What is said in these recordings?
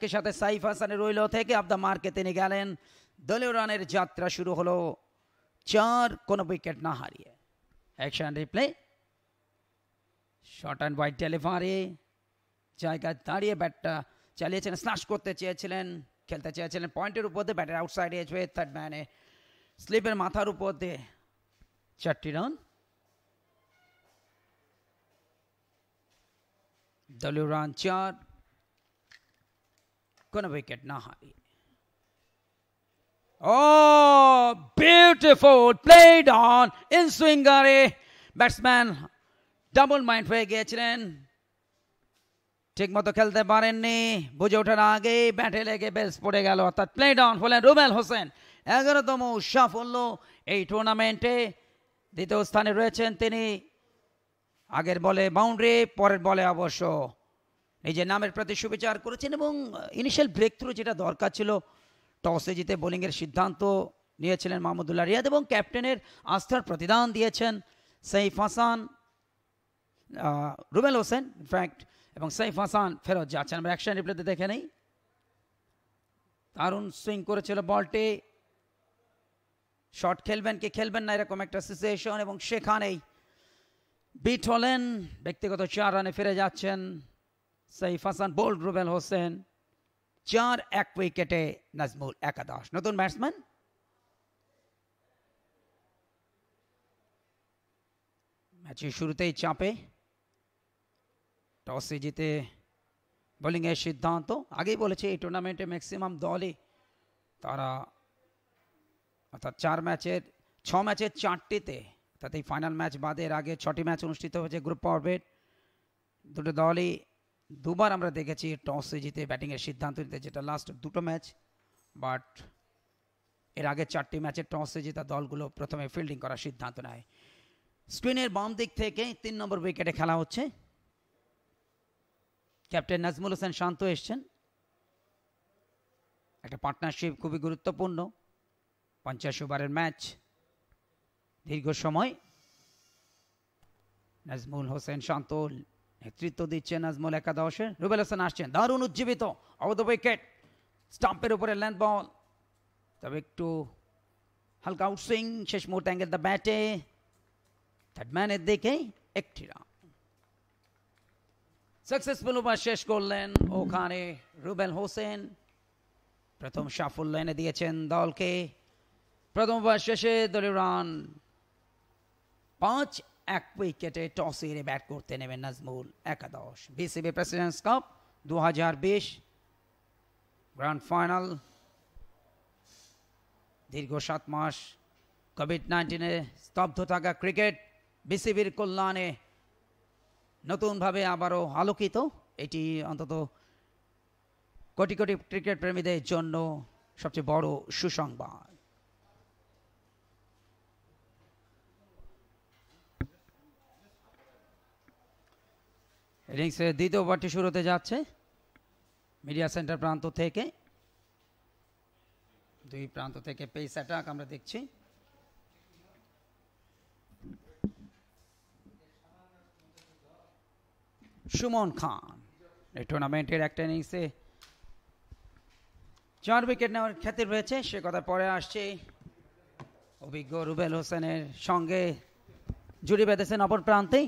একই সাথে সাইফ হাসানের রইল থেকে আবদা দ্য মার্কে তিনি গেলেন দলীয় রানের যাত্রা শুরু হলো চার কোনো উইকেট না হারিয়ে action replay short and wide delivery জায়গায় দাঁড়িয়ে ব্যাটটা চালিয়েছেন স্লাশ করতে চেয়েছিলেন খেলতে চেয়েছিলেন পয়েন্টের উপর দিয়ে ব্যাটের আউটসাইড এজ হয়ে থার্ড ম্যানে স্লিপের মাথার উপর দিয়ে চারটি রান দলীয় রান চার কোনো উইকেট না হয় ও বিউটিফুল প্লেড অন ইন সুইঙ্গারে ব্যাটসম্যান ডাবল মাইন্ড হয়ে গিয়েছিলেন মতো খেলতে পারেননি বুঝে ওঠার আগেই ব্যাটে লেগে বেস পড়ে গেল অর্থাৎ প্লেড অন হলেন রুবেল হোসেন এগারোতম সাফল্য এই টুর্নামেন্টে দ্বিতীয় স্থানে রয়েছেন তিনি আগের বলে বাউন্ডারি পরের বলে অবশ্য নিজের নামের প্রতি সুবিচার করেছেন এবং ইনিশিয়াল ব্রেক থ্রু যেটা দরকার ছিল টসে জিতে বোলিংয়ের সিদ্ধান্ত নিয়েছিলেন মাহমুদুল্লাহ রিয়াদ এবং ক্যাপ্টেনের আস্থার প্রতিদান দিয়েছেন সাইফ হাসান রুবেল হোসেন ইনফ্যাক্ট এবং সাইফ হাসান ফেরত যাচ্ছেন আমরা অ্যাকশন রিপ্লেতে দেখে নেই তারুণ সুইং করেছিল বলটি শট খেলবেন কি খেলবেন না এরকম একটা সিচুয়েশন এবং সেখানেই বিট হলেন ব্যক্তিগত চার রানে ফিরে যাচ্ছেন সাইফ হাসান বোল্ড রুবেল হোসেন চার এক উইকেটে নাজমুল একাদশ নতুন ব্যাটসম্যান ম্যাচের শুরুতেই চাপে টসে জিতে বোলিংয়ের সিদ্ধান্ত আগেই বলেছে এই টুর্নামেন্টে ম্যাক্সিমাম দলই তারা অর্থাৎ চার ম্যাচের ছ ম্যাচের চারটিতে অর্থাৎ এই ফাইনাল ম্যাচ বাদের আগে ছটি ম্যাচ অনুষ্ঠিত হয়েছে গ্রুপ পর্বের দুটো দলই দুবার আমরা দেখেছি টসে জিতে ব্যাটিংয়ের সিদ্ধান্ত নিতে যেটা লাস্ট দুটো ম্যাচ বাট এর আগে চারটি ম্যাচের টসে জেতা দলগুলো প্রথমে ফিল্ডিং করার সিদ্ধান্ত নেয় স্পিনের বাম দিক থেকে তিন নম্বর উইকেটে খেলা হচ্ছে ক্যাপ্টেন নাজমুল হোসেন শান্ত এসছেন একটা পার্টনারশিপ খুবই গুরুত্বপূর্ণ পঞ্চাশ ওভারের ম্যাচ দীর্ঘ সময় নাজমুল হোসেন শান্ত নেতৃত্ব দিচ্ছেন আজমল একাদশে রুবেল হাসান আসছেন দারুণ উজ্জীবিত অবধ উইকেট স্টাম্পের উপরে লেন্থ বল তবে একটু হালকা আউটসুইং শেষ মুহূর্তে অ্যাঙ্গেল দ্য ব্যাটে থার্ড ম্যানের দিকে একটি রান সাকসেসফুল ওভার শেষ করলেন ওখানে রুবেল হোসেন প্রথম সাফল্য এনে দিয়েছেন দলকে প্রথম ওভার শেষে দলের রান পাঁচ এক উইকেটে টস হেরে ব্যাট করতে নেবে নাজমুল একাদশ BCB presidents cup the grand final দীর্ঘ সাত মাস কোভিড নাইন্টিনে স্তব্ধ থাকা ক্রিকেট বিসিবির কল্যাণে নতুনভাবে আবারও আলোকিত এটি অন্তত কোটি কোটি ক্রিকেট প্রেমীদের জন্য সবচেয়ে বড় সুসংবাদ ইনিংসের দ্বিতীয় ওভারটি শুরুতে যাচ্ছে মিডিয়া সেন্টার প্রান্ত থেকে দুই প্রান্ত থেকে পেস অ্যাটাক আমরা দেখছি সুমন খান এই টুর্নামেন্টের একটা ইনিংসে চার উইকেট নেওয়ার খ্যাতি রয়েছে সে কথা পরে আসছে অভিজ্ঞ রুবেল হোসেনের সঙ্গে জুড়ি বেঁধেছেন অপর প্রান্তেই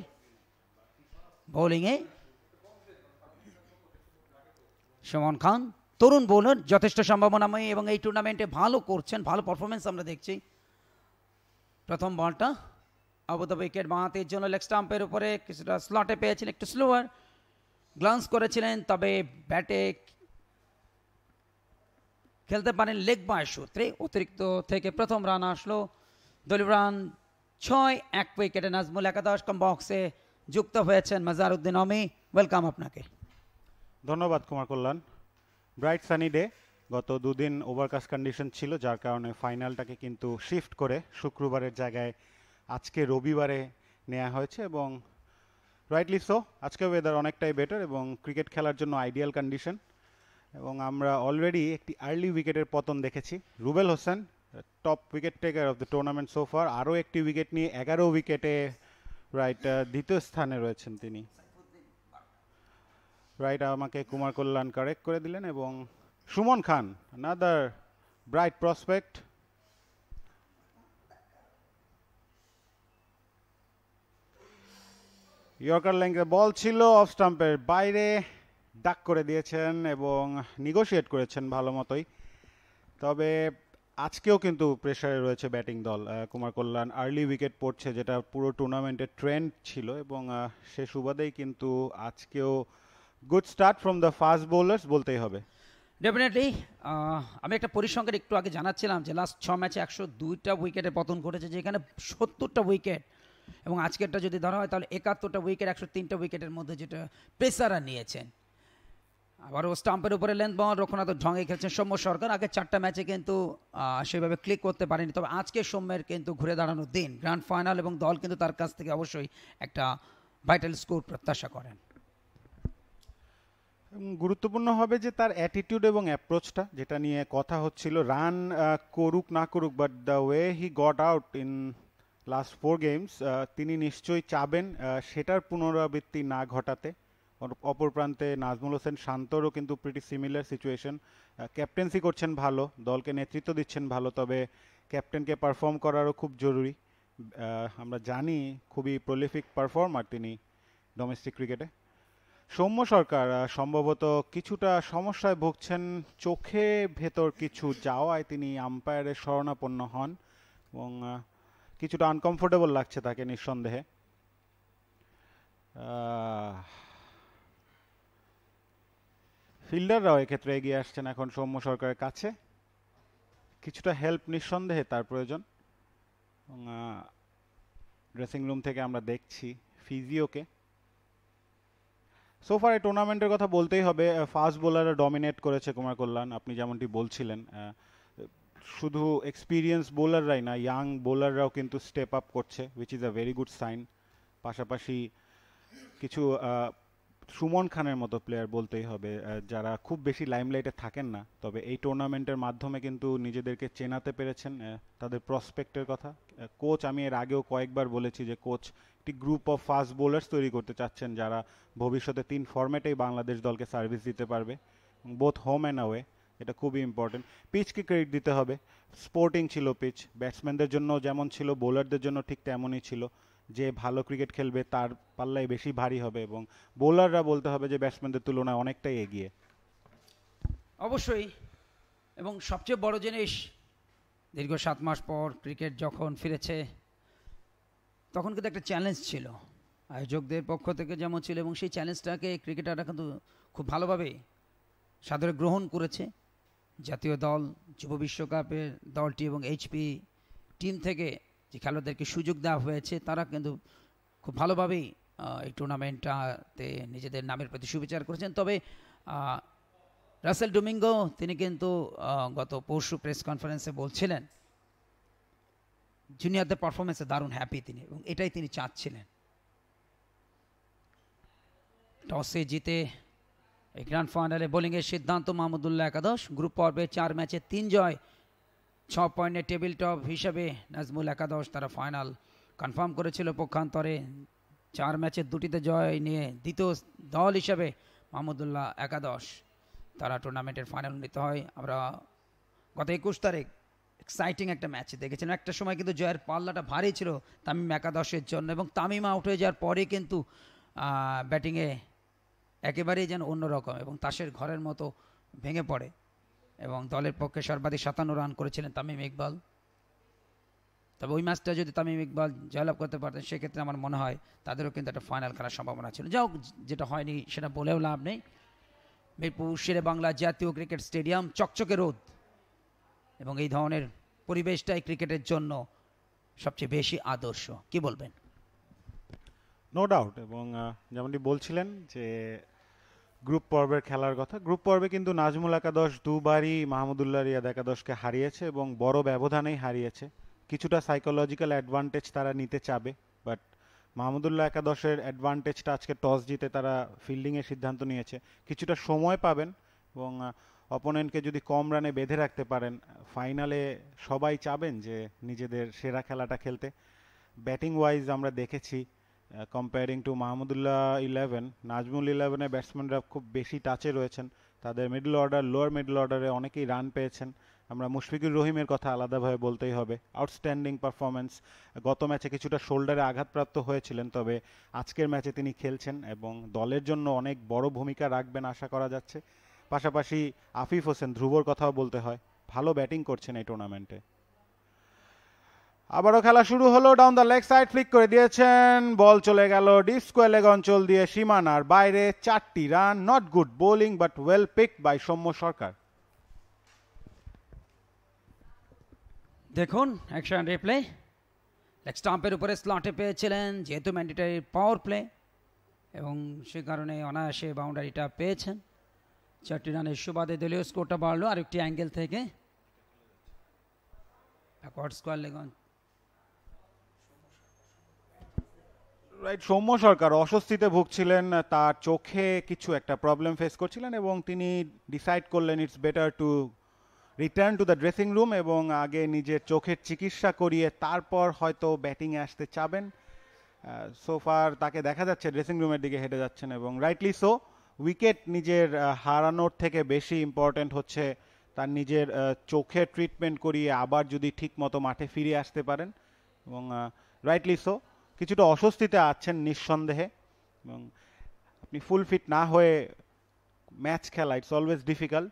বোলিংয়ে সুমন খান তরুণ বোলার যথেষ্ট সম্ভাবনাময় এবং এই টুর্নামেন্টে ভালো করছেন ভালো পারফরমেন্স আমরা দেখছি প্রথম বলটা আবুধাবি উইকেট বাঁহাতির জন্য লেগ স্টাম্পের উপরে কিছুটা স্লটে পেয়েছেন একটু স্লোয়ার গ্লান্স করেছিলেন তবে ব্যাটে খেলতে পারেন লেগ বাঁয়ের সূত্রে অতিরিক্ত থেকে প্রথম রান আসলো দলীয় রান ছয় এক উইকেটে নাজমুল একাদশ কম বক্সে যুক্ত হয়েছেন উদ্দিন অমি ওয়েলকাম আপনাকে ধন্যবাদ Kumar Kalyan bright sunny day গত দুদিন ওভারকাস্ট কন্ডিশন ছিল যার কারণে ফাইনালটাকে কিন্তু শিফট করে শুক্রবারের জায়গায় আজকে রবিবারে নেওয়া হয়েছে এবং রাইটলি সো আজকে ওয়েদার অনেকটাই বেটার এবং ক্রিকেট খেলার জন্য আইডিয়াল কন্ডিশন এবং আমরা অলরেডি একটি আর্লি উইকেটের পতন দেখেছি Rubel Hossain top wicket taker of the tournament so far আরও একটি উইকেট নিয়ে এগারো উইকেটে রাইট uh, দ্বিতীয় স্থানে রয়েছেন তিনি রাইট আমাকে কুমার কল্যাণ কারেক্ট করে দিলেন এবং Sumon Khan another bright prospect yorker ল্যাঙ্গে বল ছিল অফ স্টাম্পের বাইরে ডাক করে দিয়েছেন এবং নিগোসিয়েট করেছেন ভালো মতোই তবে আজকেও কিন্তু প্রেশারে রয়েছে ব্যাটিং দল কুমার কল্যাণ আর্লি উইকেট পড়ছে যেটা পুরো টুর্নামেন্টের ট্রেন্ড ছিল এবং সে সুবাদেই কিন্তু আজকেও good start from the fast bowlers বলতেই হবে ডেফিনেটলি আমি একটা পরিসংখ্যান একটু আগে জানাচ্ছিলাম যে লাস্ট ছ ম্যাচে একশো দুইটা উইকেটের পতন ঘটেছে যেখানে সত্তরটা উইকেট এবং আজকেরটা যদি ধরা হয় তাহলে একাত্তরটা উইকেট একশো তিনটা উইকেটের মধ্যে যেটা প্রেসারা নিয়েছেন আবারও স্টাম্পের উপরে লেন্থ বল রক্ষণাত্মক ঢঙে খেলছেন সৌম্য সরকার আগে চারটা ম্যাচে কিন্তু সেভাবে ক্লিক করতে পারেনি তবে আজকে সৌম্যের কিন্তু ঘুরে দাঁড়ানোর দিন গ্র্যান্ড ফাইনাল এবং দল কিন্তু তার কাছ থেকে অবশ্যই একটা ভাইটাল স্কোর প্রত্যাশা করেন গুরুত্বপূর্ণ হবে যে তার অ্যাটিটিউড এবং অ্যাপ্রোচটা যেটা নিয়ে কথা হচ্ছিল রান করুক না করুক but the way he got out in last four games তিনি নিশ্চয়ই চাবেন সেটার পুনরাবৃত্তি না ঘটাতে অপর প্রান্তে নাজমুল হোসেন শান্তরও কিন্তু প্রিটি সিমিলার সিচুয়েশন ক্যাপ্টেন্সি করছেন ভালো দলকে নেতৃত্ব দিচ্ছেন ভালো তবে ক্যাপ্টেনকে পারফর্ম করারও খুব জরুরি আমরা জানি খুবই প্রলিফিক পারফর্মার তিনি ডোমেস্টিক ক্রিকেটে সৌম্য সরকার সম্ভবত কিছুটা সমস্যায় ভুগছেন চোখে ভেতর কিছু যাওয়ায় তিনি আম্পায়ারের শরণাপন্ন হন এবং কিছুটা আনকমফোর্টেবল লাগছে তাকে নিঃসন্দেহে ফিল্ডাররাও এক্ষেত্রে এগিয়ে আসছেন এখন সৌম্য সরকারের কাছে কিছুটা হেল্প নিঃসন্দেহে তার প্রয়োজন ড্রেসিং রুম থেকে আমরা দেখছি ফিজিওকে সোফার এই টুর্নামেন্টের কথা বলতেই হবে ফাস্ট বোলাররা ডমিনেট করেছে কুমার কল্যাণ আপনি যেমনটি বলছিলেন শুধু এক্সপিরিয়েন্স বোলাররাই না ইয়াং বোলাররাও কিন্তু স্টেপ আপ করছে which is a very good sign পাশাপাশি কিছু সুমন খানের মতো প্লেয়ার বলতেই হবে যারা খুব বেশি লাইমলাইটে থাকেন না তবে এই টুর্নামেন্টের মাধ্যমে কিন্তু নিজেদেরকে চেনাতে পেরেছেন তাদের প্রসপেক্টের কথা কোচ আমি এর আগেও কয়েকবার বলেছি যে কোচ একটি গ্রুপ অফ ফাস্ট বোলার্স তৈরি করতে চাচ্ছেন যারা ভবিষ্যতে তিন ফর্ম্যাটেই বাংলাদেশ দলকে সার্ভিস দিতে পারবে বোথ হোম অ্যান্ড অ্যাওয়ে এটা খুবই ইম্পর্টেন্ট পিচকে ক্রেডিট দিতে হবে স্পোর্টিং ছিল পিচ ব্যাটসম্যানদের জন্য যেমন ছিল বোলারদের জন্য ঠিক তেমনই ছিল যে ভালো ক্রিকেট খেলবে তার পাল্লায় বেশি ভারী হবে এবং বোলাররা বলতে হবে যে ব্যাটসম্যানদের তুলনায় অনেকটাই এগিয়ে অবশ্যই এবং সবচেয়ে বড় জিনিস দীর্ঘ সাত মাস পর ক্রিকেট যখন ফিরেছে তখন কিন্তু একটা চ্যালেঞ্জ ছিল আয়োজকদের পক্ষ থেকে যেমন ছিল এবং সেই চ্যালেঞ্জটাকে ক্রিকেটাররা কিন্তু খুব ভালোভাবে সাদরে গ্রহণ করেছে জাতীয় দল যুব বিশ্বকাপের দলটি এবং এইচপি টিম থেকে যে খেলোয়াড়দেরকে সুযোগ দেওয়া হয়েছে তারা কিন্তু খুব ভালোভাবেই এই টুর্নামেন্টটাতে নিজেদের নামের প্রতি সুবিচার করেছেন তবে রাসেল ডুমিঙ্গো তিনি কিন্তু গত পরশু প্রেস কনফারেন্সে বলছিলেন জুনিয়রদের পারফরমেন্সে দারুণ হ্যাপি তিনি এবং এটাই তিনি চাচ্ছিলেন টসে জিতে গ্র্যান্ড ফাইনালে বোলিংয়ের সিদ্ধান্ত মাহমুদুল্লাহ একাদশ গ্রুপ পর্বে চার ম্যাচে তিন জয় ছ পয়েন্টে টেবিল টপ হিসেবে নাজমুল একাদশ তারা ফাইনাল কনফার্ম করেছিল পক্ষান্তরে চার ম্যাচের দুটিতে জয় নিয়ে দ্বিতীয় দল হিসেবে মাহমুদুল্লাহ একাদশ তারা টুর্নামেন্টের ফাইনাল নিতে হয় আমরা গত একুশ তারিখ এক্সাইটিং একটা ম্যাচ দেখেছিলাম একটা সময় কিন্তু জয়ের পাল্লাটা ভারী ছিল তামিম একাদশের জন্য এবং তামিম আউট হয়ে যাওয়ার পরে কিন্তু ব্যাটিংয়ে একেবারেই যেন অন্যরকম এবং তাসের ঘরের মতো ভেঙে পড়ে এবং দলের পক্ষে সর্বাধিক সাতান্ন রান করেছিলেন তামিম ইকবাল তবে ওই ম্যাচটা যদি তামিম ইকবাল জয়লাভ করতে পারতেন সেক্ষেত্রে আমার মনে হয় তাদেরও কিন্তু একটা ফাইনাল খেলার সম্ভাবনা ছিল যাও যেটা হয়নি সেটা বলেও লাভ নেই মিরপুর শেরে বাংলা জাতীয় ক্রিকেট স্টেডিয়াম চকচকে রোদ এবং এই ধরনের পরিবেশটাই ক্রিকেটের জন্য সবচেয়ে বেশি আদর্শ কি বলবেন নো ডাউট এবং যেমনটি বলছিলেন যে গ্রুপ পর্বের খেলার কথা গ্রুপ পর্বে কিন্তু নাজমুল একাদশ দুবারই মাহমুদুল্লাহ রিয়াদ একাদশকে হারিয়েছে এবং বড় ব্যবধানেই হারিয়েছে কিছুটা সাইকোলজিক্যাল অ্যাডভান্টেজ তারা নিতে চাবে বাট মাহমুদুল্লাহ একাদশের অ্যাডভান্টেজটা আজকে টস জিতে তারা ফিল্ডিংয়ের সিদ্ধান্ত নিয়েছে কিছুটা সময় পাবেন এবং অপোনেন্টকে যদি কম রানে বেঁধে রাখতে পারেন ফাইনালে সবাই চাবেন যে নিজেদের সেরা খেলাটা খেলতে ব্যাটিং ওয়াইজ আমরা দেখেছি comparing to Mahmudullah eleven Najmul ইলেভেনে ব্যাটসম্যানরা খুব বেশি টাচে রয়েছেন তাদের মিডল অর্ডার লোয়ার মিডল অর্ডারে অনেকেই রান পেয়েছেন আমরা মুশফিকুর রহিমের কথা আলাদাভাবে বলতেই হবে আউটস্ট্যান্ডিং পারফরমেন্স গত ম্যাচে কিছুটা শোল্ডারে আঘাতপ্রাপ্ত হয়েছিলেন তবে আজকের ম্যাচে তিনি খেলছেন এবং দলের জন্য অনেক বড় ভূমিকা রাখবেন আশা করা যাচ্ছে পাশাপাশি আফিফ হোসেন ধ্রুবর কথাও বলতে হয় ভালো ব্যাটিং করছেন এই টুর্নামেন্টে আবারও খেলা শুরু হলো down the leg side flick করে দিয়েছেন বল চলে গেল ডিপ স্কোয়ার লেগ অঞ্চল দিয়ে সীমানার বাইরে চারটি run not good bowling but well pick by Soumya Sarkar দেখুন অ্যাকশন রিপ্লে লেগ স্টাম্পের উপরে স্লটে পেয়েছিলেন যেহেতু ম্যান্ডেটারি পাওয়ার প্লে এবং সে কারণে অনায়াসে বাউন্ডারিটা পেয়েছেন চারটি রানের সুবাদে দলীয় স্কোরটা বাড়লো আরেকটি অ্যাঙ্গেল থেকে square leg right Soumya Sarkar অস্বস্তিতে ভুগছিলেন তার চোখে কিছু একটা প্রবলেম ফেস করছিলেন এবং তিনি ডিসাইড করলেন it's better to return to the dressing room এবং আগে নিজের চোখের চিকিৎসা করিয়ে তারপর হয়তো ব্যাটিংয়ে আসতে চাবেন সোফার তাকে দেখা যাচ্ছে ড্রেসিং রুমের দিকে হেঁটে যাচ্ছেন এবং রাইটলি সো উইকেট নিজের হারানোর থেকে বেশি ইম্পর্ট্যান্ট হচ্ছে তার নিজের চোখের ট্রিটমেন্ট করিয়ে আবার যদি ঠিক মতো মাঠে ফিরে আসতে পারেন এবং রাইটলি সো কিছুটা অস্বস্তিতে আছেন নিঃসন্দেহে এবং আপনি ফুল ফিট না হয়ে ম্যাচ খেলা ইটস অলওয়েজ ডিফিকাল্ট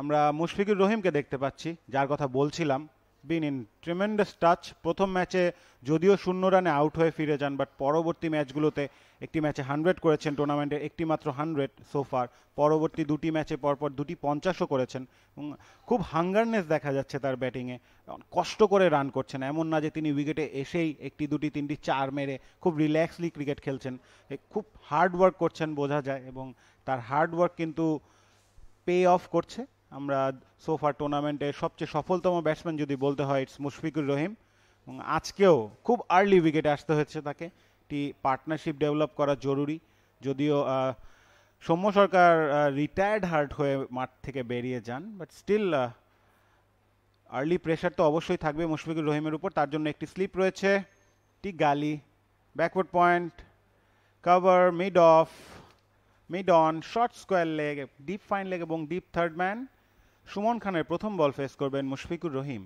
আমরা মুশফিকুর রহিমকে দেখতে পাচ্ছি যার কথা বলছিলাম বিন ইন ট্রিমেন্ডাস টাচ প্রথম ম্যাচে যদিও শূন্য রানে আউট হয়ে ফিরে যান বাট পরবর্তী ম্যাচগুলোতে একটি ম্যাচে হান্ড্রেড করেছেন টুর্নামেন্টের একটি মাত্র হান্ড্রেড সোফার পরবর্তী দুটি ম্যাচে পরপর দুটি পঞ্চাশও করেছেন এবং খুব হাঙ্গারনেস দেখা যাচ্ছে তার ব্যাটিংয়ে কষ্ট করে রান করছেন এমন না যে তিনি উইকেটে এসেই একটি দুটি তিনটি চার মেরে খুব রিল্যাক্সলি ক্রিকেট খেলছেন খুব হার্ড ওয়ার্ক করছেন বোঝা যায় এবং তার হার্ড ওয়ার্ক কিন্তু পে অফ করছে আমরা সোফার টুর্নামেন্টে সবচেয়ে সফলতম ব্যাটসম্যান যদি বলতে হয় ইটস মুশফিকুর রহিম এবং আজকেও খুব আর্লি উইকেটে আসতে হয়েছে তাকে একটি পার্টনারশিপ ডেভেলপ করা জরুরি যদিও সৌম্য সরকার রিটায়ার্ড হার্ট হয়ে মাঠ থেকে বেরিয়ে যান বাট স্টিল আর্লি প্রেশার তো অবশ্যই থাকবে মুশফিকুর রহিমের উপর তার জন্য একটি স্লিপ রয়েছে টি gully backward point cover mid off mid on short square leg deep fine leg এবং ডিপ থার্ড ম্যান সুমন খানের প্রথম বল ফেস করবেন মুশফিকুর রহিম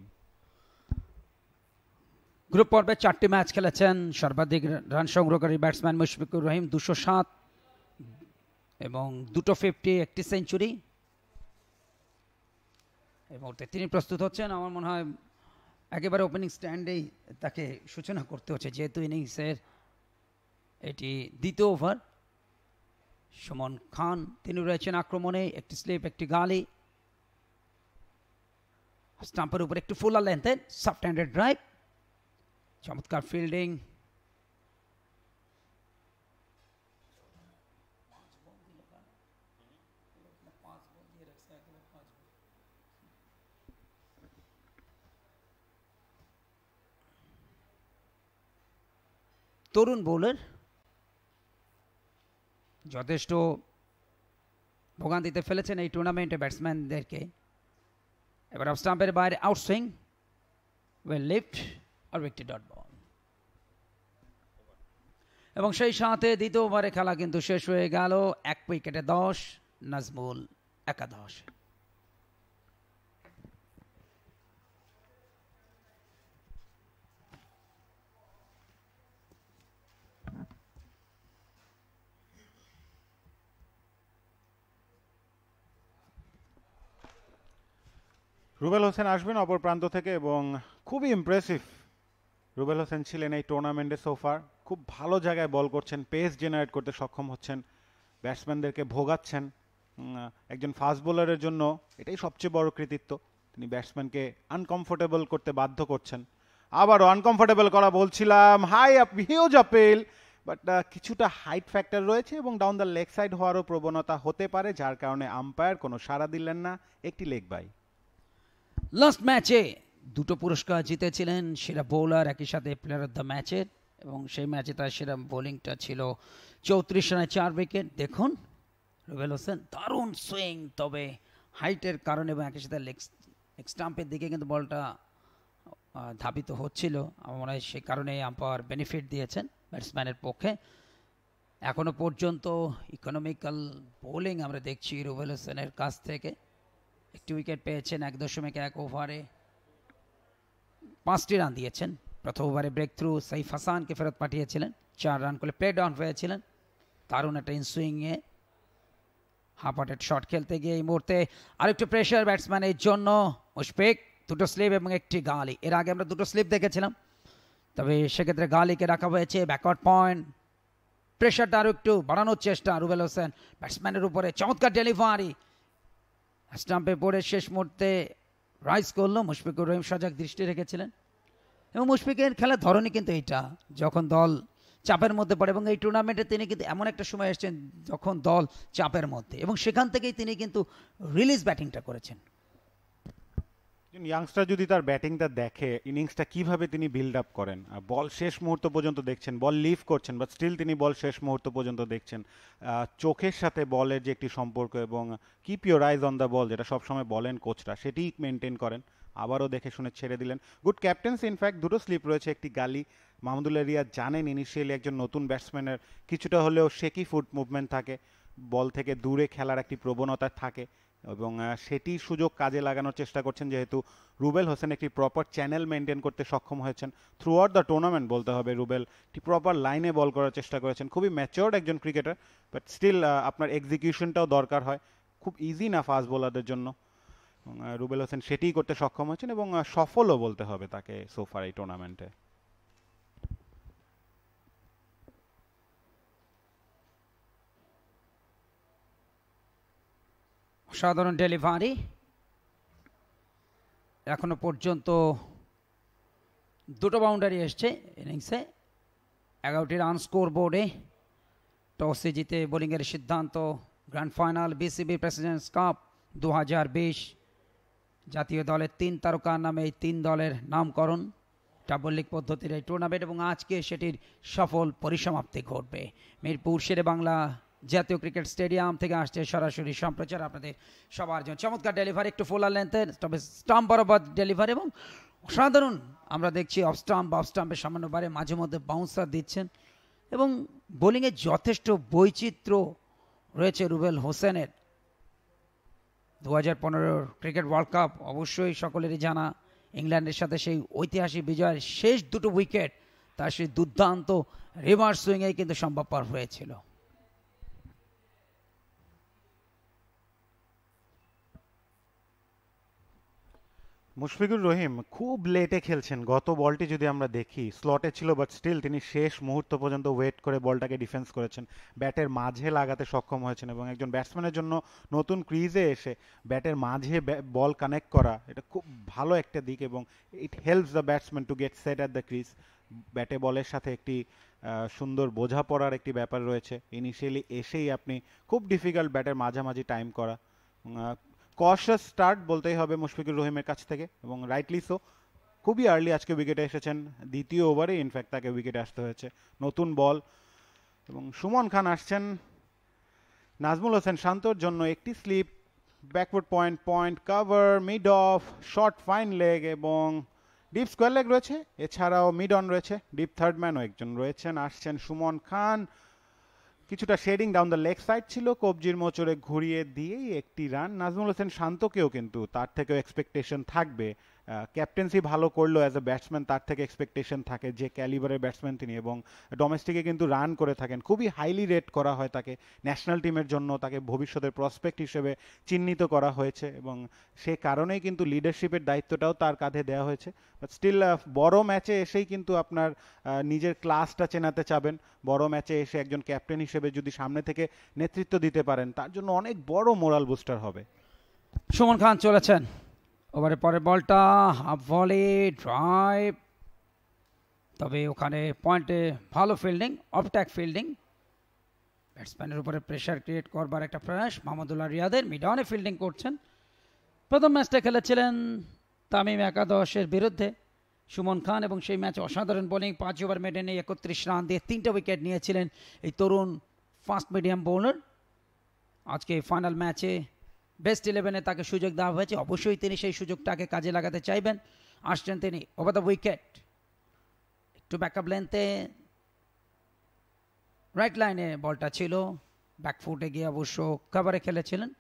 গ্রুপ পর্বে চারটি ম্যাচ খেলেছেন সর্বাধিক রান সংগ্রহকারী ব্যাটসম্যান মুশফিকুর রহিম দুশো সাত এবং দুটো ফিফটি একটি সেঞ্চুরি এই মুহূর্তে তিনি প্রস্তুত হচ্ছেন আমার মনে হয় একেবারে ওপেনিং স্ট্যান্ডেই তাকে সূচনা করতে হচ্ছে যেহেতু ইনিংসের এটি দ্বিতীয় ওভার সুমন খান তিনি রয়েছেন আক্রমণে একটি স্লিপ একটি গালি স্টাম্পের উপর একটু ফুলার লেন্থের সাফট হ্যান্ডেড ড্রাইভ চমৎকার ফিল্ডিং তরুণ বোলার যথেষ্ট ভোগান্তিতে ফেলেছেন এই টুর্নামেন্টে ব্যাটসম্যানদেরকে এবার অফ স্টাম্পের বাইরে আউটসুইং ওয়েল লিফট আর একটি ডট বল এবং সেই সাথে দ্বিতীয় ওভারে খেলা কিন্তু শেষ হয়ে গেল এক উইকেটে দশ নাজমুল একাদশ রুবেল হোসেন আসবেন অপর প্রান্ত থেকে এবং খুবই ইমপ্রেসিভ রুবেল হোসেন ছিলেন এই টুর্নামেন্টে সোফার খুব ভালো জায়গায় বল করছেন পেস জেনারেট করতে সক্ষম হচ্ছেন ব্যাটসম্যানদেরকে ভোগাচ্ছেন একজন ফাস্ট বোলারের জন্য এটাই সবচেয়ে বড় কৃতিত্ব তিনি ব্যাটসম্যানকে আনকমফোর্টেবল করতে বাধ্য করছেন আবারও আনকমফোর্টেবল করা বলছিলাম high up huge appeal but কিছুটা হাইট ফ্যাক্টর রয়েছে এবং ডাউন দ্য লেগ সাইড হওয়ারও প্রবণতা হতে পারে যার কারণে আম্পায়ার কোনো সাড়া দিলেন না একটি লেগ বাই লাস্ট ম্যাচে দুটো পুরস্কার জিতেছিলেন সেরা বোলার একই সাথে প্লেয়ার অফ দ্য ম্যাচের এবং সেই ম্যাচে তার সেরা বোলিংটা ছিল চৌত্রিশ রানে চার উইকেট দেখুন রুবেল হোসেন দারুণ সুইং তবে হাইটের কারণে এবং একই সাথে লেগ স্টাম্পের দিকে কিন্তু বলটা ধাবিত হচ্ছিল আমার মনে হয় সে কারণে আম্পায়ার বেনিফিট দিয়েছেন ব্যাটসম্যানের পক্ষে এখনও পর্যন্ত ইকোনমিক্যাল বোলিং আমরা দেখছি রুবেল হোসেনের কাছ থেকে একটি উইকেট পেয়েছেন এক দশমিক এক ওভারে পাঁচটি রান দিয়েছেন প্রথম ওভারে ব্রেক থ্রু সাইফ হাসানকে ফেরত পাঠিয়েছিলেন চার রান করে প্লে ডাউন হয়েছিলেন তারুণ একটা ইনসুইংয়ে হাফ হার্টেড শট খেলতে গিয়ে এই মুহূর্তে আরেকটু প্রেশার ব্যাটসম্যানের জন্য মুশফিক দুটো স্লিপ এবং একটি গালি এর আগে আমরা দুটো স্লিপ দেখেছিলাম তবে সেক্ষেত্রে গালিকে রাখা হয়েছে ব্যাকওয়ার্ড পয়েন্ট প্রেশারটা আরও একটু বাড়ানোর চেষ্টা রুবেল হোসেন ব্যাটসম্যানের উপরে চমৎকার ডেলিভারি স্টাম্পে পড়ে শেষ মুহূর্তে রাইজ করলো মুশফিকুর রহিম সজাগ দৃষ্টি রেখেছিলেন এবং মুশফিকের খেলার ধরনই কিন্তু এইটা যখন দল চাপের মধ্যে পড়ে এবং এই টুর্নামেন্টে তিনি কিন্তু এমন একটা সময় এসেছেন যখন দল চাপের মধ্যে এবং সেখান থেকেই তিনি কিন্তু রিলিজ ব্যাটিংটা করেছেন ইয়াংস্টার যদি তার ব্যাটিংটা দেখে ইনিংসটা কিভাবে তিনি বিল্ড আপ করেন বল শেষ মুহূর্ত পর্যন্ত দেখছেন বল লিভ করছেন বাট স্টিল তিনি বল শেষ মুহূর্ত পর্যন্ত দেখছেন চোখের সাথে বলের যে একটি সম্পর্ক এবং keep your eyes on the ball যেটা সবসময় বলেন কোচরা সেটি মেনটেন করেন আবারও দেখে শুনে ছেড়ে দিলেন গুড ক্যাপ্টেন্স ইনফ্যাক্ট দুটো স্লিপ রয়েছে একটি গালি মাহমুদুল্লাহ রিয়া জানেন ইনিশিয়ালি একজন নতুন ব্যাটসম্যানের কিছুটা হলেও শেকি ফুট মুভমেন্ট থাকে বল থেকে দূরে খেলার একটি প্রবণতা থাকে এবং সেটি সুযোগ কাজে লাগানোর চেষ্টা করছেন যেহেতু রুবেল হোসেন একটি প্রপার চ্যানেল মেনটেন করতে সক্ষম হয়েছেন থ্রু আউট দ্য টুর্নামেন্ট বলতে হবে রুবেল একটি প্রপার লাইনে বল করার চেষ্টা করেছেন খুবই ম্যাচিওর্ড একজন ক্রিকেটার বাট স্টিল আপনার এক্সিকিউশনটাও দরকার হয় খুব ইজি না ফাস্ট বোলারদের জন্য রুবেল হোসেন সেটিই করতে সক্ষম হয়েছেন এবং সফলও বলতে হবে তাকে সোফার এই টুর্নামেন্টে সাধারণ ডেলিভারি এখনো পর্যন্ত দুটো বাউন্ডারি এসছে ইনিংসে এগারোটি রান স্কোর বোর্ডে টসে জিতে বোলিংয়ের সিদ্ধান্ত grand final BCB presidents cup the জাতীয় দলের তিন তারকার নামে এই তিন দলের নামকরণ ডাবল লিগ পদ্ধতির এই টুর্নামেন্ট এবং আজকে সেটির সফল পরিসমাপ্তি ঘটবে মিরপুর শেরে বাংলা জাতীয় ক্রিকেট স্টেডিয়াম থেকে আসছে সরাসরি সম্প্রচার আপনাদের সবার জন্য চমৎকার ডেলিভারি একটু ফোলার লেন্থে তবে স্টাম্প বরাবর ডেলিভারি এবং সাধারণ আমরা দেখছি অফ স্টাম্প অফ স্টাম্পের সামান্য বারে মাঝে মধ্যে বাউন্সার দিচ্ছেন এবং বোলিংয়ে যথেষ্ট বৈচিত্র্য রয়েছে রুবেল হোসেনের দু হাজার পনেরোর ক্রিকেট ওয়ার্ল্ড কাপ অবশ্যই সকলেরই জানা ইংল্যান্ডের সাথে সেই ঐতিহাসিক বিজয়ের শেষ দুটো উইকেট তার সেই দুর্দান্ত রিভার্স সুইংয়ে কিন্তু সম্ভবপর হয়েছিল মুশফিকুর রহিম খুব লেটে খেলছেন গত বলটি যদি আমরা দেখি স্লটে ছিল বাট স্টিল তিনি শেষ মুহূর্ত পর্যন্ত ওয়েট করে বলটাকে ডিফেন্স করেছেন ব্যাটের মাঝে লাগাতে সক্ষম হয়েছেন এবং একজন ব্যাটসম্যানের জন্য নতুন ক্রিজে এসে ব্যাটের মাঝে বল কানেক্ট করা এটা খুব ভালো একটা দিক এবং it helps the batsman to get set at the crease ব্যাটে বলের সাথে একটি সুন্দর বোঝাপড়ার একটি ব্যাপার রয়েছে ইনিশিয়ালি এসেই আপনি খুব ডিফিকাল্ট ব্যাটের মাঝামাঝি টাইম করা কশাস স্টার্ট বলতেই হবে মুশফিকুর রহিমের কাছ থেকে এবং রাইটলি সো খুবই আর্লি আজকে উইকেটে এসেছেন দ্বিতীয় ওভারে ইনফ্যাক্ট তাকে উইকেটে আসতে হয়েছে নতুন বল এবং সুমন খান আসছেন নাজমুল হোসেন শান্তর জন্য একটি slip backward point point cover mid off short fine leg এবং ডিপ স্কোয়ার লেগ রয়েছে এছাড়াও মিড অন রয়েছে ডিপ থার্ড ম্যানও একজন রয়েছেন আসছেন সুমন খান কিছুটা shading down the leg side ছিল কবজির মোচড়ে ঘুরিয়ে দিয়েই একটি রান নাজমুল হোসেন শান্তকেও কিন্তু তার থেকেও এক্সপেকটেশন থাকবে ক্যাপ্টেন্সি ভালো করলো অ্যাজ এ ব্যাটসম্যান তার থেকে এক্সপেকটেশন থাকে যে ক্যালিবারের ব্যাটসম্যান তিনি এবং ডোমেস্টিকে কিন্তু রান করে থাকেন খুবই হাইলি রেট করা হয় তাকে ন্যাশনাল টিমের জন্য তাকে ভবিষ্যতের প্রসপেক্ট হিসেবে চিহ্নিত করা হয়েছে এবং সে কারণেই কিন্তু লিডারশিপের দায়িত্বটাও তার কাঁধে দেওয়া হয়েছে বাট স্টিল বড় ম্যাচে এসেই কিন্তু আপনার নিজের ক্লাসটা চেনাতে চাবেন বড় ম্যাচে এসে একজন ক্যাপ্টেন হিসেবে যদি সামনে থেকে নেতৃত্ব দিতে পারেন তার জন্য অনেক বড় মোরাল বুস্টার হবে সুমন খান চলেছেন ওভারে পরের বলটা হাফ ভলি ড্রাইভ তবে ওখানে পয়েন্টে ভালো ফিল্ডিং অফট্যাক ফিল্ডিং ব্যাটসম্যানের উপরে প্রেশার ক্রিয়েট করবার একটা প্রয়াস মোহাম্মদুল্লাহ রিয়াদের অনে ফিল্ডিং করছেন প্রথম ম্যাচটা খেলেছিলেন তামিম একাদশের বিরুদ্ধে সুমন খান এবং সেই ম্যাচে অসাধারণ বোলিং পাঁচ ওভার মেডে নিয়ে একত্রিশ রান দিয়ে তিনটা উইকেট নিয়েছিলেন এই তরুণ ফাস্ট মিডিয়াম বোলার আজকে ফাইনাল ম্যাচে বেস্ট ইলেভেনে তাকে সুযোগ দেওয়া হয়েছে অবশ্যই তিনি সেই সুযোগটাকে কাজে লাগাতে চাইবেন আসছেন তিনি ওভার দ্য উইকেট একটু ব্যাকআপ লেনতে রাইট লাইনে বলটা ছিল ব্যাকফুটে গিয়ে অবশ্য কাভারে খেলেছিলেন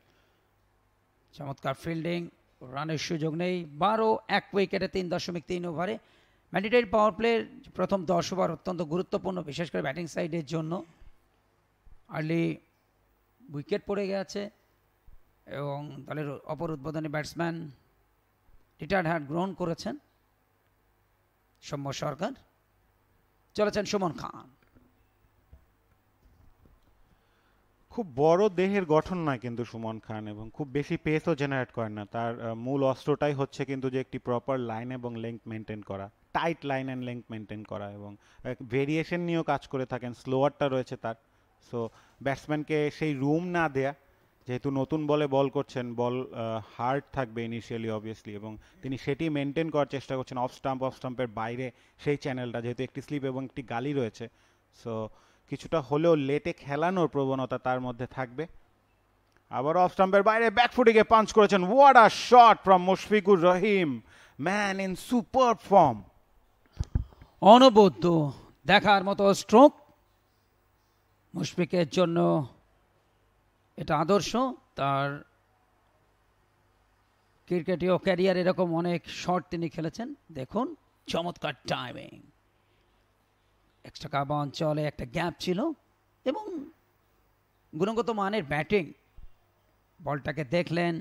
চমৎকার ফিল্ডিং রানের সুযোগ নেই বারো এক উইকেটে তিন দশমিক তিন ওভারে ম্যান্ডেটরি পাওয়ার প্লের প্রথম দশ ওভার অত্যন্ত গুরুত্বপূর্ণ বিশেষ করে ব্যাটিং সাইডের জন্য আর্লি উইকেট পড়ে গেছে এবং দলের অপর উদ্বোধনী ব্যাটসম্যান রিটায়ার্ড হ্যান্ড গ্রহণ করেছেন সৌম্য সরকার চলেছেন সুমন খান খুব বড় দেহের গঠন না কিন্তু সুমন খান এবং খুব বেশি পেসও জেনারেট করেন না তার মূল অস্ত্রটাই হচ্ছে কিন্তু যে একটি প্রপার লাইন এবং লেংথ মেনটেন করা tight line and length maintain করা এবং ভেরিয়েশন নিয়েও কাজ করে থাকেন স্লোয়ারটা রয়েছে তার সো ব্যাটসম্যানকে সেই রুম না দেয়া যেহেতু নতুন বলে বল করছেন বল হার্ড থাকবে ইনিশিয়ালি অবভিয়াসলি এবং তিনি সেটি মেনটেন করার চেষ্টা করছেন অফ স্টাম্প অফ স্টাম্পের বাইরে সেই চ্যানেলটা যেহেতু একটি স্লিপ এবং একটি গালি রয়েছে সো কিছুটা হলেও লেটে খেলানোর প্রবণতা তার মধ্যে থাকবে আবার অফ স্টাম্পের বাইরে ব্যাকফুটিকে পাঞ্চ করেছেন what a shot from Mushfiqur Rahim man in super form অনবদ্য দেখার মতো স্ট্রোক মুশফিকের জন্য এটা আদর্শ তার ক্রিকেটীয় ক্যারিয়ার এরকম অনেক শট তিনি খেলেছেন দেখুন চমৎকার টাইমিং এক্সট্রা কাবা অঞ্চলে একটা গ্যাপ ছিল এবং গুণগত মানের ব্যাটিং বলটাকে দেখলেন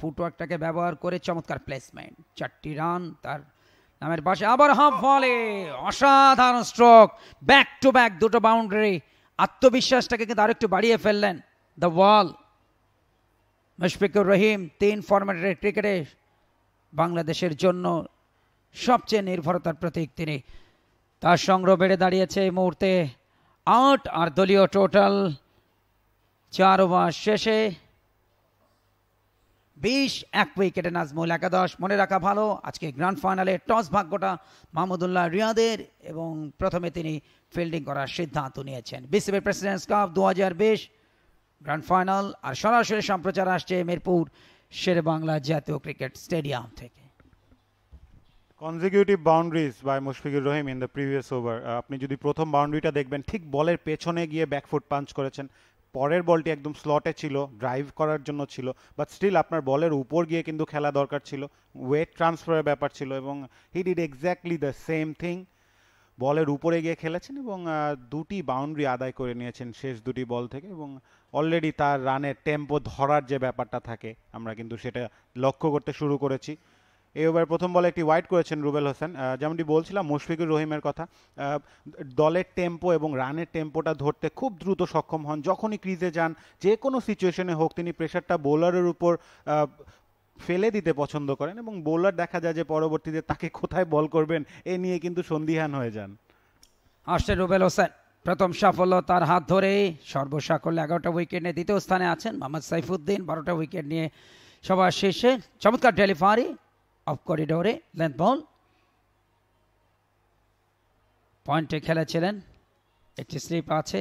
ফুটওয়ার্কটাকে ব্যবহার করে চমৎকার প্লেসমেন্ট চারটি রান তার নামের পাশে আবার হাফ বলে অসাধারণ স্ট্রোক ব্যাক টু ব্যাক দুটো বাউন্ডারি আত্মবিশ্বাসটাকে কিন্তু আরেকটু বাড়িয়ে ফেললেন the wall, মুশফিকুর রহিম তিন ফরম্যাটে ক্রিকেটে বাংলাদেশের জন্য সবচেয়ে নির্ভরতার প্রতীক তিনি তার সংগ্রহ বেড়ে দাঁড়িয়েছে এই মুহূর্তে আট আর দলীয় টোটাল চার ওভার শেষে বিশ এক উইকেটে নাজমুল একাদশ মনে রাখা ভালো আজকে গ্রান্ড ফাইনালে টস ভাগ্যটা মাহমুদুল্লাহ রিয়াদের এবং প্রথমে তিনি ফিল্ডিং করার সিদ্ধান্ত নিয়েছেন বিসিবির প্রেসিডেন্টস কাপ দু হাজার বিশ গ্র্যান্ড ফাইনাল আর সরাসরি সম্প্রচার আসছে মিরপুর শের বাংলা জাতীয় ক্রিকেট স্টেডিয়াম থেকে consecutive boundaries by Mushfiqur Rahim in the previous over আপনি যদি প্রথম বাউন্ডারিটা দেখবেন ঠিক বলের পেছনে গিয়ে ব্যাকফুট পাঞ্চ করেছেন পরের বলটি একদম স্লটে ছিল ড্রাইভ করার জন্য ছিল বাট স্টিল আপনার বলের উপর গিয়ে কিন্তু খেলা দরকার ছিল ওয়েট ট্রান্সফারের ব্যাপার ছিল এবং he did exactly the same thing বলের উপরে গিয়ে খেলেছেন এবং দুটি বাউন্ডারি আদায় করে নিয়েছেন শেষ দুটি বল থেকে এবং অলরেডি তার রানের টেম্পো ধরার যে ব্যাপারটা থাকে আমরা কিন্তু সেটা লক্ষ্য করতে শুরু করেছি এই ওভার প্রথম বলে একটি ওয়াইড করেছেন রুবেল হোসেন যেমনটি বলছিলাম মুশফিকুর রহিমের কথা দলের টেম্পো এবং রানের টেম্পোটা ধরতে খুব দ্রুত সক্ষম হন যখনই ক্রিজে যান যে কোনো সিচুয়েশনে হোক তিনি প্রেশারটা বোলারের উপর ফেলে দিতে পছন্দ করেন এবং বোলার দেখা যায় যে পরবর্তীতে তাকে কোথায় বল করবেন এ নিয়ে কিন্তু সন্দিহান হয়ে যান আসছে রুবেল হোসেন প্রথম সাফল্য তার হাত ধরে সর্বসাকল্যে এগারোটা উইকেট নিয়ে দ্বিতীয় স্থানে আছেন মোহাম্মদ সাইফুদ্দিন বারোটা উইকেট নিয়ে সবার শেষে চমৎকার ডেলিভারি অফ করিডোরে লেন্থ বল পয়েন্টে খেলেছিলেন একটি স্লিপ আছে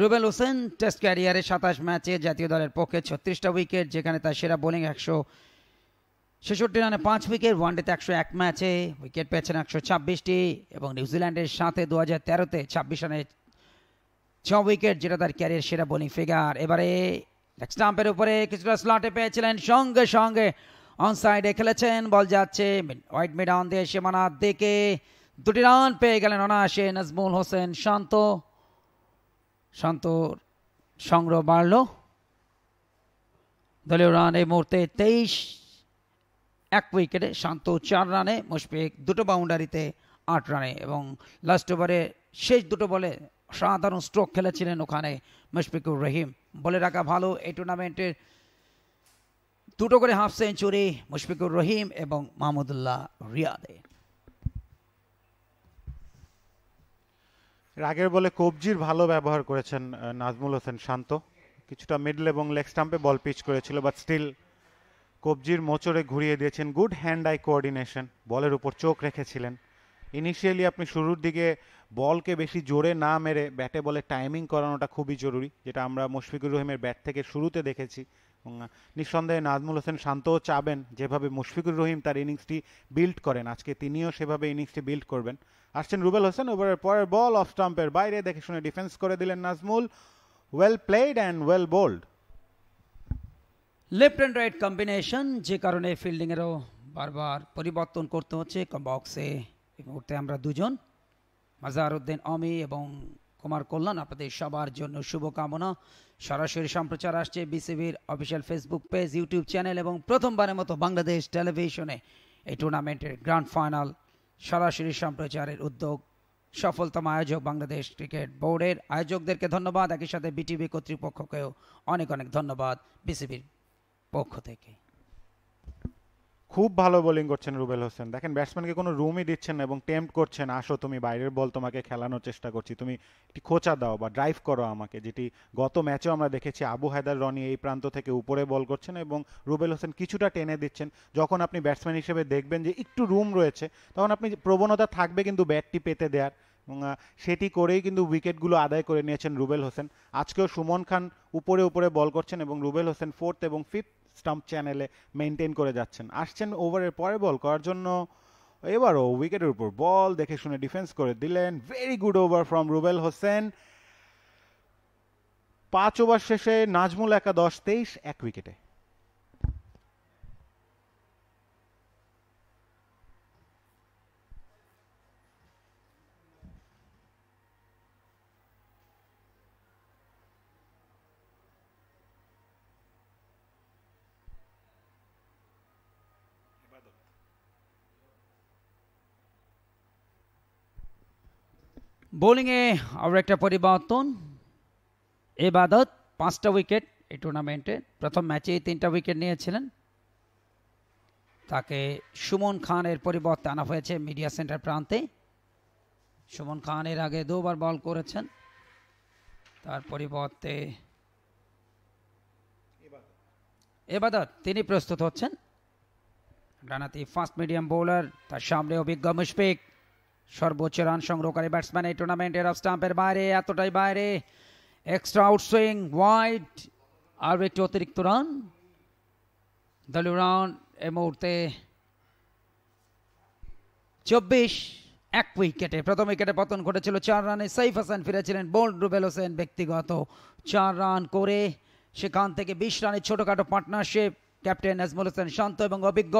রুবেল হোসেন টেস্ট ক্যারিয়ারে সাতাশ ম্যাচে জাতীয় দলের পক্ষে ছত্রিশটা উইকেট যেখানে তার সেরা বোলিং একশো ছেষট্টি রানে পাঁচ উইকেট ওয়ানডেতে একশো এক ম্যাচে উইকেট পেয়েছেন একশো ছাব্বিশটি এবং নিউজিল্যান্ডের সাথে দু হাজার তেরোতে ছাব্বিশ রানে ছ উইকেট যেটা তার ক্যারিয়ার সেরা বোলিং ফিগার এবারে লেগ স্টাম্পের উপরে কিছুটা স্লটে পেয়েছিলেন সঙ্গে সঙ্গে অন সাইডে খেলেছেন বল যাচ্ছে হোয়াইট মিড অন দিয়ে সীমানার দিকে দুটি রান পেয়ে গেলেন অনায়াসে নাজমুল হোসেন শান্ত শান্ত সংগ্রহ বাড়ল দলীয় রান এই মুহূর্তে তেইশ এক উইকেটে শান্ত চার রানে মুশফিক দুটো বাউন্ডারিতে আট রানে এবং লাস্ট ওভারে শেষ দুটো বলে সাধারণ স্ট্রোক খেলেছিলেন ওখানে মুশফিকুর রহিম বলে রাখা ভালো এই টুর্নামেন্টের দুটো করে হাফ সেঞ্চুরি মুশফিকুর রহিম এবং মাহমুদুল্লাহ রিয়াদের রাগের বলে কবজির ভালো ব্যবহার করেছেন নাজমুল হোসেন শান্ত কিছুটা মিডল এবং লেগ স্টাম্পে বল পিচ করেছিল বাট স্টিল কবজির মোচড়ে ঘুরিয়ে দিয়েছেন গুড হ্যান্ড আই কোঅর্ডিনেশন বলের উপর চোখ রেখেছিলেন ইনিশিয়ালি আপনি শুরুর দিকে বলকে বেশি জোরে না মেরে ব্যাটে বলে টাইমিং করানোটা খুবই জরুরি যেটা আমরা মুশফিকুর রহিমের ব্যাট থেকে শুরুতে দেখেছি নিঃসন্দেহে নাজমুল হোসেন শান্তও চাবেন যেভাবে মুশফিকুর রহিম তার ইনিংসটি বিল্ড করেন আজকে তিনিও সেভাবে ইনিংসটি বিল্ড করবেন আসছেন রুবেল হোসেন ওভারের পরের বল অফ স্টাম্পের বাইরে দেখে শুনে ডিফেন্স করে দিলেন Najmul well played and well bowled left and right combination যে কারণে ফিল্ডিংয়েরও বারবার পরিবর্তন করতে হচ্ছে বক্সে এই মুহূর্তে আমরা দুজন মাজার উদ্দিন অমি এবং কুমার কল্যাণ আপনাদের সবার জন্য শুভকামনা সরাসরি সম্প্রচার আসছে বিসিবির official Facebook page YouTube channel এবং প্রথমবারের মতো বাংলাদেশ টেলিভিশনে এই টুর্নামেন্টের গ্র্যান্ড ফাইনাল সরাসরি সম্প্রচারের উদ্যোগ সফলতম আয়োজক বাংলাদেশ ক্রিকেট বোর্ডের আয়োজকদেরকে ধন্যবাদ একই সাথে বিটিভি কর্তৃপক্ষকেও অনেক অনেক ধন্যবাদ বিসিবির পক্ষ থেকে খুব ভালো বোলিং করছেন রুবেল হোসেন দেখেন ব্যাটসম্যানকে কোনো রুমই দিচ্ছেন এবং টেম্প করছেন আসো তুমি বাইরের বল তোমাকে খেলানোর চেষ্টা করছি তুমি একটি খোঁচা দাও বা ড্রাইভ করো আমাকে যেটি গত ম্যাচেও আমরা দেখেছি আবু হায়দার রনি এই প্রান্ত থেকে উপরে বল করছেন এবং রুবেল হোসেন কিছুটা টেনে দিচ্ছেন যখন আপনি ব্যাটসম্যান হিসেবে দেখবেন যে একটু রুম রয়েছে তখন আপনি প্রবণতা থাকবে কিন্তু ব্যাটটি পেতে দেওয়ার এবং সেটি করেই কিন্তু উইকেটগুলো আদায় করে নিয়েছেন রুবেল হোসেন আজকেও সুমন খান উপরে উপরে বল করছেন এবং রুবেল হোসেন ফোর্থ এবং ফিফথ স্টাম্প চ্যানেলে মেনটেন করে যাচ্ছেন আসছেন ওভারের পরে বল করার জন্য এবারও উইকেটের উপর বল দেখে শুনে ডিফেন্স করে দিলেন very good over from Rubel Hossain পাঁচ ওভার শেষে নাজমুল একাদশ তেইশ এক উইকেটে বোলিংয়ে আরও একটা পরিবর্তন এবাদত পাঁচটা উইকেট এই টুর্নামেন্টে প্রথম ম্যাচেই তিনটা উইকেট নিয়েছিলেন তাকে সুমন খানের পরিবর্তে আনা হয়েছে মিডিয়া সেন্টার প্রান্তে সুমন খান এর আগে দুবার বল করেছেন তার পরিবর্তে এবাদত তিনি প্রস্তুত হচ্ছেন ডানাতি ফাস্ট মিডিয়াম বোলার তার সামনে অভিজ্ঞ মুশফিক সর্বোচ্চ রান সংগ্রহকারী ব্যাটসম্যান এই টুর্নামেন্টের অফ স্টাম্পের বাইরে এতটাই বাইরে এক্সট্রা আউটসুইং ওয়াইড আরও একটি অতিরিক্ত রান দলীয় রান এ মুহূর্তে চব্বিশ এক উইকেটে প্রথম উইকেটে পতন ঘটেছিল চার রানে সাইফ হাসান ফিরেছিলেন বোল্ড রুবেল হোসেন ব্যক্তিগত চার রান করে সেখান থেকে বিশ রানের ছোটোখাটো পার্টনারশিপ ক্যাপ্টেন নাজমুল হোসেন শান্ত এবং অভিজ্ঞ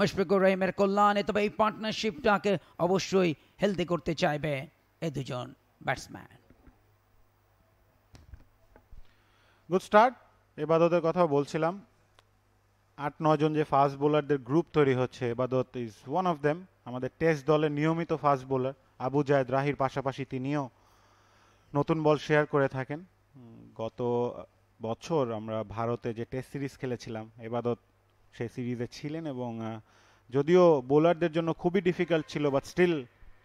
মুশফিকুর রহিমের কল্যাণে তবে এই পার্টনারশিপটাকে অবশ্যই হেলদি করতে চাইবে এই দুজন ব্যাটসম্যান গুড স্টার্ট এবাদতের কথা বলছিলাম আট নজন যে ফাস্ট বোলারদের গ্রুপ তৈরি হচ্ছে Ebadot is one of them আমাদের টেস্ট দলের নিয়মিত ফাস্ট বোলার আবু জায়দ রাহির পাশাপাশি তিনিও নতুন বল শেয়ার করে থাকেন গত বছর আমরা ভারতে যে টেস্ট সিরিজ খেলেছিলাম এবাদত সেই সিরিজে ছিলেন এবং যদিও বোলারদের জন্য খুবই ডিফিকাল্ট ছিল বাট স্টিল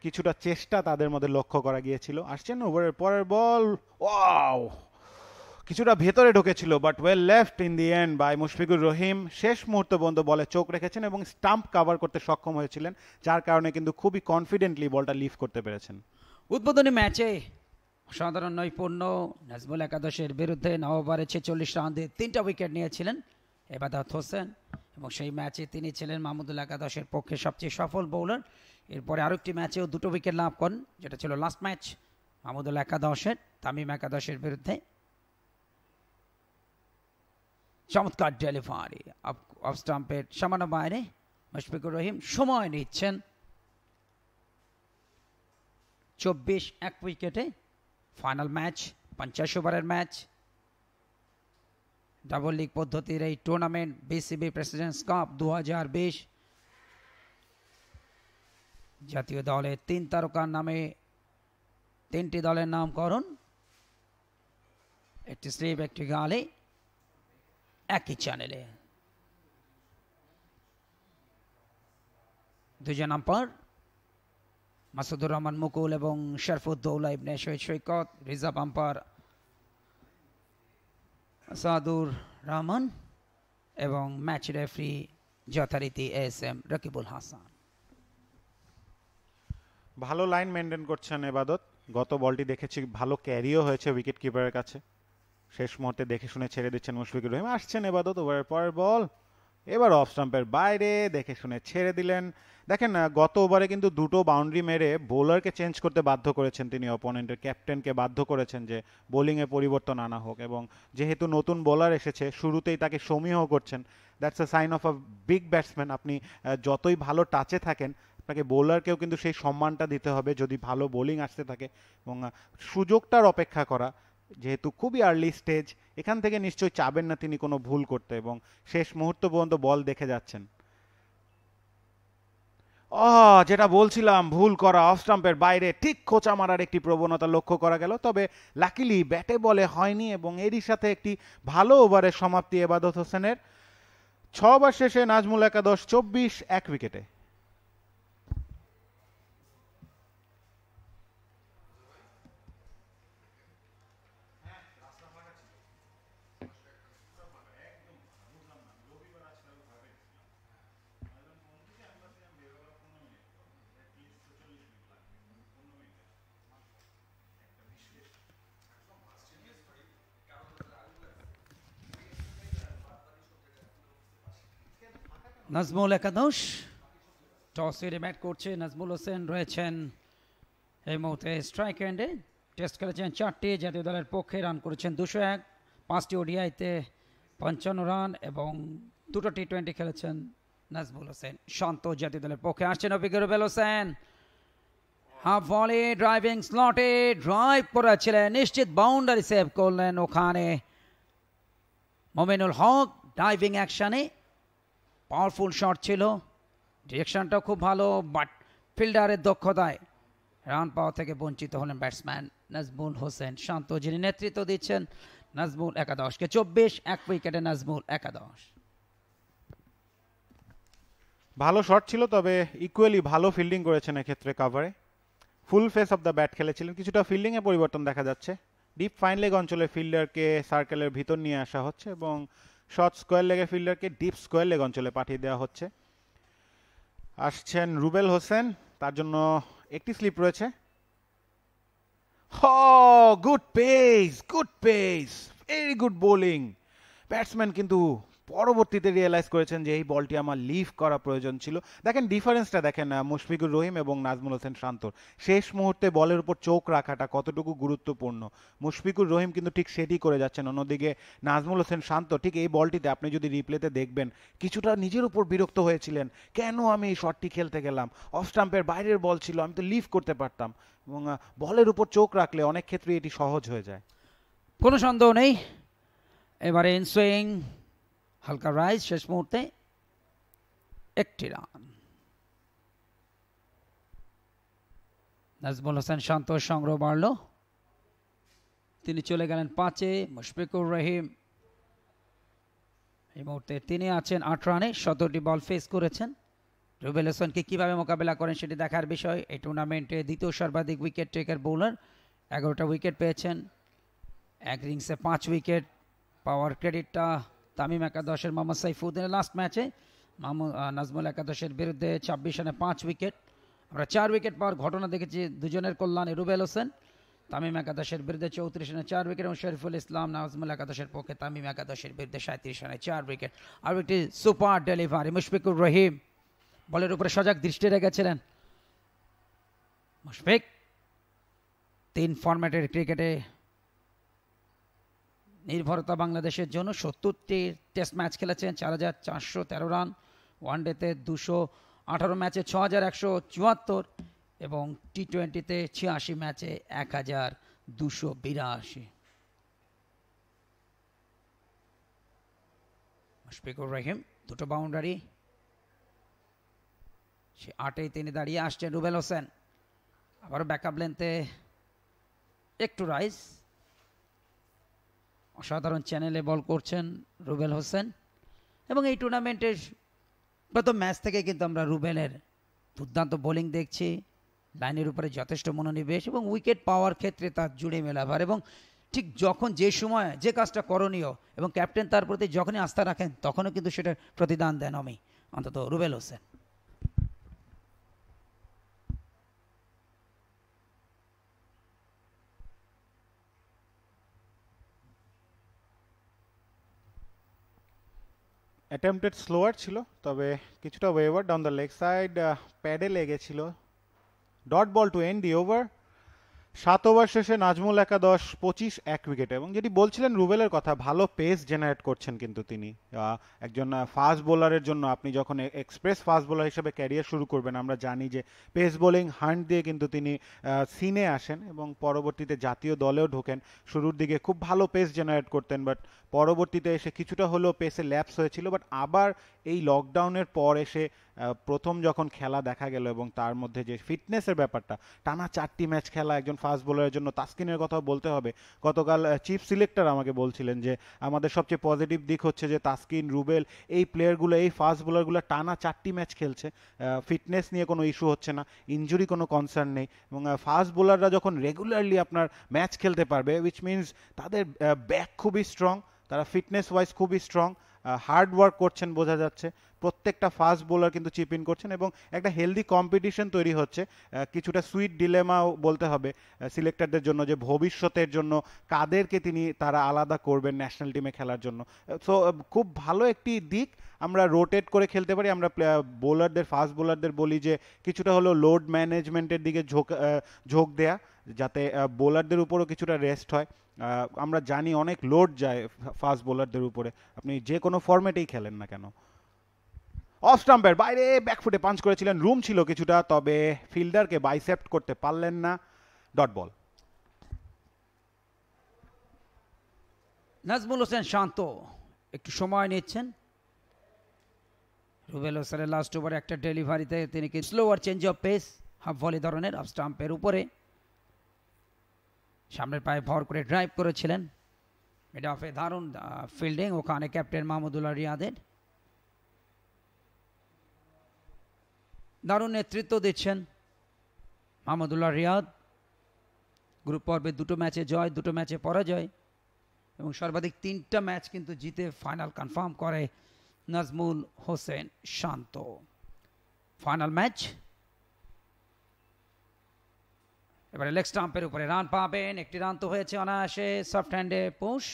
কিছুটা চেষ্টা তাদের মধ্যে লক্ষ্য করা গিয়েছিল আসছেন ওভারের পরের বল ওয়াও কিছুটা ভেতরে ঢুকেছিল but well left in the end by Mushfiqur Rahim শেষ মুহূর্ত পর্যন্ত বলে চোখ রেখেছেন এবং স্টাম্প কাভার করতে সক্ষম হয়েছিলেন যার কারণে কিন্তু খুবই কনফিডেন্টলি বলটা লিভ করতে পেরেছেন উদ্বোধনী ম্যাচে সাধারণ নৈপুণ্য নাজমুল একাদশের বিরুদ্ধে নবাবারে ছেচল্লিশ রান দিয়ে তিনটা উইকেট নিয়েছিলেন এবাদত হোসেন এবং সেই ম্যাচে তিনি ছিলেন মাহমুদুল একাদশের পক্ষে সবচেয়ে সফল বোলার এরপরে একটি ম্যাচেও দুটো উইকেট লাভ করেন যেটা ছিল লাস্ট ম্যাচ মাহমুদুল একাদশের তামিম একাদশের বিরুদ্ধে চমৎকার ডেলিভারি অফ স্টাম্পের সামান্য বাইরে মুশফিকুর রহিম সময় নিচ্ছেন চব্বিশ এক উইকেটে ফাইনাল ম্যাচ পঞ্চাশ ওভারের ম্যাচ ডাবল লিগ পদ্ধতির এই tournament BCB presidents cup the জাতীয় দলে তিন তারকার নামে তিনটি দলের নামকরণ একটি স্লিপ একটি গালে একই চ্যানেলে দুজন আম্পার মাসুদুর রহমান মুকুল এবং শরফুদ্দৌলা ইবনে শহীদ সৈকত রিজার্ভ আম্পায়ার সাদুর রহমান এবং ম্যাচ রেফরি যথারীতি এস এম রকিবুল হাসান ভালো লাইন মেনটেন করছেন এবাদত গত বলটি দেখেছি ভালো ক্যারিও হয়েছে উইকেট কিপারের কাছে শেষ মুহূর্তে দেখে শুনে ছেড়ে দিচ্ছেন মুশফিকুর রহিম আসছেন এবাদত ওভারের পরের বল এবার অফ স্টাম্পের বাইরে দেখে শুনে ছেড়ে দিলেন দেখেন গত ওভারে কিন্তু দুটো বাউন্ডারি মেরে বোলারকে চেঞ্জ করতে বাধ্য করেছেন তিনি অপোনেন্টের ক্যাপ্টেনকে বাধ্য করেছেন যে বোলিংয়ে পরিবর্তন আনা হোক এবং যেহেতু নতুন বোলার এসেছে শুরুতেই তাকে সমীহ করছেন that's a sign of a big batsman আপনি যতই ভালো টাচে থাকেন আপনাকে বোলারকেও কিন্তু সেই সম্মানটা দিতে হবে যদি ভালো বোলিং আসতে থাকে এবং সুযোগটার অপেক্ষা করা যেহেতু খুবই আর্লি স্টেজ এখান থেকে নিশ্চয়ই চাবেন না তিনি কোনো ভুল করতে এবং শেষ মুহূর্ত পর্যন্ত বল দেখে যাচ্ছেন ও যেটা বলছিলাম ভুল করা অফ স্টাম্পের বাইরে ঠিক খোঁচা মারার একটি প্রবণতা লক্ষ্য করা গেল তবে লাকিলি ব্যাটে বলে হয়নি এবং এরই সাথে একটি ভালো ওভারের সমাপ্তি এবাদত হোসেনের ছ ওভার শেষে নাজমুল একাদশ চব্বিশ এক উইকেটে নাজমুল একাদশ টসে ব্যাট করছে নাজমুল হোসেন রয়েছেন এই মুহূর্তে স্ট্রাইক এন্ডে টেস্ট খেলেছেন চারটি জাতীয় দলের পক্ষে রান করেছেন দুশো এক পাঁচটি ওডিআইতে পঞ্চান্ন রান এবং দুটো টি টোয়েন্টি খেলেছেন নাজমুল হোসেন শান্ত জাতীয় দলের পক্ষে আসছেন অভিজ্ঞ রুবেল হোসেন হাফ বলে ড্রাইভিং স্লটে ড্রাইভ করেছিলেন নিশ্চিত বাউন্ডারি সেভ করলেন ওখানে মোমিনুল হক ড্রাইভিং অ্যাকশনে পাওয়ারফুল শট ছিল ডিরেকশনটাও খুব ভালো বাট ফিল্ডারের দক্ষতায় রান পাওয়া থেকে বঞ্চিত হলেন ব্যাটসম্যান নাজমুল হোসেন শান্ত যিনি নেতৃত্ব দিচ্ছেন নাজমুল একাদশকে চব্বিশ এক উইকেটে নাজমুল একাদশ ভালো শট ছিল তবে ইকুয়ালি ভালো ফিল্ডিং করেছেন এক্ষেত্রে কাভারে full face of the bat খেলেছিলেন কিছুটা ফিল্ডিংয়ে পরিবর্তন দেখা যাচ্ছে ডিপ ফাইন লেগ অঞ্চলে ফিল্ডারকে সার্কেলের ভিতর নিয়ে আসা হচ্ছে এবং শর্ট স্কোয়ার লেগে ফিল্ডারকে ডিপ স্কোয়ার লেগ অঞ্চলে পাঠিয়ে দেওয়া হচ্ছে আসছেন রুবেল হোসেন তার জন্য একটি স্লিপ রয়েছে হ good pace good pace very good bowling batsman কিন্তু পরবর্তীতে রিয়েলাইজ করেছেন যে এই বলটি আমার লিভ করা প্রয়োজন ছিল দেখেন ডিফারেন্সটা দেখেন মুশফিকুর রহিম এবং নাজমুল হোসেন শান্তর শেষ মুহূর্তে বলের উপর চোখ রাখাটা কতটুকু গুরুত্বপূর্ণ মুশফিকুর রহিম কিন্তু ঠিক সেটি করে যাচ্ছেন অন্যদিকে নাজমুল হোসেন শান্ত ঠিক এই বলটিতে আপনি যদি রিপ্লেতে দেখবেন কিছুটা নিজের উপর বিরক্ত হয়েছিলেন কেন আমি এই শটটি খেলতে গেলাম অফ স্টাম্পের বাইরের বল ছিল আমি তো লিভ করতে পারতাম এবং বলের উপর চোখ রাখলে অনেক ক্ষেত্রে এটি সহজ হয়ে যায় কোনো সন্দেহ নেই এবারে ইনসুইং হালকা রাইজ শেষ মুহূর্তে একটি রান নাজমুল হোসেন সন্তোষ সংগ্রহ বাড়ল তিনি চলে গেলেন পাঁচে মুশফিকুর রহিম এই মুহূর্তে তিনি আছেন আট রানে সতেরোটি বল ফেস করেছেন রুবেল হোসেনকে কীভাবে মোকাবেলা করেন সেটি দেখার বিষয় এই টুর্নামেন্টে দ্বিতীয় সর্বাধিক উইকেট টেকার বোলার এগারোটা উইকেট পেয়েছেন এক ইনিংসে পাঁচ উইকেট পাওয়ার ক্রেডিটটা তামিম একাদশের মোহাম্মদ সাইফুদ্দিনের লাস্ট ম্যাচে মাহমুদ নাজমুল একাদশের বিরুদ্ধে ছাব্বিশ রানে পাঁচ উইকেট আমরা চার উইকেট পাওয়ার ঘটনা দেখেছি দুজনের কল্যাণে রুবেল হোসেন তামিম একাদশের বিরুদ্ধে চৌত্রিশ রানে চার উইকেট এবং শরীফুল ইসলাম নাজমুল একাদশের পক্ষে তামিম একাদশের বিরুদ্ধে সাঁত্রিশ রানে চার উইকেট আর একটি সুপার ডেলিভারি মুশফিকুর রহিম বলের উপরে সজাগ দৃষ্টি রেখেছিলেন মুশফিক তিন ফর্ম্যাটের ক্রিকেটে নির্ভরতা বাংলাদেশের জন্য সত্তরটি টেস্ট ম্যাচ খেলেছেন চার হাজার চারশো তেরো রান ওয়ান ডেতে দুশো আঠারো ম্যাচে ছ হাজার একশো চুয়াত্তর এবং টি টোয়েন্টিতে ছিয়াশি ম্যাচে এক হাজার দুশো বিরাশি মুশফিকুর রহিম দুটো বাউন্ডারি সে আটেই তিনি দাঁড়িয়ে আসছেন রুবেল হোসেন আবারও ব্যাকআপ লেনতে একটু রাইস অসাধারণ চ্যানেলে বল করছেন রুবেল হোসেন এবং এই টুর্নামেন্টের গত ম্যাচ থেকে কিন্তু আমরা রুবেলের দুর্দান্ত বোলিং দেখছি লাইনের উপরে যথেষ্ট মনোনিবেশ এবং উইকেট পাওয়ার ক্ষেত্রে তার জুড়ে মেলাভার এবং ঠিক যখন যে সময় যে কাজটা করণীয় এবং ক্যাপ্টেন তার প্রতি যখনই আস্থা রাখেন তখনও কিন্তু সেটার প্রতিদান দেন আমি অন্তত রুবেল হোসেন অ্যাটেম্পটেড স্লোয়ার ছিল তবে কিছুটা waver down the leg side প্যাডে লেগেছিল dot ball to end the over সাত ওভার শেষে নাজমুল একাদশ পঁচিশ এক উইকেটে এবং যেটি বলছিলেন রুবেলের কথা ভালো পেস জেনারেট করছেন কিন্তু তিনি একজন ফাস্ট বোলারের জন্য আপনি যখন এক্সপ্রেস ফাস্ট বোলার হিসেবে ক্যারিয়ার শুরু করবেন আমরা জানি যে পেস বোলিং হান্ট দিয়ে কিন্তু তিনি সিনে আসেন এবং পরবর্তীতে জাতীয় দলেও ঢোকেন শুরুর দিকে খুব ভালো পেস জেনারেট করতেন বাট পরবর্তীতে এসে কিছুটা হলেও পেসে ল্যাপস হয়েছিল বাট আবার এই লকডাউনের পর এসে প্রথম যখন খেলা দেখা গেল এবং তার মধ্যে যে ফিটনেসের ব্যাপারটা টানা চারটি ম্যাচ খেলা একজন ফাস্ট বোলারের জন্য তাস্কিনের কথা বলতে হবে গতকাল চিফ সিলেক্টর আমাকে বলছিলেন যে আমাদের সবচেয়ে পজিটিভ দিক হচ্ছে যে তাস্কিন রুবেল এই প্লেয়ারগুলো এই ফাস্ট বোলারগুলো টানা চারটি ম্যাচ খেলছে ফিটনেস নিয়ে কোনো ইস্যু হচ্ছে না ইঞ্জুরি কোনো কনসার্ন নেই এবং ফাস্ট বোলাররা যখন রেগুলারলি আপনার ম্যাচ খেলতে পারবে উইচ মিনস তাদের ব্যাক খুবই স্ট্রং তারা ফিটনেস ওয়াইজ খুবই স্ট্রং হার্ড ওয়ার্ক করছেন বোঝা যাচ্ছে প্রত্যেকটা ফাস্ট বোলার কিন্তু চিপ ইন করছেন এবং একটা হেলদি কম্পিটিশন তৈরি হচ্ছে কিছুটা সুইট ডিলেমাও বলতে হবে সিলেক্টরদের জন্য যে ভবিষ্যতের জন্য কাদেরকে তিনি তারা আলাদা করবেন ন্যাশনাল টিমে খেলার জন্য সো খুব ভালো একটি দিক আমরা রোটেট করে খেলতে পারি আমরা বোলারদের ফাস্ট বোলারদের বলি যে কিছুটা হলো লোড ম্যানেজমেন্টের দিকে ঝোঁক ঝোঁক দেয়া যাতে বোলারদের উপরও কিছুটা রেস্ট হয় আমরা জানি অনেক লোড যায় ফাস্ট বোলারদের উপরে আপনি যে কোনো ফর্ম্যাটেই খেলেন না কেন অফ স্টাম্পের বাইরে ব্যাকফুটে পাঞ্চ করেছিলেন রুম ছিল কিছুটা তবে ফিল্ডারকে বাইসেপ্ট করতে পারলেন না ডট বল নাজমুল হোসেন শান্ত একটু সময় নিচ্ছেন রুবেল হোসেনের লাস্ট ওভারে একটা ডেলিভারিতে তিনি slower change of pace half volley ধরনের অফ স্টাম্পের উপরে সামনের পায়ে ভর করে ড্রাইভ করেছিলেন মিড অফে দারুণ ফিল্ডিং ওখানে ক্যাপ্টেন মাহমুদুল্লাহ রিয়াদের দারুণ নেতৃত্ব দিচ্ছেন মাহমুদুল্লাহ রিয়াদ গ্রুপ পর্বে দুটো ম্যাচে জয় দুটো ম্যাচে পরাজয় এবং সর্বাধিক তিনটা ম্যাচ কিন্তু জিতে ফাইনাল কনফার্ম করে নাজমুল হোসেন শান্ত ফাইনাল ম্যাচ এবারে লেগ স্টাম্পের উপরে রান পাবেন একটি রান তো হয়েছে অনায়াসে সফট হ্যান্ডে পুশ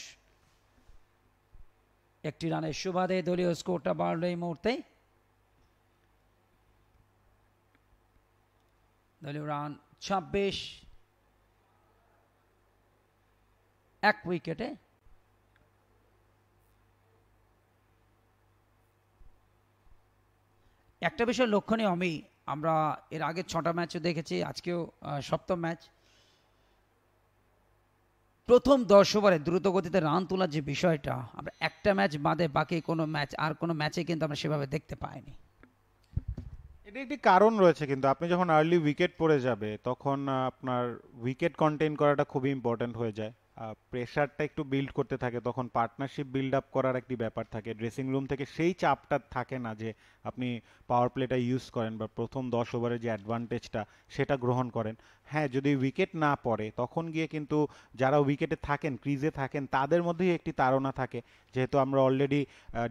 একটি রানের সুবাদে দলীয় স্কোরটা বাড়লো এই মুহূর্তে দলীয় রান ছাব্বিশ এক উইকেটে একটা বিষয় লক্ষণীয় আমি আমরা এর আগে ছটা ম্যাচও দেখেছি আজকেও সপ্তম ম্যাচ প্রথম দশ ওভারে দ্রুত গতিতে রান তোলার যে বিষয়টা আমরা একটা ম্যাচ বাদে বাকি কোনো ম্যাচ আর কোনো ম্যাচে কিন্তু আমরা সেভাবে দেখতে পাইনি এটা একটি কারণ রয়েছে কিন্তু আপনি যখন আর্লি উইকেট পড়ে যাবে তখন আপনার উইকেট কন্টেন করাটা খুবই ইম্পর্টেন্ট হয়ে যায় প্রেশারটা একটু বিল্ড করতে থাকে তখন পার্টনারশিপ বিল্ড আপ করার একটি ব্যাপার থাকে ড্রেসিং রুম থেকে সেই চাপটা থাকে না যে আপনি পাওয়ার প্লেটা ইউজ করেন বা প্রথম দশ ওভারের যে অ্যাডভান্টেজটা সেটা গ্রহণ করেন হ্যাঁ যদি উইকেট না পড়ে তখন গিয়ে কিন্তু যারা উইকেটে থাকেন ক্রিজে থাকেন তাদের মধ্যেই একটি তাড়না থাকে যেহেতু আমরা অলরেডি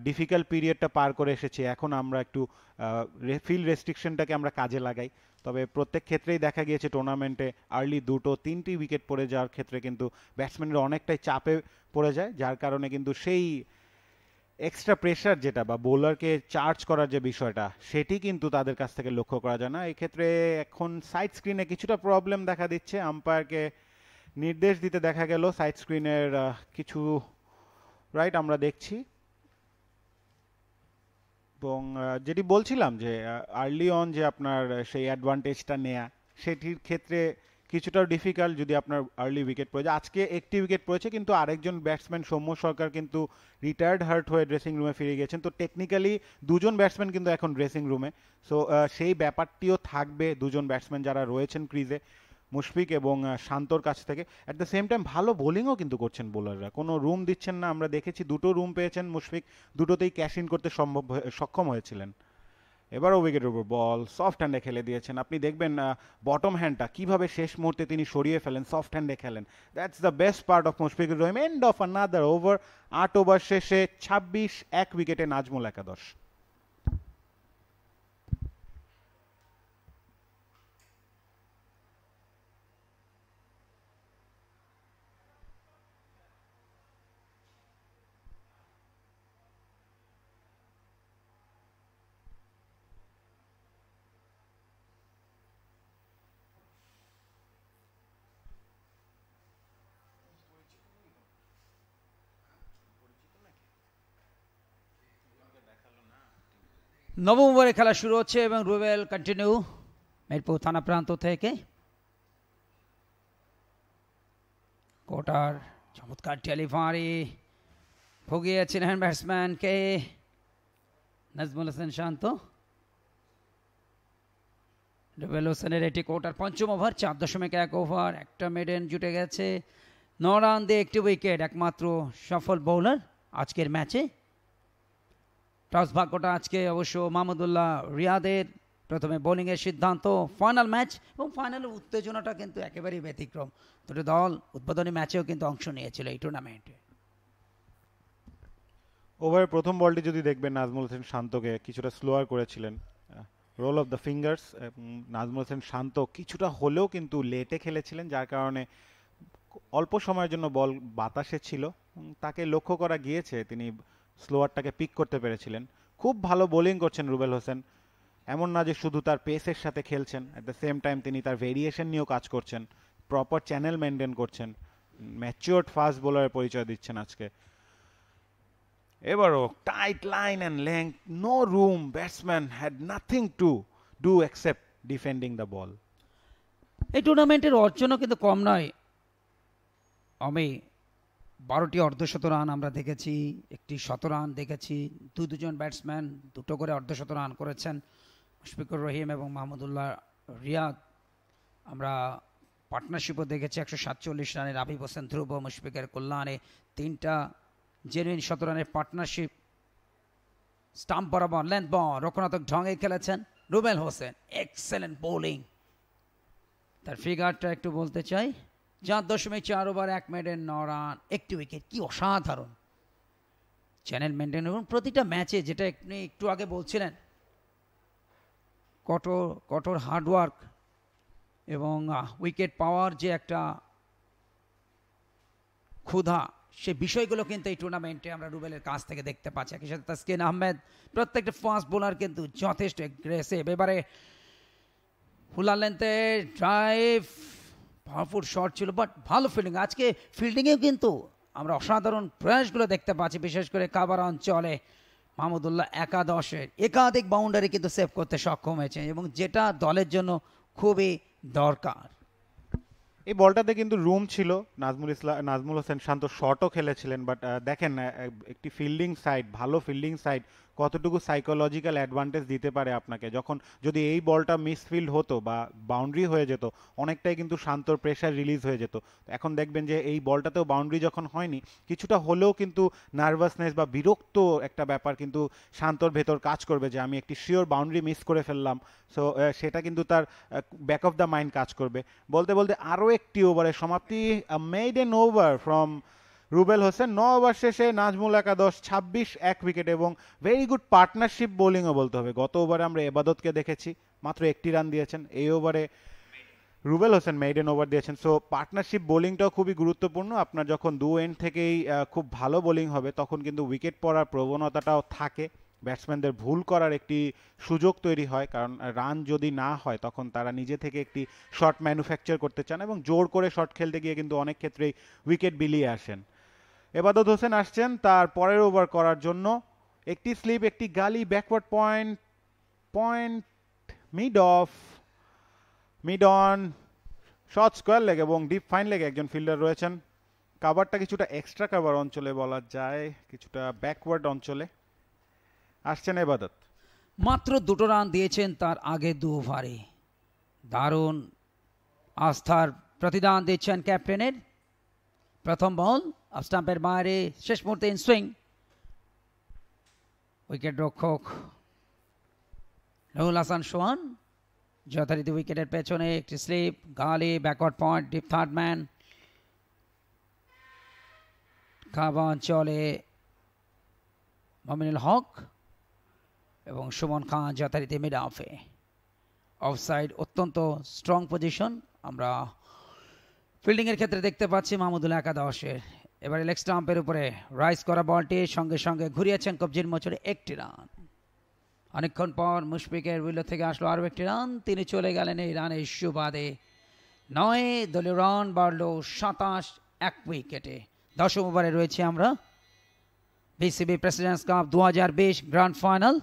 ডিফিকাল্ট পিরিয়ডটা পার করে এসেছি এখন আমরা একটু ফিল্ড রেস্ট্রিকশনটাকে আমরা কাজে লাগাই তবে প্রত্যেক ক্ষেত্রেই দেখা গিয়েছে টুর্নামেন্টে আর্লি দুটো তিনটি উইকেট পড়ে যাওয়ার ক্ষেত্রে কিন্তু ব্যাটসম্যানের অনেকটাই চাপে পড়ে যায় যার কারণে কিন্তু সেই এক্সট্রা প্রেশার যেটা বা বোলারকে চার্জ করার যে বিষয়টা সেটি কিন্তু তাদের কাছ থেকে লক্ষ্য করা যায় না এক্ষেত্রে এখন সাইড স্ক্রিনে কিছুটা প্রবলেম দেখা দিচ্ছে আম্পায়ারকে নির্দেশ দিতে দেখা গেল সাইড স্ক্রিনের কিছু রাইট আমরা দেখছি এবং যেটি বলছিলাম যে আর্লি অন যে আপনার সেই অ্যাডভান্টেজটা নেয়া সেটির ক্ষেত্রে কিছুটা ডিফিকাল্ট যদি আপনার আর্লি উইকেট পড়ে যায় আজকে একটি উইকেট পড়েছে কিন্তু আরেকজন ব্যাটসম্যান সৌম্য সরকার কিন্তু রিটায়ার্ড হার্ট হয়ে ড্রেসিং রুমে ফিরে গেছেন তো টেকনিক্যালি দুজন ব্যাটসম্যান কিন্তু এখন ড্রেসিং রুমে সো সেই ব্যাপারটিও থাকবে দুজন ব্যাটসম্যান যারা রয়েছেন ক্রিজে মুশফিক এবং শান্তর কাছ থেকে অ্যাট দ্য সেম টাইম ভালো বোলিংও কিন্তু করছেন বোলাররা কোনো রুম দিচ্ছেন না আমরা দেখেছি দুটো রুম পেয়েছেন মুশফিক দুটোতেই ক্যাশ ইন করতে সম্ভব সক্ষম হয়েছিলেন এবারও উইকেটের উপর বল সফট হ্যান্ডে খেলে দিয়েছেন আপনি দেখবেন বটম হ্যান্ডটা কিভাবে শেষ মুহূর্তে তিনি সরিয়ে ফেলেন সফট হ্যান্ডে খেলেন that's the best part of Mushfiqur Rahim end of another over আট ওভার শেষে ছাব্বিশ এক উইকেটে নাজমুল একাদশ নবম ওভারে খেলা শুরু হচ্ছে এবং রুবেল কন্টিনিউ মিরপুর থানা প্রান্ত থেকে কোটার চমৎকার টেলিফাঁড়ি ভুগিয়েছিলেন ব্যাটসম্যানকে নাজমুল হোসেন শান্ত রুবেল হোসেনের এটি কোটার পঞ্চম ওভার চার দশমিক এক ওভার একটা মেডেন জুটে গেছে ন রান দিয়ে একটি উইকেট একমাত্র সফল বোলার আজকের ম্যাচে টস ভাগ্যটা আজকে অবশ্য মাহমুদুল্লাহ রিয়াদের প্রথমে বোলিংয়ের সিদ্ধান্ত ফাইনাল ম্যাচ এবং ফাইনালের উত্তেজনাটা কিন্তু একেবারেই ব্যতিক্রম দুটো দল উদ্বোধনী ম্যাচেও কিন্তু অংশ নিয়েছিল এই টুর্নামেন্টে ওভারের প্রথম বলটি যদি দেখবেন নাজমুল হোসেন শান্তকে কিছুটা স্লোয়ার করেছিলেন roll off the fingers Najmul Hossain Shanto কিছুটা হলেও কিন্তু লেটে খেলেছিলেন যার কারণে অল্প সময়ের জন্য বল বাতাসে ছিল তাকে লক্ষ্য করা গিয়েছে তিনি স্লোয়ারটাকে পিক করতে পেরেছিলেন খুব ভালো বোলিং করছেন রুবেল হোসেন এমন না যে শুধু তার পেসের সাথে খেলছেন অ্যাট দ্য সেম টাইম তিনি তার ভেরিয়েশন নিয়েও কাজ করছেন প্রপার চ্যানেল মেনটেন করছেন ম্যাচিওর্ড ফাস্ট বোলারের পরিচয় দিচ্ছেন আজকে এবারও tight line and length no room batsman had nothing to do except defending the ball এই টুর্নামেন্টের অর্জনও কিন্তু কম নয় আমি বারোটি অর্ধশত রান আমরা দেখেছি একটি শত রান দেখেছি দু দুজন ব্যাটসম্যান দুটো করে অর্ধশত রান করেছেন মুশফিকুর রহিম এবং মাহমুদুল্লাহ রিয়াদ আমরা পার্টনারশিপও দেখেছি একশো সাতচল্লিশ রানে রাবিব হোসেন ধ্রুব মুশফিকের কল্যাণে তিনটা জেনুইন শত রানের পার্টনারশিপ স্টাম্প বরাবর লেন্থ বন রক্ষণাত্মক ঢঙে খেলেছেন রুবেল হোসেন এক্সেলেন্ট বোলিং তার ফিগারটা একটু বলতে চাই যার দশমিক চার ওভার এক মিনিটের ন রান একটি উইকেট কি অসাধারণ চ্যানেল মেনটেন এবং প্রতিটা ম্যাচে যেটা আপনি একটু আগে বলছিলেন কঠোর কঠোর হার্ডওয়ার্ক এবং উইকেট পাওয়ার যে একটা ক্ষুধা সে বিষয়গুলো কিন্তু এই টুর্নামেন্টে আমরা রুবেলের কাছ থেকে দেখতে পাচ্ছি একই সাথে তাসকিন আহমেদ প্রত্যেকটা ফাস্ট বোলার কিন্তু যথেষ্ট এগ্রেসিভ এবারে ফুলালেন্তে ড্রাইভ পাওয়ারফুল শট ছিল বাট ভালো ফিল্ডিং আজকে ফিল্ডিংয়েও কিন্তু আমরা অসাধারণ প্রয়াসগুলো দেখতে পাচ্ছি বিশেষ করে কাবার অঞ্চলে মাহমুদুল্লাহ একাদশের একাধিক বাউন্ডারি কিন্তু সেভ করতে সক্ষম হয়েছে এবং যেটা দলের জন্য খুবই দরকার এই বলটাতে কিন্তু রুম ছিল নাজমুল ইসলাম নাজমুল হোসেন শান্ত শর্টও খেলেছিলেন বাট দেখেন একটি ফিল্ডিং সাইড ভালো ফিল্ডিং সাইড কতটুকু সাইকোলজিক্যাল অ্যাডভান্টেজ দিতে পারে আপনাকে যখন যদি এই বলটা মিসফিল্ড হতো বা বাউন্ডারি হয়ে যেত অনেকটাই কিন্তু শান্তর প্রেশার রিলিজ হয়ে যেত এখন দেখবেন যে এই বলটাতেও বাউন্ডারি যখন হয়নি কিছুটা হলেও কিন্তু নার্ভাসনেস বা বিরক্ত একটা ব্যাপার কিন্তু শান্তর ভেতর কাজ করবে যে আমি একটি শিওর বাউন্ডারি মিস করে ফেললাম সো সেটা কিন্তু তার ব্যাক অফ দ্য মাইন্ড কাজ করবে বলতে বলতে আরও একটি ওভারের সমাপ্তি maiden over from Rubel Hossain ন ওভার শেষে নাজমুল একাদশ ছাব্বিশ এক উইকেট এবং ভেরি গুড পার্টনারশিপ বোলিংও বলতে হবে গত ওভারে আমরা এবাদতকে দেখেছি মাত্র একটি রান দিয়েছেন এই ওভারে রুবেল হোসেন মেইডেন ওভার দিয়েছেন সো পার্টনারশিপ বোলিংটাও খুবই গুরুত্বপূর্ণ আপনার যখন দু এন্ড থেকেই খুব ভালো বোলিং হবে তখন কিন্তু উইকেট পড়ার প্রবণতাটাও থাকে ব্যাটসম্যানদের ভুল করার একটি সুযোগ তৈরি হয় কারণ রান যদি না হয় তখন তারা নিজে থেকে একটি শট ম্যানুফ্যাকচার করতে চান এবং জোর করে শট খেলতে গিয়ে কিন্তু অনেক ক্ষেত্রেই উইকেট বিলিয়ে আসেন এবাদত হোসেন আসছেন তার পরের ওভার করার জন্য একটি স্লিপ একটি gully backward point point mid off mid on short square leg এবং ডিপ ফাইন লেগে একজন ফিল্ডার রয়েছেন কাভারটা কিছুটা এক্সট্রা কাভার অঞ্চলে বলা যায় কিছুটা ব্যাকওয়ার্ড অঞ্চলে আসছেন এবাদত মাত্র দুটো রান দিয়েছেন তার আগে দু ওভারে দারুণ আস্থার প্রতিদান দিচ্ছেন ক্যাপ্টেনের প্রথম বল আপ স্টাম্পের মারে শেষ মুহূর্তে ইন উইকেট রক্ষক রহুল হাসান সোহান যথারীতি উইকেটের পেছনে একটি slip gully backward point deep third man খাবা অঞ্চলে মমিনুল হক এবং সুমন খান যথারীতি মিড অফ সাইড অত্যন্ত স্ট্রং পজিশন আমরা ফিল্ডিংয়ের ক্ষেত্রে দেখতে পাচ্ছি মাহমুদুল একাদশের এবারে লেগ স্টাম্পের উপরে রাইস করা বলটি সঙ্গে সঙ্গে ঘুরিয়েছেন কবজির মোচরে একটি রান অনেকক্ষণ পর মুশফিকের উইলো থেকে আসলো আরও একটি রান তিনি চলে গেলেন এই রানের সুবাদে নয় দলীয় রান বাড়ল সাতাশ এক উইকেটে দশম ওভারে রয়েছে আমরা BCB presidents cup the grand final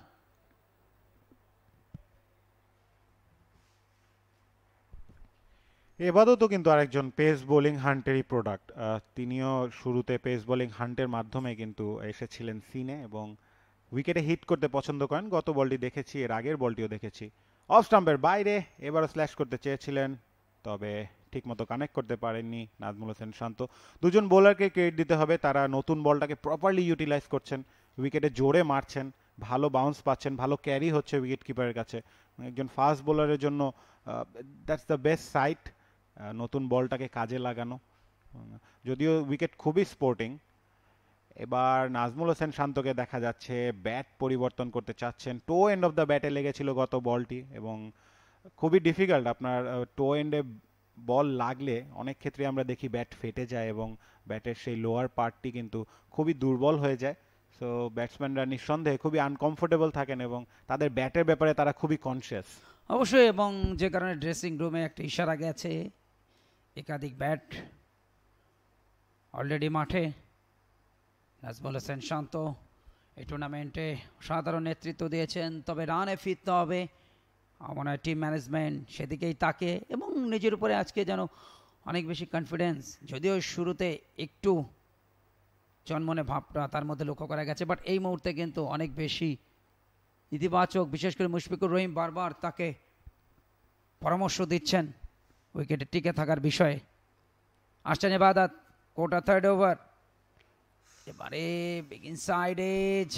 এবারও কিন্তু আরেকজন পেস বোলিং হান্টেরই প্রোডাক্ট তিনিও শুরুতে পেস বোলিং হান্টের মাধ্যমে কিন্তু এসেছিলেন সিনে এবং উইকেটে হিট করতে পছন্দ করেন গত বলটি দেখেছি এর আগের বলটিও দেখেছি অফ স্টাম্পের বাইরে এবারও স্ল্যাশ করতে চেয়েছিলেন তবে ঠিকমতো কানেক্ট করতে পারেননি নাজমুল হোসেন শান্ত দুজন বোলারকে ক্রেডিট দিতে হবে তারা নতুন বলটাকে প্রপারলি ইউটিলাইজ করছেন উইকেটে জোরে মারছেন ভালো বাউন্স পাচ্ছেন ভালো ক্যারি হচ্ছে উইকেট কিপারের কাছে একজন ফাস্ট বোলারের জন্য দ্যাটস দ্য বেস্ট সাইট নতুন বলটাকে কাজে লাগানো যদিও উইকেট খুবই স্পোর্টিং এবার নাজমুল হোসেন শান্তকে দেখা যাচ্ছে ব্যাট পরিবর্তন করতে চাচ্ছেন টো এন্ড অফ দ্য ব্যাটে লেগেছিল গত বলটি এবং খুবই ডিফিকাল্ট আপনার টো এন্ডে বল লাগলে অনেক ক্ষেত্রে আমরা দেখি ব্যাট ফেটে যায় এবং ব্যাটের সেই লোয়ার পার্টটি কিন্তু খুবই দুর্বল হয়ে যায় সো ব্যাটসম্যানরা নিঃসন্দেহে খুবই আনকমফোর্টেবল থাকেন এবং তাদের ব্যাটের ব্যাপারে তারা খুবই কনসিয়াস অবশ্যই এবং যে কারণে ড্রেসিং রুমে একটা ইশারা গেছে একাধিক ব্যাট অলরেডি মাঠে নাজমুল হোসেন শান্ত এই টুর্নামেন্টে সাধারণ নেতৃত্ব দিয়েছেন তবে রানে ফিরতে হবে আমার টিম ম্যানেজমেন্ট সেদিকেই তাকে এবং নিজের উপরে আজকে যেন অনেক বেশি কনফিডেন্স যদিও শুরুতে একটু জন্মনে ভাবটা তার মধ্যে লক্ষ্য করা গেছে বাট এই মুহূর্তে কিন্তু অনেক বেশি ইতিবাচক বিশেষ করে মুশফিকুর রহিম বারবার তাকে পরামর্শ দিচ্ছেন উইকেটে টিকে থাকার বিষয়ে আসছেন এবাদাত কোটা থার্ড ওভার এবারে বিগিন সাইড এজ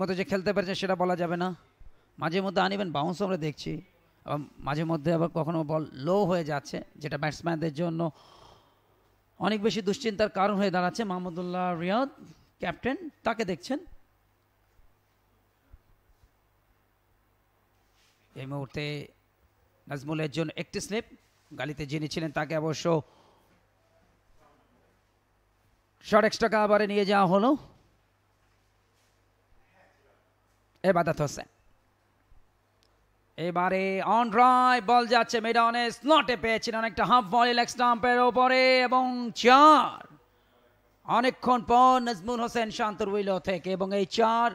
মতো যে খেলতে পারছে সেটা বলা যাবে না মাঝে মধ্যে আনিবেন বাউন্স আমরা দেখছি মাঝে মধ্যে আবার কখনো বল লো হয়ে যাচ্ছে যেটা ব্যাটসম্যানদের জন্য অনেক বেশি দুশ্চিন্তার কারণ হয়ে দাঁড়াচ্ছে মাহমুদুল্লাহ রিয়াদ ক্যাপ্টেন তাকে দেখছেন এই মুহূর্তে নাজমুলের জন্য একটি স্লিপ গালিতে যিনি ছিলেন তাকে অবশ্য শর্ট এক্স টাকা আবারে নিয়ে যাওয়া হলো এবাদাত হোসেন এবারে অন ড্রাইভ বল যাচ্ছে মিডনে স্লটে পেয়েছেন অনেকটা হাফ ভলি লেগ স্টাম্পের ওপরে এবং চার অনেকক্ষণ পর নাজমুল হোসেন শান্তর উইলো থেকে এবং এই চার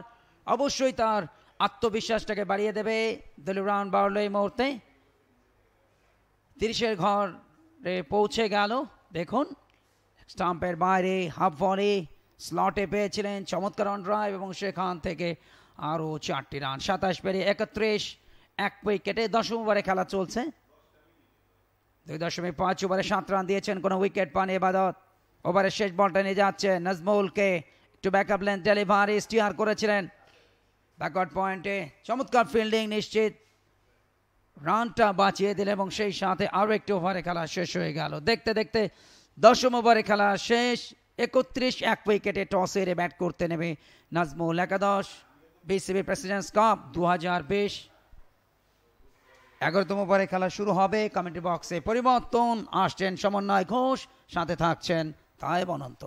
অবশ্যই তার আত্মবিশ্বাসটাকে বাড়িয়ে দেবে দলীয় রাউন্ড বাড়লো এই মুহূর্তে তিরিশের ঘরে পৌঁছে গেল দেখুন স্টাম্পের বাইরে হাফ ভরে স্লটে পেয়েছিলেন চমৎকার অন ড্রাইভ এবং সেখান থেকে আরও চারটি রান সাতাশ পেরে একত্রিশ এক উইকেটে দশম ওভারে খেলা চলছে দুই দশমিক পাঁচ ওভারে সাত রান দিয়েছেন কোনো উইকেট পান এবাদত ওভারের শেষ বলটা নিয়ে যাচ্ছে নাজমুলকে একটু ব্যাকআপ লেন ডেলিভারি স্টিয়ার করেছিলেন ব্যাকওয়ার্ড পয়েন্টে চমৎকার ফিল্ডিং নিশ্চিত রানটা বাঁচিয়ে দিল এবং সেই সাথে আরও একটি ওভারে খেলা শেষ হয়ে গেল দেখতে দেখতে দশম ওভারে খেলা শেষ একত্রিশ এক উইকেটে টস হেরে ব্যাট করতে নেবে নাজমুল একাদশ বিসিবি প্রেসিডেন্টস কাপ দু হাজার বিশ এগারোতম ওভারে খেলা শুরু হবে কমেন্ট বক্সে পরিবর্তন আসছেন সমন্বয় ঘোষ সাথে থাকছেন তাই অনন্ত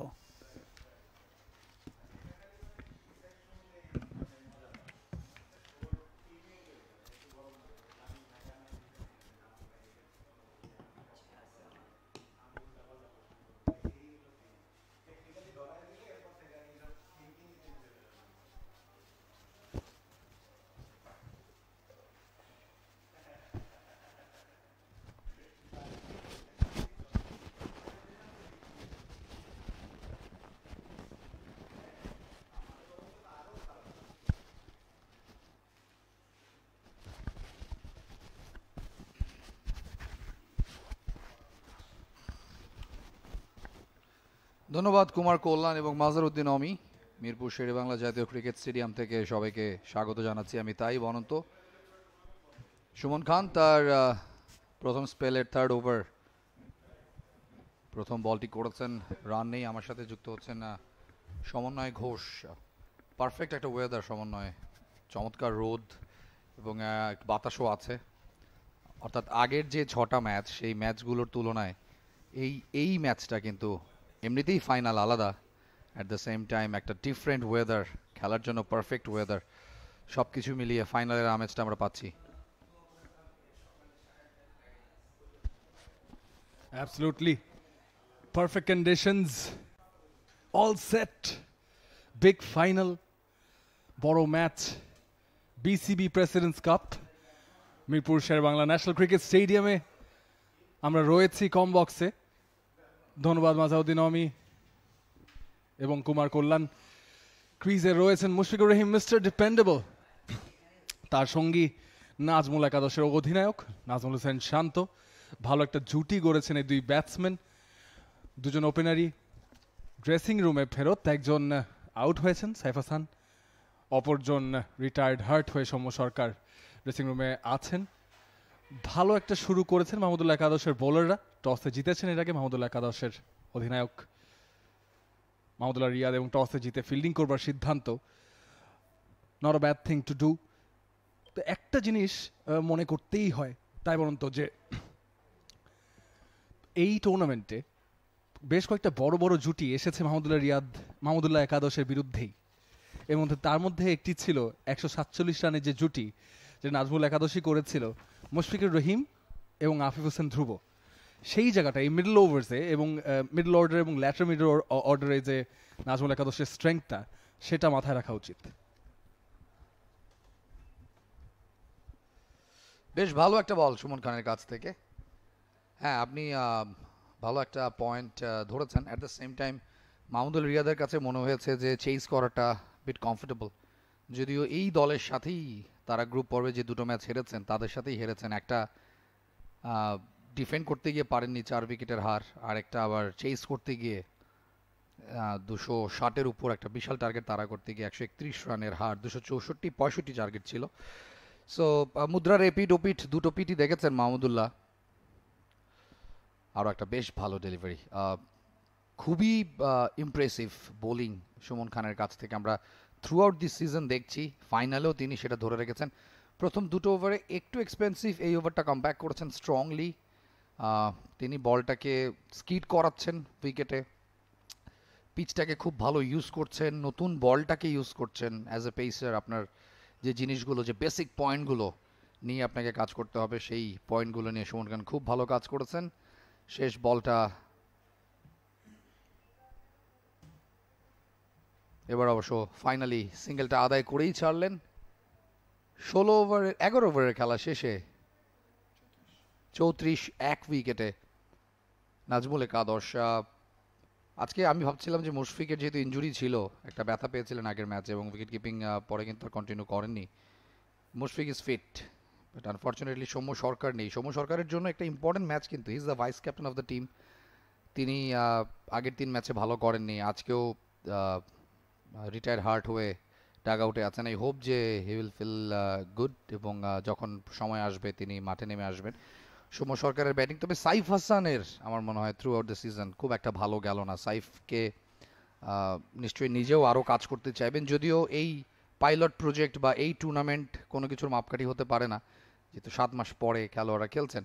ধন্যবাদ কুমার কল্যাণ এবং মাজারউদ্দিন অমি মিরপুর বাংলা জাতীয় ক্রিকেট স্টেডিয়াম থেকে সবাইকে স্বাগত জানাচ্ছি আমি তাই অনন্ত সুমন খান তার প্রথম স্পেলের থার্ড ওভার প্রথম বলটি করেছেন রান নেই আমার সাথে যুক্ত হচ্ছেন সমন্বয় ঘোষ পারফেক্ট একটা ওয়েদার সমন্বয় চমৎকার রোদ এবং বাতাসও আছে অর্থাৎ আগের যে ছটা ম্যাচ সেই ম্যাচগুলোর তুলনায় এই এই ম্যাচটা কিন্তু এমনিতেই ফাইনাল আলাদা অ্যাট দ্য সেম টাইম একটা ডিফারেন্ট ওয়েদার খেলার জন্য পারফেক্ট ওয়েদার সব কিছু মিলিয়ে ফাইনালের আমেজটা আমরা পাচ্ছি Absolutely. Perfect conditions. All set. Big final. বড় match BCB presidents Cup Mirpur Sher Bangla national cricket স্টেডিয়ামে আমরা রয়েছি কম বক্সে ধন্যবাদ মাজাউদ্দিন অমি এবং কুমার কল্যাণ ক্রিজে রয়েছেন মুশফিকুর রহিম মিস্টার ডিপেন্ডেবল তার সঙ্গী নাজমুল একাদশের অধিনায়ক নাজমুল হোসেন শান্ত ভালো একটা জুটি গড়েছেন এই দুই ব্যাটসম্যান দুজন ওপেনারই ড্রেসিং রুমে ফেরত একজন আউট হয়েছেন সাইফ হাসান অপরজন রিটায়ার্ড হার্ট হয়ে সৌম্য সরকার ড্রেসিং রুমে আছেন ভালো একটা শুরু করেছেন মাহমুদুল্লাহ একাদশের বোলাররা টসে জিতেছেন এর আগে মাহমুদুল্লাহ একাদশের অধিনায়ক মাহমুদুল্লাহ রিয়াদ এবং টসে জিতে ফিল্ডিং করবার সিদ্ধান্ত not a bad thing to do তো একটা জিনিস মনে করতেই হয় তাই বরন্ত যে এই টুর্নামেন্টে বেশ কয়েকটা বড় বড় জুটি এসেছে মাহমুদুল্লাহ রিয়াদ মাহমুদুল্লাহ একাদশের বিরুদ্ধেই এর মধ্যে তার মধ্যে একটি ছিল একশো সাতচল্লিশ রানের যে জুটি যে নাজমুল একাদশী করেছিল মুশফিকুর রহিম এবং আফিফ হোসেন ধ্রুব সেই জায়গাটা এই মিডল ওভার্সে এবং মিডল অর্ডার এবং ল্যাটার মিডল অর্ডারে যে নাজমুল একাদশের স্ট্রেংথটা সেটা মাথায় রাখা উচিত বেশ ভালো একটা বল সুমন খানের কাছ থেকে হ্যাঁ আপনি ভালো একটা পয়েন্ট ধরেছেন at the same time Mahmudul রিয়াদের কাছে মনে হয়েছে যে চেঞ্জ করাটা বিট কমফোর্টেবল যদিও এই দলের সাথেই তারা গ্রুপ পর্বে যে দুটো ম্যাচ হেরেছেন তাদের সাথেই হেরেছেন একটা ডিফেন্ড করতে গিয়ে পারেননি চার উইকেটের হার আর একটা আবার চেস করতে গিয়ে দুশো ষাটের উপর একটা বিশাল টার্গেট তারা করতে গিয়ে একশো একত্রিশ রানের হার দুশো চৌষট্টি পঁয়ষট্টি টার্গেট ছিল সো মুদ্রার এপিট ওপিট দুটো পিটি দেখেছেন মাহমুদুল্লাহ আরও একটা বেশ ভালো ডেলিভারি খুবই ইমপ্রেসিভ বোলিং সুমন খানের কাছ থেকে আমরা থ্রু আউট দিস সিজন দেখছি ফাইনালেও তিনি সেটা ধরে রেখেছেন প্রথম দুটো ওভারে একটু এক্সপেন্সিভ এই ওভারটা কাম করেছেন স্ট্রংলি তিনি বলটাকে স্কিড করাচ্ছেন উইকেটে পিচটাকে খুব ভালো ইউজ করছেন নতুন বলটাকে ইউজ করছেন অ্যাজ এ পেসার আপনার যে জিনিসগুলো যে বেসিক পয়েন্টগুলো নিয়ে আপনাকে কাজ করতে হবে সেই পয়েন্টগুলো নিয়ে সুমন খান খুব ভালো কাজ করেছেন শেষ বলটা এবার অবশ্য ফাইনালি সিঙ্গেলটা আদায় করেই ছাড়লেন ষোলো ওভারের এগারো ওভারের খেলা শেষে চৌত্রিশ এক উইকেটে নাজমুল একাদশ আজকে আমি ভাবছিলাম যে মুশফিকের যেহেতু ইঞ্জুরি ছিল একটা ব্যথা পেয়েছিলেন আগের ম্যাচে এবং উইকেট কিপিং পরে কিন্তু কন্টিনিউ করেননি Mushfiq is fit but unfortunately Soumya Sarkar নেই সৌম্য সরকারের জন্য একটা ইম্পর্টেন্ট ম্যাচ কিন্তু is the vice captain of the team তিনি আগের তিন ম্যাচে ভালো করেননি আজকেও রিটায়ার হার্ট হয়ে ডাগ আউটে আছেন আই হোপ যে হি উইল ফিল গুড এবং uh, যখন সময় আসবে তিনি মাঠে নেমে আসবেন সৌম্য সরকারের ব্যাটিং তবে সাইফ হাসানের আমার মনে হয় থ্রু আউট দ্য সিজন খুব একটা ভালো গেল না সাইফকে নিশ্চয়ই নিজেও আরও কাজ করতে চাইবেন যদিও এই পাইলট প্রজেক্ট বা এই টুর্নামেন্ট কোনো কিছুর মাপকাঠি হতে পারে না যেহেতু সাত মাস পরে খেলোয়াড়রা খেলছেন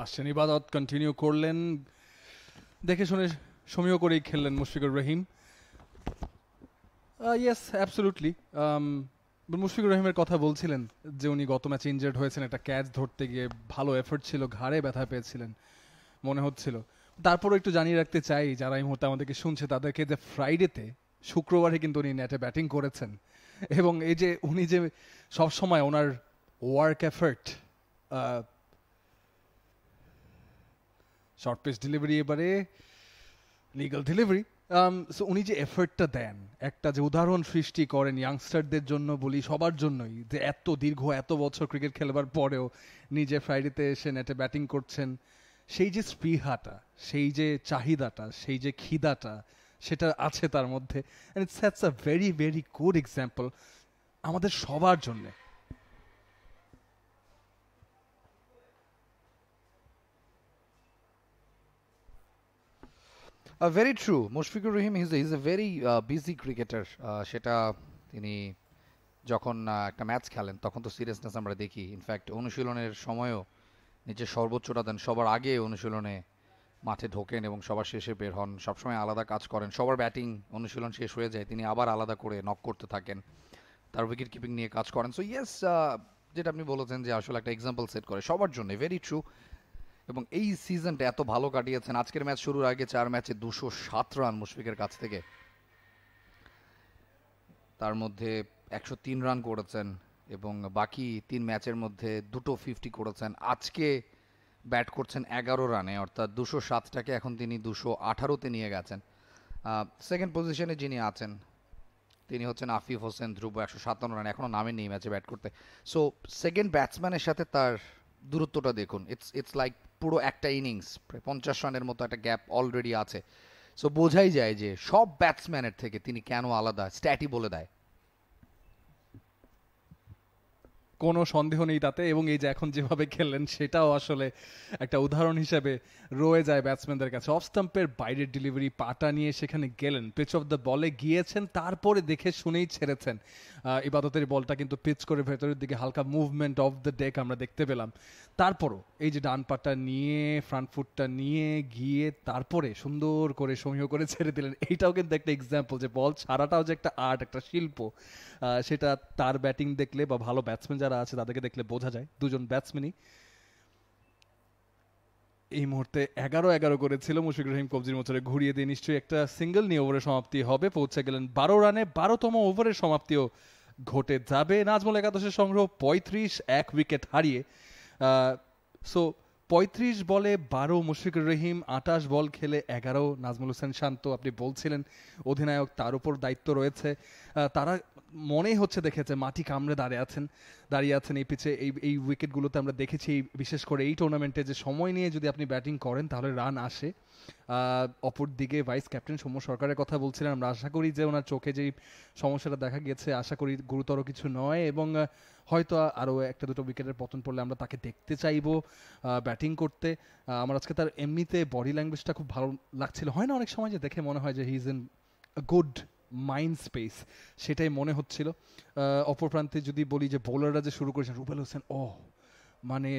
আর শ্রীনিবাদত কন্টিনিউ করলেন দেখে শুনে সমীহ করেই খেললেন Mushfiqur Rahim yes absolutely um, Mushfiqur রহিমের কথা বলছিলেন যে উনি গত ম্যাচে ইনজার্ড হয়েছেন একটা ক্যাচ ধরতে গিয়ে ভালো এফোর্ট ছিল ঘাড়ে ব্যথা পেয়েছিলেন মনে হচ্ছিল তারপরও একটু জানিয়ে রাখতে চাই যারা এই মুহূর্তে আমাদেরকে শুনছে তাদেরকে যে ফ্রাইডেতে শুক্রবারে কিন্তু উনি নেটে ব্যাটিং করেছেন এবং এই যে উনি যে সবসময় ওনার work effort short pace delivery এবারে লিগাল ডেলিভারি সো উনি যে এফর্টটা দেন একটা যে উদাহরণ সৃষ্টি করেন ইয়াংস্টারদের জন্য বলি সবার জন্যই যে এত দীর্ঘ এত বছর ক্রিকেট খেলবার পরেও নিজে ফ্রাইডেতে এসে নেটে ব্যাটিং করছেন সেই যে স্পৃহাটা সেই যে চাহিদাটা সেই যে খিদাটা সেটা আছে তার মধ্যে and it's that's a very very good example আমাদের সবার জন্যে very uh, true Mushfiqur Rahim is is a very busy cricketer সেটা তিনি যখন uh, একটা ম্যাচ খেলেন তখন তো সিরিয়াসনেস আমরা দেখি ইনফ্যাক্ট অনুশীলনের সময়ও নিজের সর্বোচ্চটা দেন সবার আগে অনুশীলনে মাঠে ঢোকেন এবং সবার শেষে বের হন সবসময় আলাদা কাজ করেন সবার ব্যাটিং অনুশীলন শেষ হয়ে যায় তিনি আবার আলাদা করে নক করতে থাকেন তার উইকেট কিপিং নিয়ে কাজ করেন সো ইয়েস uh, যেটা আপনি বলেছেন যে আসলে একটা এক্সাম্পল সেট করে সবার জন্য ভেরি ট্রু এবং এই সিজনটা এত ভালো কাটিয়েছেন আজকের ম্যাচ শুরুর আগে চার ম্যাচে দুশো সাত রান মুশফিকের কাছ থেকে তার মধ্যে একশো তিন রান করেছেন এবং বাকি তিন ম্যাচের মধ্যে দুটো ফিফটি করেছেন আজকে ব্যাট করছেন এগারো রানে অর্থাৎ দুশো সাতটাকে এখন তিনি দুশো আঠারোতে নিয়ে গেছেন সেকেন্ড পজিশনে যিনি আছেন তিনি হচ্ছেন আফিফ হোসেন ধ্রুব একশো সাতান্ন রান এখনও নেই ম্যাচে ব্যাট করতে সো সেকেন্ড ব্যাটসম্যানের সাথে তার দূরত্বটা দেখুন ইটস ইটস লাইক পুরো একটা ইনিংস পঞ্চাশ রানের মতো একটা গ্যাপ অলরেডি আছে সো বোঝাই যায় যে সব ব্যাটসম্যানের থেকে তিনি কেন আলাদা স্ট্যাটি বলে দেয় কোনো সন্দেহ নেই তাতে এবং এই যে এখন যেভাবে খেললেন সেটাও আসলে একটা উদাহরণ হিসেবে রয়ে যায় ব্যাটসম্যানদের কাছে অফ স্টাম্পের বাইরের ডেলিভারি পাটা নিয়ে সেখানে গেলেন পিচ অফ দ্য বলে গিয়েছেন তারপরে দেখে শুনেই ছেড়েছেন ইবাদতের বলটা কিন্তু পিচ করে ভেতরের দিকে হালকা মুভমেন্ট অফ দ্য ডেক আমরা দেখতে পেলাম তারপরও এই যে ডান পাটা নিয়ে ফ্রান্ট ফুটটা নিয়ে গিয়ে তারপরে সুন্দর করে সমীহ করে ছেড়ে দিলেন এইটাও কিন্তু একটা এক্সাম্পল যে বল ছাড়াটাও যে একটা আর্ট একটা শিল্প সেটা তার ব্যাটিং দেখলে বা ভালো ব্যাটসম্যান যারা আছে তাদেরকে দেখলে বোঝা যায় দুজন ব্যাটসম্যানই এই মুহূর্তে এগারো এগারো করেছিল মুশিক রহিম কবজির মতো ঘুরিয়ে দিয়ে নিশ্চয়ই একটা সিঙ্গেল নিয়ে ওভারের সমাপ্তি হবে পৌঁছে গেলেন বারো রানে বারোতম ওভারের সমাপ্তিও ঘটে যাবে নাজমুল একাদশের সংগ্রহ পঁয়ত্রিশ এক উইকেট হারিয়ে সো পঁয়ত্রিশ বলে বারো মুশফিকুর রহিম আটাশ বল খেলে এগারো নাজমুল হোসেন শান্ত আপনি বলছিলেন অধিনায়ক তার উপর দায়িত্ব রয়েছে তারা মনে হচ্ছে দেখেছে মাটি কামড়ে দাঁড়িয়ে আছেন দাঁড়িয়ে আছেন এই পিছে এই এই উইকেটগুলোতে আমরা দেখেছি বিশেষ করে এই টুর্নামেন্টে যে সময় নিয়ে যদি আপনি ব্যাটিং করেন তাহলে রান আসে অপরদিকে ভাইস ক্যাপ্টেন সৌম্য সরকারের কথা বলছিলেন আমরা আশা করি যে ওনার চোখে যেই সমস্যাটা দেখা গিয়েছে আশা করি গুরুতর কিছু নয় এবং হয়তো আরও একটা দুটো উইকেটের পতন পড়লে আমরা তাকে দেখতে চাইবো ব্যাটিং করতে আমার আজকে তার এমনিতে বডি ল্যাঙ্গুয়েজটা খুব ভালো লাগছিল হয় না অনেক সময় যে দেখে মনে হয় যে he is in good mind space সেটাই মনে হচ্ছিল অপর প্রান্তে যদি বলি যে বোলাররা যে শুরু করেছেন রুবেল হোসেন ও মানে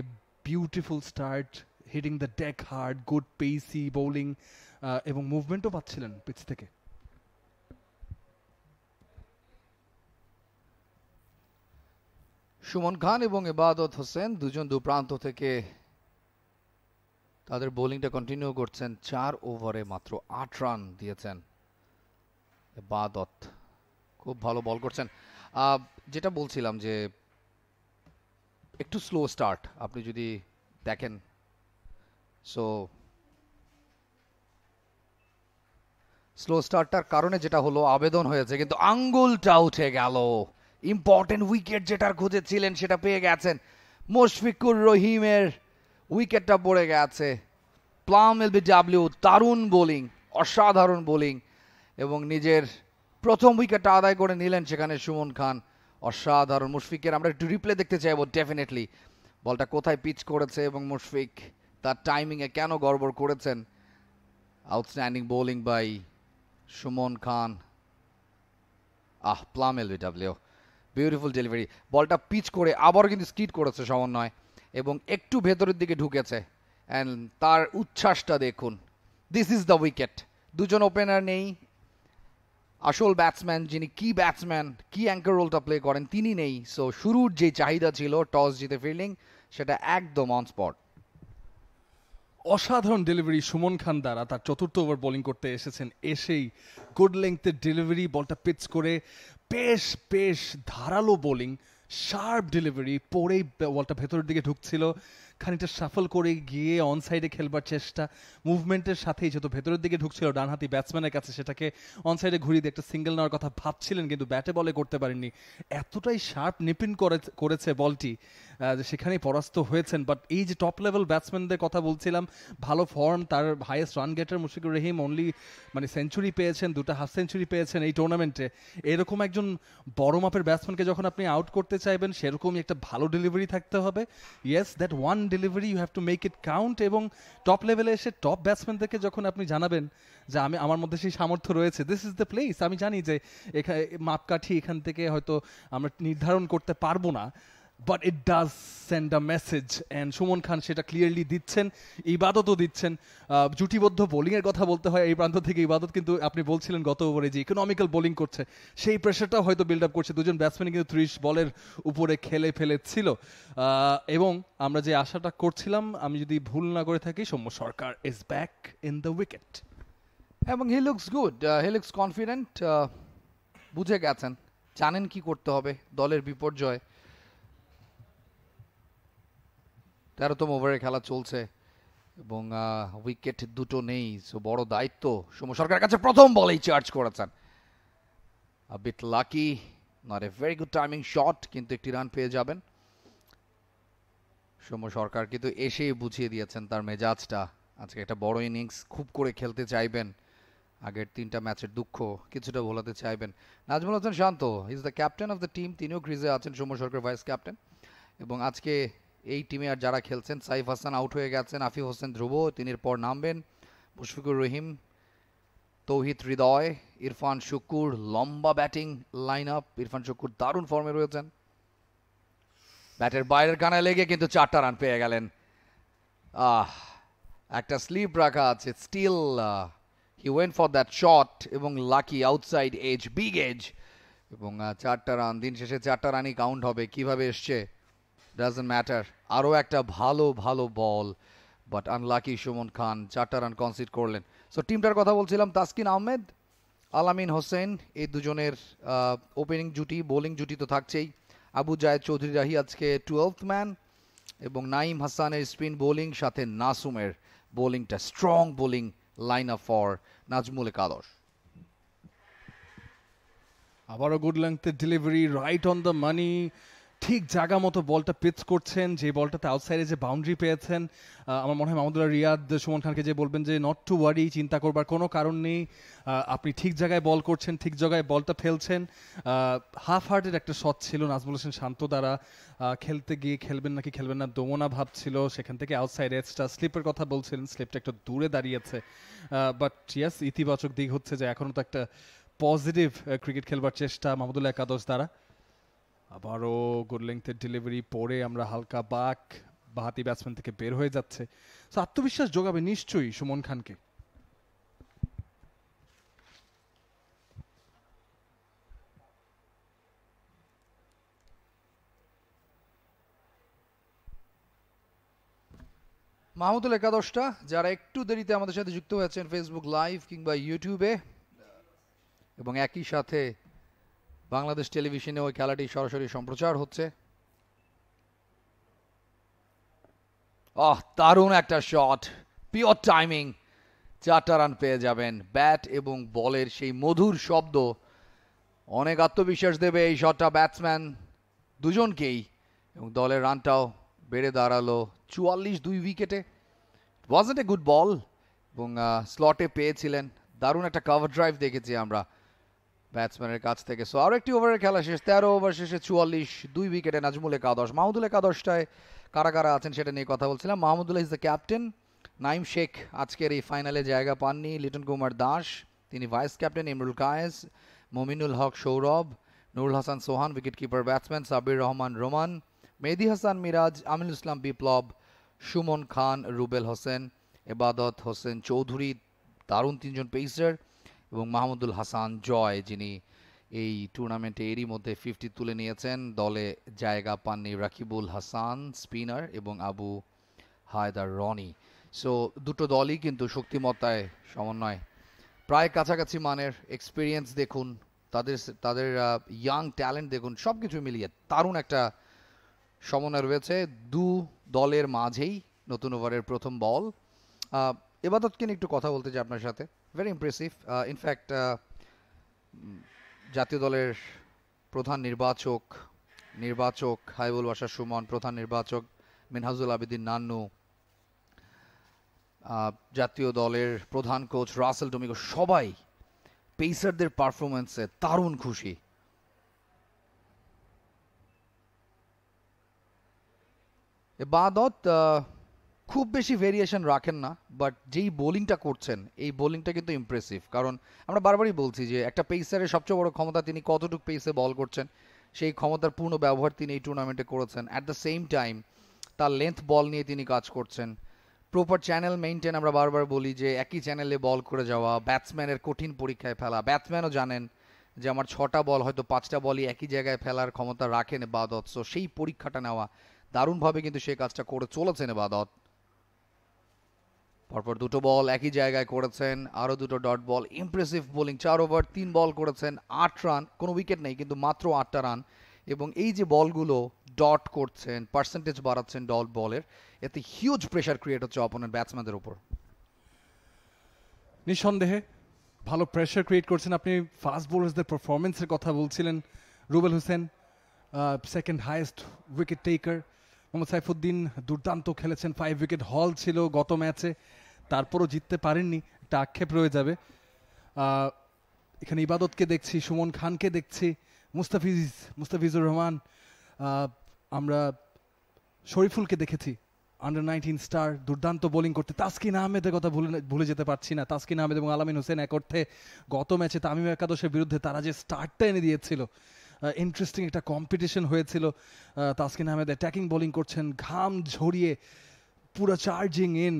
beautiful start hitting the deck hard good pacey bowling এবং মুভমেন্টও পাচ্ছিলেন পিচ থেকে সুমন খান এবং এবাদত হোসেন দুজন দু প্রান্ত থেকে তাদের বোলিংটা কন্টিনিউ করছেন চার ওভারে মাত্র আট রান দিয়েছেন বাদত খুব ভালো বল করছেন যেটা বলছিলাম যে একটু স্লো স্টার্ট আপনি যদি দেখেন সো স্লো স্টার্টটার কারণে যেটা হলো আবেদন হয়েছে কিন্তু আঙ্গুলটা উঠে গেল ইম্পর্টেন্ট উইকেট যেটার খুঁজেছিলেন সেটা পেয়ে গেছেন মুশফিকুর রহিমের উইকেটটা পড়ে গেছে প্লাম এল বি ডাব্লিউ দারুণ বোলিং অসাধারণ বোলিং এবং নিজের প্রথম উইকেটটা আদায় করে নিলেন সেখানে সুমন খান অসাধারণ মুশফিকের আমরা একটু রিপ্লে দেখতে চাইব ডেফিনেটলি বলটা কোথায় পিচ করেছে এবং মুশফিক তার টাইমিংয়ে কেন গড়বড় করেছেন outstanding bowling by Sumon Khan ah plumb L B W beautiful delivery বলটা পিচ করে আবার কিন্তু স্কিট করেছে সমন্বয় এবং একটু ভেতরের দিকে ঢুকেছে অ্যান্ড তার উচ্ছ্বাসটা দেখুন দিস ইজ দ্য উইকেট দুজন ওপেনার নেই আসল ব্যাটসম্যান যিনি কি ব্যাটসম্যান কি অ্যাঙ্কার রোলটা প্লে করেন তিনি নেই সো শুরুর যে চাহিদা ছিল টস জিতে ফিল্ডিং সেটা একদম অন স্পট অসাধারণ ডেলিভারি সুমন খান দ্বারা তার চতুর্থ ওভার বোলিং করতে এসেছেন এসেই গুড লেংথের ডেলিভারি বলটা পিচ করে পেশ পেশ ধারালো বোলিং শার্প ডেলিভারি পরেই বলটা ভেতরের দিকে ঢুকছিল খানিকটা সাফল করে গিয়ে অন সাইডে খেলবার চেষ্টা মুভমেন্টের সাথেই যেহেতু ভেতরের দিকে ঢুকছিল ডানহাতি ব্যাটসম্যানের কাছে সেটাকে অন সাইডে ঘুরিয়ে দিয়ে একটা সিঙ্গেল নেওয়ার কথা ভাবছিলেন কিন্তু ব্যাটে বলে করতে পারেননি এতটাই শার্প নিপিন করেছে বলটি যে সেখানেই পরাস্ত হয়েছেন বাট এই যে টপ লেভেল ব্যাটসম্যানদের কথা বলছিলাম ভালো ফর্ম তার highest run getter Mushfiqur Rahim only মানে সেঞ্চুরি পেয়েছেন দুটো হাফ সেঞ্চুরি পেয়েছেন এই টুর্নামেন্টে এরকম একজন বড় মাপের ব্যাটসম্যানকে যখন আপনি আউট করতে চাইবেন সেরকমই একটা ভালো ডেলিভারি থাকতে হবে yes that one delivery you have to make it count এবং টপ লেভেলে এসে টপ ব্যাটসম্যানদেরকে যখন আপনি জানাবেন যে আমি আমার মধ্যে সেই সামর্থ্য রয়েছে দিস ইজ দ্য প্লেস আমি জানি যে এখানে মাপকাঠি এখান থেকে হয়তো আমরা নির্ধারণ করতে পারবো না but it does send a message and Sumon Khan সেটা ক্লিয়ারলি দিচ্ছেন ইবাদতও দিচ্ছেন জুটিবদ্ধ বোলিংয়ের কথা বলতে হয় এই প্রান্ত থেকে ইবাদত কিন্তু আপনি বলছিলেন গত ওভারে যে ইকোনমিক্যাল বোলিং করছে সেই প্রেশারটাও হয়তো বিল্ড আপ করছে দুজন ব্যাটসম্যান কিন্তু ত্রিশ বলের উপরে খেলে ফেলেছিল এবং আমরা যে আশাটা করছিলাম আমি যদি ভুল না করে থাকি Soumya Sarkar is back in the wicket এবং he looks good he looks confident বুঝে গেছেন জানেন কি করতে হবে দলের বিপর্যয় তেরোতম ওভারের খেলা চলছে এবং উইকেট দুটো নেই সো বড় দায়িত্ব সৌম্য সরকারের কাছে প্রথম বলেই চার্জ করেছেন bit lucky not a very good timing shot কিন্তু একটি রান পেয়ে যাবেন সৌম্য সরকার কিন্তু এসেই বুঝিয়ে দিয়েছেন তার মেজাজটা আজকে একটা বড় ইনিংস খুব করে খেলতে চাইবেন আগের তিনটা ম্যাচের দুঃখ কিছুটা ভোলাতে চাইবেন Najmul Hossain Shanto is the captain of the team তিনিও ক্রিজে আছেন সৌম্য সরকার ভাইস ক্যাপ্টেন এবং আজকে এই টিমে আর যারা খেলছেন সাইফ হাসান আউট হয়ে গেছেন আফিফ হোসেন ধ্রুব তিনের পর নামবেন মুশফিকুর রহিম তৌহিদ হৃদয় ইরফান শুকুর লম্বা batting line up Irfan Sukkur দারুণ ফর্মে রয়েছেন ব্যাটের বাইরের কানায় লেগে কিন্তু চারটা রান পেয়ে গেলেন আহ একটা স্লিপ রাখা আছে still he went for that shot এবং lucky outside edge big edge এবং চারটা রান দিন শেষে চারটা রানই কাউন্ট হবে কিভাবে এসছে ডাজেন্ট ম্যাটার আরও একটা ভালো ভালো ball but unlucky Sumon Khan চারটা রান কনসিড করলেন সো টিমটার কথা বলছিলাম তাসকিন আহমেদ আলামিন হোসেন এই দুজনের ওপেনিং জুটি বোলিং জুটি তো থাকছেই আবু জায়দ চৌধুরী রাহি আজকে টুয়েলথ ম্যান এবং নাইম হাসানের স্পিন বোলিং সাথে নাসুমের বোলিংটা strong bowling line up for Najmul কাদর আবারও গুড লেন্থের delivery right on the money ঠিক জায়গা মতো বলটা পিচ করছেন যে বলটাতে আউটসাইডে যে বাউন্ডারি পেয়েছেন আমার মনে হয় মাহমুদুল্লাহ রিয়াদ সুমন খানকে যে বলবেন যে নট টু ওয়ারি চিন্তা করবার কোনো কারণ নেই আপনি ঠিক জায়গায় বল করছেন ঠিক জায়গায় বলটা ফেলছেন হাফ হার্টের একটা শট ছিল নাজমুল হোসেন শান্ত দ্বারা খেলতে গিয়ে খেলবেন নাকি খেলবেন না দোমনা ছিল সেখান থেকে আউটসাইড এজটা স্লিপের কথা বলছিলেন স্লিপটা একটু দূরে দাঁড়িয়েছে বাট ইয়াস ইতিবাচক দিক হচ্ছে যে এখনও তো একটা পজিটিভ ক্রিকেট খেলবার চেষ্টা মাহমুদুল্লাহ একাদশ দ্বারা আবারও গুড লেংথের ডেলিভারি পরে আমরা হালকা বাক বাহাতি ব্যাটসম্যান থেকে বের হয়ে যাচ্ছে সো আত্মবিশ্বাস যোগাবে নিশ্চয়ই সুমন খানকে মাহমুদুল একাদশটা যারা একটু দেরিতে আমাদের সাথে যুক্ত হয়েছেন ফেসবুক লাইভ কিংবা ইউটিউবে এবং একই সাথে বাংলাদেশ টেলিভিশনে ওই খেলাটি সরাসরি সম্প্রচার হচ্ছে আহ দারুণ একটা শট পিওর টাইমিং চারটা রান পেয়ে যাবেন ব্যাট এবং বলের সেই মধুর শব্দ অনেক আত্মবিশ্বাস দেবে এই শটটা ব্যাটসম্যান দুজনকেই এবং দলের রানটাও বেড়ে দাঁড়ালো চুয়াল্লিশ দুই উইকেটে ওয়াজ এ গুড বল এবং স্লটে পেয়েছিলেন দারুণ একটা কাভার ড্রাইভ দেখেছি আমরা ব্যাটসম্যানের কাছ থেকে সো আরও একটি ওভারের খেলা শেষ তেরো ওভার শেষে চুয়াল্লিশ দুই উইকেটে নাজমুল একাদশ মাহমুদুল একাদশটায় কারা কারা আছেন সেটা নিয়ে কথা বলছিলাম Mahmudullah is the captain Naim Sheikh আজকের এই ফাইনালে জায়গা পাননি লিটন কুমার দাস তিনি vice captain Imrul Kayes Mominul Haque Sourav Nurul Hasan Sohan wicketkeeper batsman Sabbir Rahman Roman Mehedi Hasan Miraz Aminul Islam Biplob Sumon Khan Rubel Hossain Ebadot Hossain Chowdhury দারুণ তিনজন পেসার এবং মাহমুদুল হাসান জয় যিনি এই টুর্নামেন্টে এরই মধ্যে ফিফটি তুলে নিয়েছেন দলে জায়গা পাননি রাকিবুল হাসান স্পিনার এবং আবু হায়দার রনি সো দুটো দলই কিন্তু শক্তিমত্তায় সমন্বয় প্রায় কাছাকাছি মানের এক্সপিরিয়েন্স দেখুন তাদের তাদের ইয়াং ট্যালেন্ট দেখুন সব কিছু মিলিয়ে দারুণ একটা সমন্বয় রয়েছে দু দলের মাঝেই নতুন ওভারের প্রথম বল এবাদতকে নিয়ে একটু কথা বলতে চাই আপনার সাথে ভেরি ইমপ্রেসিভ ইনফ্যাক্ট জাতীয় দলের প্রধান নির্বাচক নির্বাচক হাইবুল বাসার সুমন প্রধান নির্বাচক মিনহাজুল আবেদিন নান্নু জাতীয় দলের প্রধান কোচ রাসেল ডোমিগো সবাই পেসারদের পারফরমেন্সে দারুণ খুশি এবাদত খুব বেশি ভেরিয়েশন রাখেন না বাট যেই বোলিংটা করছেন এই বোলিংটা কিন্তু ইমপ্রেসিভ কারণ আমরা বারবারই বলছি যে একটা পেসারের সবচেয়ে বড় ক্ষমতা তিনি কতটুকু পেসে বল করছেন সেই ক্ষমতার পূর্ণ ব্যবহার তিনি এই টুর্নামেন্টে করেছেন অ্যাট দ্য সেম টাইম তার লেন্থ বল নিয়ে তিনি কাজ করছেন প্রপার চ্যানেল মেনটেন আমরা বারবার বলি যে একই চ্যানেলে বল করে যাওয়া ব্যাটসম্যানের কঠিন পরীক্ষায় ফেলা ব্যাটসম্যানও জানেন যে আমার ছটা বল হয়তো পাঁচটা বলই একই জায়গায় ফেলার ক্ষমতা রাখেন বাদত সো সেই পরীক্ষাটা নেওয়া দারুণভাবে কিন্তু সেই কাজটা করে চলেছেন বাদত পরপর দুটো বল একই জায়গায় করেছেন আরও দুটো ডট বল ইমপ্রেসিভ বোলিং চার ওভার তিন বল করেছেন আট রান কোনো উইকেট নেই কিন্তু মাত্র আটটা রান এবং এই যে বলগুলো ডট করছেন পার্সেন্টেজ বাড়াচ্ছেন ডট বলের এতে হিউজ প্রেশার ক্রিয়েট হচ্ছে অপোনেন্ট ব্যাটসম্যানদের উপর নিঃসন্দেহে ভালো প্রেশার ক্রিয়েট করছেন আপনি ফাস্ট বোলার্সদের পারফরমেন্সের কথা বলছিলেন Rubel Hossain second highest wicket taker Mohammad Saifuddin দুর্দান্ত খেলেছেন ফাইভ উইকেট হল ছিল গত ম্যাচে তারপরও জিততে পারেননি একটা আক্ষেপ রয়ে যাবে এখানে ইবাদতকে দেখছি সুমন খানকে দেখছি মুস্তাফিজ মুস্তাফিজুর রহমান আমরা শরীফুলকে দেখেছি আন্ডার নাইনটিন স্টার দুর্দান্ত বোলিং করতে তাসকিন আহমেদের কথা ভুলে ভুলে যেতে পারছি না তাসকিন আহমেদ এবং আলামিন হোসেন এক অর্থে গত ম্যাচে তামিম একাদশের বিরুদ্ধে তারা যে স্টার্টটা এনে দিয়েছিল ইন্টারেস্টিং একটা কম্পিটিশন হয়েছিল তাসকিন আহমেদ অ্যাটাকিং বোলিং করছেন ঘাম ঝরিয়ে পুরো চার্জিং ইন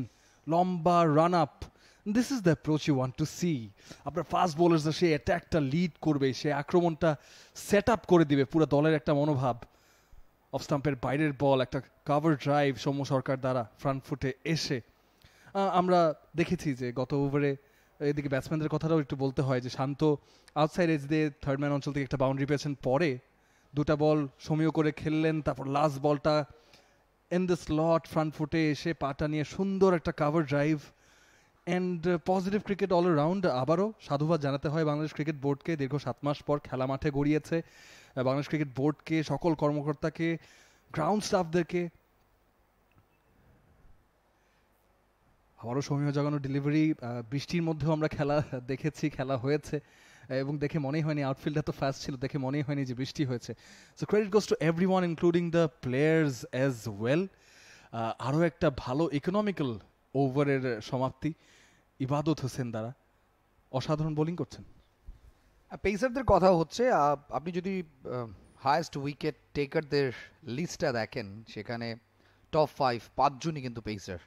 লম্বা run up this is the approach you want to see আপনার ফাস্ট বোলার্সরা সেই অ্যাট্যাকটা লিড করবে সে আক্রমণটা সেট আপ করে দিবে পুরো দলের একটা মনোভাব অফ স্টাম্পের বাইরের বল একটা কাভার ড্রাইভ সৌম্য সরকার দ্বারা ফ্রান্ট ফুটে এসে আমরা দেখেছি যে গত ওভারে এদিকে ব্যাটসম্যানদের কথাটাও একটু বলতে হয় যে শান্ত আউটসাইড এজ দিয়ে থার্ড ম্যান অঞ্চল থেকে একটা বাউন্ডারি পেয়েছেন পরে দুটা বল সমীয় করে খেললেন তারপর লাস্ট বলটা ইন দ্য স্লট ফ্রন্ট ফুটে এসে পাটা নিয়ে সুন্দর একটা cover drive and positive cricket all round আবারও সাধুবাদ জানাতে হয় বাংলাদেশ ক্রিকেট বোর্ডকে দীর্ঘ সাত মাস পর খেলা মাঠে গড়িয়েছে বাংলাদেশ ক্রিকেট বোর্ডকে সকল কর্মকর্তাকে গ্রাউন্ড স্টাফদেরকে আবারও সময় জাগানো ডেলিভারি বৃষ্টির মধ্যেও আমরা খেলা দেখেছি খেলা হয়েছে এবং দেখে মনেই হয়নি আউটফিল্ড তো ফাস্ট ছিল দেখে মনেই হয়নি যে বৃষ্টি হয়েছে so credit goes to everyone including the players as well আরও একটা ভালো ইকোনমিক্যাল ওভারের সমাপ্তি ইবাদত হোসেন দ্বারা অসাধারণ বোলিং করছেন পেসারদের কথা হচ্ছে আপনি যদি হায়েস্ট উইকেট টেকারদের লিস্টটা দেখেন সেখানে টপ ফাইভ পাঁচজনই কিন্তু pacer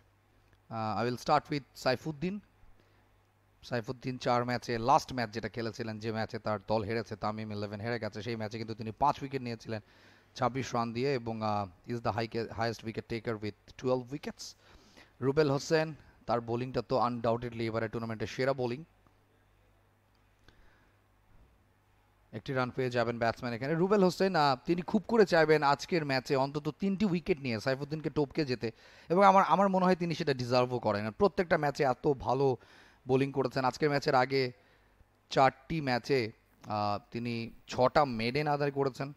I will start with Saifuddin Saifuddin চার ম্যাচে লাস্ট ম্যাচ যেটা খেলেছিলেন যে ম্যাচে তার দল হেরেছে তামিম ইলেভেন হেরে গেছে সেই ম্যাচে কিন্তু তিনি পাঁচ উইকেট নিয়েছিলেন ছাব্বিশ রান দিয়ে এবং ইজ দ্য হাইকে highest wicket taker with twelve wickets Rubel Hossain তার বোলিংটা তো আনডাউটেডলি এবারে টুর্নামেন্টের সেরা বোলিং একটি রান পেয়ে যাবেন ব্যাটসম্যান এখানে রুবেল হোসেন তিনি খুব করে চাইবেন আজকের ম্যাচে অন্তত তিনটি উইকেট নিয়ে সাইফুদ্দিনকে টপকে যেতে এবং আমার আমার মনে হয় তিনি সেটা ডিজার্ভও করেন প্রত্যেকটা ম্যাচে এত ভালো বোলিং করেছেন আজকের ম্যাচের আগে চারটি ম্যাচে তিনি ছটা মেডেন আদায় করেছেন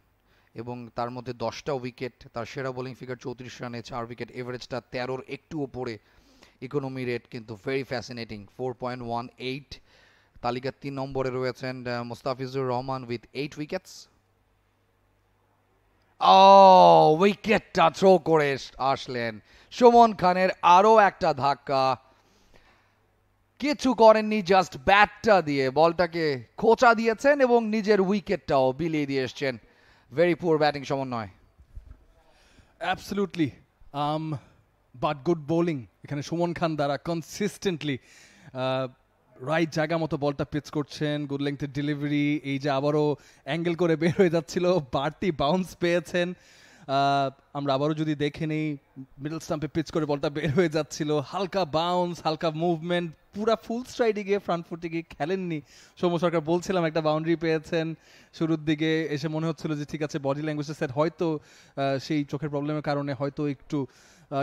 এবং তার মধ্যে দশটা উইকেট তার সেরা বোলিং ফিগার চৌত্রিশ রানে চার উইকেট এভারেজটা তেরোর একটু ওপরে ইকোনমি রেট কিন্তু very fascinating four point one eight তালিকার তিন নম্বরে রয়েছেন Mustafizur Rahman with eight wickets উইকেটটা থ্রো করে আসলেন সুমন খানের আরও একটা ধাক্কা কিছু করেননি জাস্ট ব্যাটটা দিয়ে বলটাকে খোঁচা দিয়েছেন এবং নিজের উইকেটটাও বিলিয়ে দিয়ে এসছেন ভেরি পুয়ার ব্যাটিং সমন্বয় বাট গুড বোলিং এখানে সুমন খান দ্বারা কনসিস্টেন্টলি রাইট জায়গা মতো বলটা পিচ করছেন গুড লেংথের ডেলিভারি এই যে আবারও অ্যাঙ্গেল করে বের হয়ে যাচ্ছিল বাড়তি বাউন্স পেয়েছেন আমরা আবারও যদি দেখে নিই মিডল স্টাম্পে পিচ করে বলটা বের হয়ে যাচ্ছিল হালকা বাউন্স হালকা মুভমেন্ট পুরা ফুল স্ট্রাইডে গিয়ে ফ্রন্ট ফুটে গিয়ে খেলেননি সৌম্য সরকার বলছিলাম একটা বাউন্ডারি পেয়েছেন শুরুর দিকে এসে মনে হচ্ছিল যে ঠিক আছে বডি ল্যাঙ্গুয়েজে সেট হয়তো সেই চোখের প্রবলেমের কারণে হয়তো একটু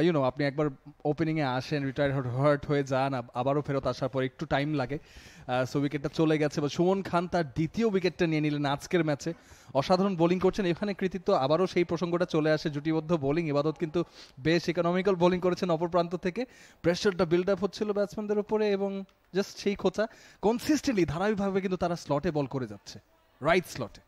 ইউ নো আপনি একবার ওপেনিংয়ে আসেন রিটায়ার হার্ট হয়ে যান আবারও ফেরত আসার পর একটু টাইম লাগে সো উইকেটটা চলে গেছে বা সুমন খান তার দ্বিতীয় উইকেটটা নিয়ে নিলেন আজকের ম্যাচে অসাধারণ বোলিং করছেন এখানে কৃতিত্ব আবারও সেই প্রসঙ্গটা চলে আসে জুটিবদ্ধ বোলিং এবাদত কিন্তু বেশ ইকোনমিক্যাল বোলিং করেছেন অপর প্রান্ত থেকে প্রেশারটা বিল্ড আপ হচ্ছিল ব্যাটসম্যানদের উপরে এবং জাস্ট সেই খোঁচা কনসিস্টেন্টলি ধারাবাহিকভাবে কিন্তু তারা স্লটে বল করে যাচ্ছে রাইট স্লটে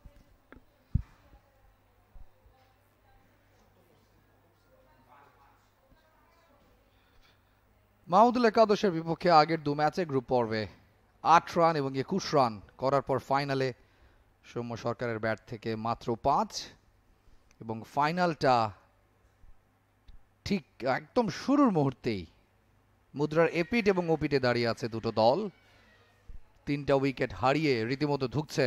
মাহমুদুল একাদশের বিপক্ষে আগের দু ম্যাচে গ্রুপ পর্বে আট রান এবং একুশ রান করার পর ফাইনালে সৌম্য সরকারের ব্যাট থেকে মাত্র পাঁচ এবং ফাইনালটা ঠিক একদম শুরুর মুহূর্তেই মুদ্রার এপিট এবং ওপিটে দাঁড়িয়ে আছে দুটো দল তিনটা উইকেট হারিয়ে রীতিমতো ঢুকছে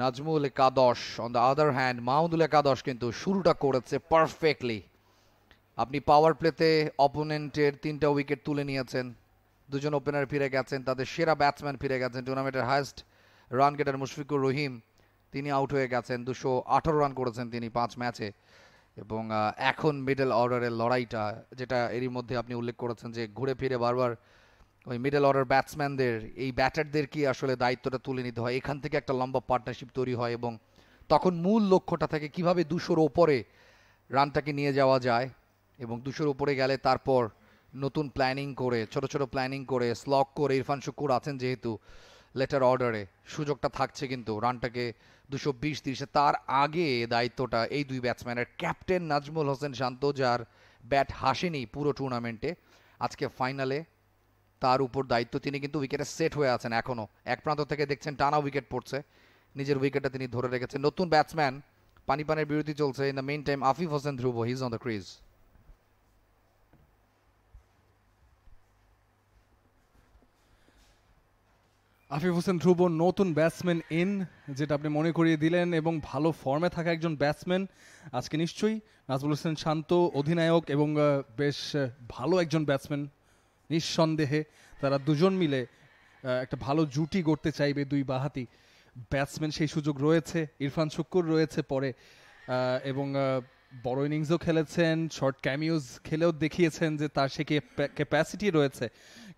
নাজমুল একাদশ on the other hand Mahmudul একাদশ কিন্তু শুরুটা করেছে পারফেক্টলি আপনি পাওয়ার প্লেতে অপোনেন্টের তিনটা উইকেট তুলে নিয়েছেন দুজন ওপেনার ফিরে গেছেন তাদের সেরা ব্যাটসম্যান ফিরে গেছেন টুর্নামেন্টের highest run getter Mushfiqur Rahim তিনি আউট হয়ে গেছেন দুশো আঠারো রান করেছেন তিনি পাঁচ ম্যাচে এবং এখন মিডল অর্ডারের লড়াইটা যেটা এরই মধ্যে আপনি উল্লেখ করেছেন যে ঘুরে ফিরে বারবার ওই মিডল অর্ডার ব্যাটসম্যানদের এই ব্যাটারদের কি আসলে দায়িত্বটা তুলে নিতে হয় এখান থেকে একটা লম্বা পার্টনারশিপ তৈরি হয় এবং তখন মূল লক্ষ্যটা থাকে কিভাবে দুশোর ওপরে রানটাকে নিয়ে যাওয়া যায় এবং দুশোর উপরে গেলে তারপর নতুন প্ল্যানিং করে ছোট ছোট প্ল্যানিং করে স্লক করে ইরফান শুকুর আছেন যেহেতু লেটার অর্ডারে সুযোগটা থাকছে কিন্তু রানটাকে দুশো বিশ তিরিশে তার আগে দায়িত্বটা এই দুই ব্যাটসম্যানের ক্যাপ্টেন নাজমুল হোসেন শান্ত যার ব্যাট হাসেনি পুরো টুর্নামেন্টে আজকে ফাইনালে তার উপর দায়িত্ব তিনি কিন্তু উইকেটে সেট হয়ে আছেন এখনও এক প্রান্ত থেকে দেখছেন টানা উইকেট পড়ছে নিজের উইকেটটা তিনি ধরে রেখেছেন নতুন ব্যাটসম্যান পানি পানের বিরতি চলছে in the meantime Afif Hossain Dhrubo he's on the crease Afif Hossain Dhrubo নতুন ব্যাটসম্যান ইন যেটা আপনি মনে করিয়ে দিলেন এবং ভালো ফর্মে থাকা একজন ব্যাটসম্যান আজকে নিশ্চয়ই নাজমুল হোসেন শান্ত অধিনায়ক এবং বেশ ভালো একজন ব্যাটসম্যান নিঃসন্দেহে তারা দুজন মিলে একটা ভালো জুটি গড়তে চাইবে দুই বাহাতি ব্যাটসম্যান সেই সুযোগ রয়েছে ইরফান শুক্কুর রয়েছে পরে এবং বড় ইনিংসও খেলেছেন শর্ট ক্যামিউজ খেলেও দেখিয়েছেন যে তার সে ক্যাপাসিটি রয়েছে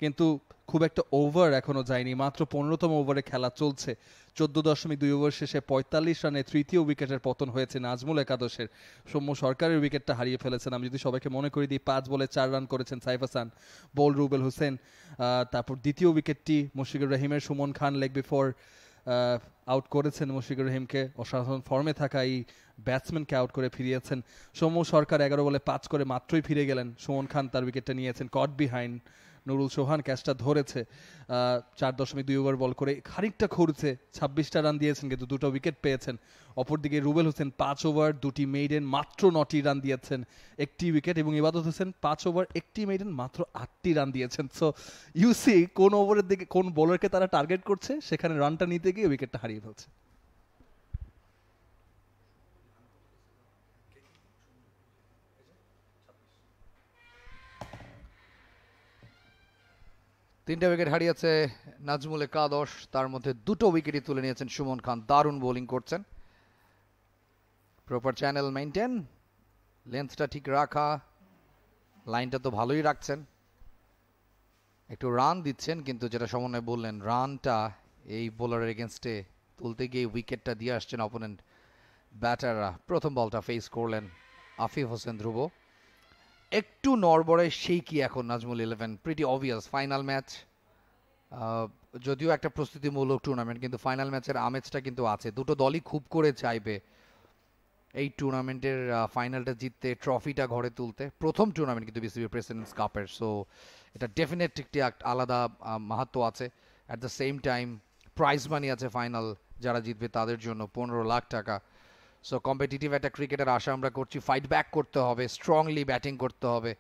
কিন্তু খুব একটা ওভার এখনো যায়নি মাত্র পনেরোতম ওভারে খেলা চলছে চোদ্দ দশমিক দুই ওভার শেষে পঁয়তাল্লিশ রানে তৃতীয় উইকেটের পতন হয়েছে নাজমুল একাদশের সৌম্য সরকারের উইকেটটা হারিয়ে ফেলেছেন আমি যদি সবাইকে মনে করে দিই পাঁচ বলে চার রান করেছেন সাইফ হাসান বল রুবেল হোসেন তারপর দ্বিতীয় উইকেটটি মুশিকুর রহিমের Sumon Khan leg before out করেছেন মুশিকুর রহিমকে অসাধারণ ফর্মে থাকা এই ব্যাটসম্যানকে আউট করে ফিরিয়েছেন সৌম্য সরকার এগারো বলে পাঁচ করে মাত্রই ফিরে গেলেন সুমন খান তার উইকেটটা নিয়েছেন কট বিহাইন্ড নুরুল সোহান ক্যাচটা ধরেছে চার দশমিক দুই ওভার বল করে খানিকটা খুঁড়ছে ছাব্বিশটা রান দিয়েছেন কিন্তু দুটো উইকেট পেয়েছেন অপরদিকে রুবেল হোসেন পাঁচ ওভার দুটি মেইডেন মাত্র নটি রান দিয়েছেন একটি উইকেট এবং ইবাদত হোসেন পাঁচ ওভার একটি মেইডেন মাত্র আটটি রান দিয়েছেন সো ইউসি কোন ওভারের দিকে কোন বোলারকে তারা টার্গেট করছে সেখানে রানটা নিতে গিয়ে উইকেটটা হারিয়ে ফেলছে তিনটা উইকেট হারিয়েছে নাজমুল একাদশ তার মধ্যে দুটো উইকেটই তুলে নিয়েছেন সুমন খান দারুণ বোলিং করছেন প্রপার চ্যানেল মেনটেন লেন্থটা ঠিক রাখা লাইনটা তো ভালোই রাখছেন একটু রান দিচ্ছেন কিন্তু যেটা সমন্বয় বললেন রানটা এই বোলারের এগেনস্টে তুলতে গিয়ে উইকেটটা দিয়ে আসছেন অপোনেন্ট ব্যাটাররা প্রথম বলটা ফেস করলেন আফিফ হোসেন ধ্রুব একটু নরবরে সেই কি এখন Najmul eleven pretty obvious final match যদিও একটা প্রস্তুতিমূলক টুর্নামেন্ট কিন্তু ফাইনাল ম্যাচের আমেজটা কিন্তু আছে দুটো দলই খুব করে চাইবে এই টুর্নামেন্টের ফাইনালটা জিততে ট্রফিটা ঘরে তুলতে প্রথম টুর্নামেন্ট কিন্তু বিসিবি প্রেসিডেন্টস কাপের সো এটা ডেফিনেট একটি আলাদা মাহাত্ম আছে at the same time prize money আছে ফাইনাল যারা জিতবে তাদের জন্য পনেরো লাখ টাকা সো কম্পিটিটিভ একটা ক্রিকেটের আশা আমরা করছি ফাইট ব্যাক করতে হবে স্ট্রংলি ব্যাটিং করতে হবে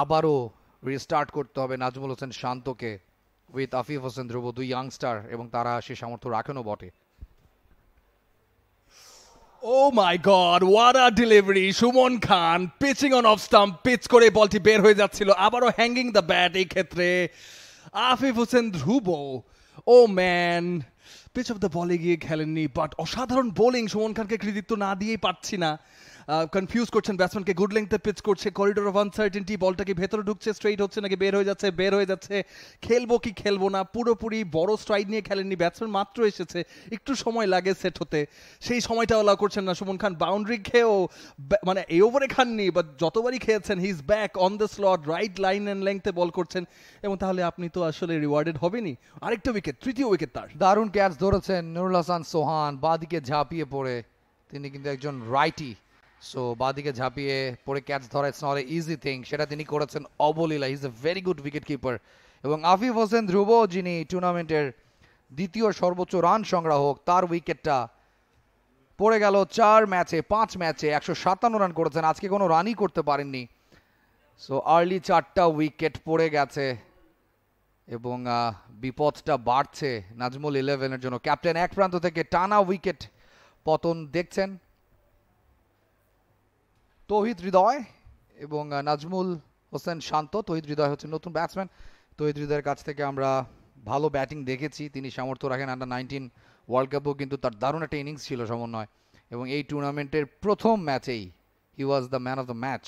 আবারও রিস্টার্ট করতে হবে নাজমুল হোসেন শান্তকে উইথ আফিফ হোসেন ধ্রুব দুই ইয়াংস্টার এবং তারা সে সামর্থ্য রাখেনও বটে Oh my god, what a delivery. Shumon Khan pitching on off stump, pitch করে বলটি বের হয়ে যাচ্ছিল আবারও হ্যাঙ্গিং দ্য ব্যাট এই ক্ষেত্রে আফিফ হোসেন ধ্রুব ও oh man pitch of the বলে গিয়ে খেলেননি বাট অসাধারণ বোলিং সুমন খানকে কৃতিত্ব না দিয়েই পাচ্ছি না কনফিউজ করছেন ব্যাটসম্যানকে গুড লেংথে পিচ করছে করিডোর অফ আনসার্টেনটি বলটা কি ভেতরে ঢুকছে স্ট্রেইট হচ্ছে নাকি বের হয়ে যাচ্ছে বের হয়ে যাচ্ছে খেলবো কি খেলবো না পুরোপুরি বড় স্ট্রাইড নিয়ে খেলেননি ব্যাটসম্যান মাত্র এসেছে একটু সময় লাগে সেট হতে সেই সময়টা ওলা করছেন না সুমন খান বাউন্ডারি খেয়েও মানে এই ওভারে খাননি বাট যতবারই খেয়েছেন he is back on the slot right line and লেংথে বল করছেন এবং তাহলে আপনি তো আসলে রিওয়ার্ডেড হবেনি আরেকটা উইকেট তৃতীয় উইকেট তার দারুণ ক্যাচ ধরেছেন নুরুল হাসান সোহান বাদিকে ঝাঁপিয়ে পড়ে তিনি কিন্তু একজন রাইটি সো বাদিকে ঝাঁপিয়ে পড়ে ক্যাচ ধরা it's not a easy thing সেটা তিনি করেছেন অবলীলা is a very good wicket keeper এবং আফিফ হোসেন ধ্রুব যিনি টুর্নামেন্টের দ্বিতীয় সর্বোচ্চ রান সংগ্রাহক তার উইকেটটা পড়ে গেল চার ম্যাচে পাঁচ ম্যাচে একশো সাতান্ন রান করেছেন আজকে কোনো রানই করতে পারেননি সো আর্লি চারটা উইকেট পড়ে গেছে এবং বিপদটা বাড়ছে নাজমুল ইলেভেনের জন্য ক্যাপ্টেন এক প্রান্ত থেকে টানা উইকেট পতন দেখছেন তৌহিদ হৃদয় এবং নাজমুল হোসেন শান্ত তৌহিদ হৃদয় হচ্ছে নতুন ব্যাটসম্যান তৌহিদ হৃদয়ের কাছ থেকে আমরা ভালো ব্যাটিং দেখেছি তিনি সামর্থ্য রাখেন আন্ডার নাইনটিন ওয়ার্ল্ড কাপেও কিন্তু তার দারুণ একটা ইনিংস ছিল সমন্বয় এবং এই টুর্নামেন্টের প্রথম ম্যাচেই he was the man of the match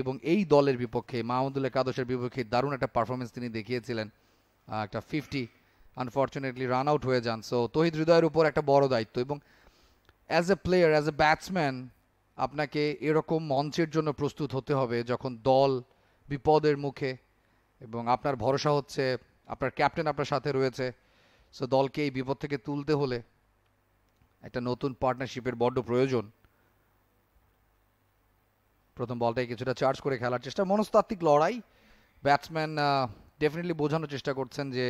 এবং এই দলের বিপক্ষে মাহমুদুল কাদসের বিপক্ষে দারুণ একটা পারফরমেন্স তিনি দেখিয়েছিলেন একটা ফিফটি আনফর্চুনেটলি রান আউট হয়ে যান সো তহিদ হৃদয়ের উপর একটা বড় দায়িত্ব এবং as a player as a batsman আপনাকে এরকম মঞ্চের জন্য প্রস্তুত হতে হবে যখন দল বিপদের মুখে এবং আপনার ভরসা হচ্ছে আপনার ক্যাপ্টেন আপনার সাথে রয়েছে সো দলকে এই বিপদ থেকে তুলতে হলে একটা নতুন পার্টনারশিপের বড্ড প্রয়োজন প্রথম বলটাই কিছুটা চার্জ করে খেলার চেষ্টা মনস্তাত্ত্বিক লড়াই ব্যাটসম্যান ডেফিনেটলি বোঝানোর চেষ্টা করছেন যে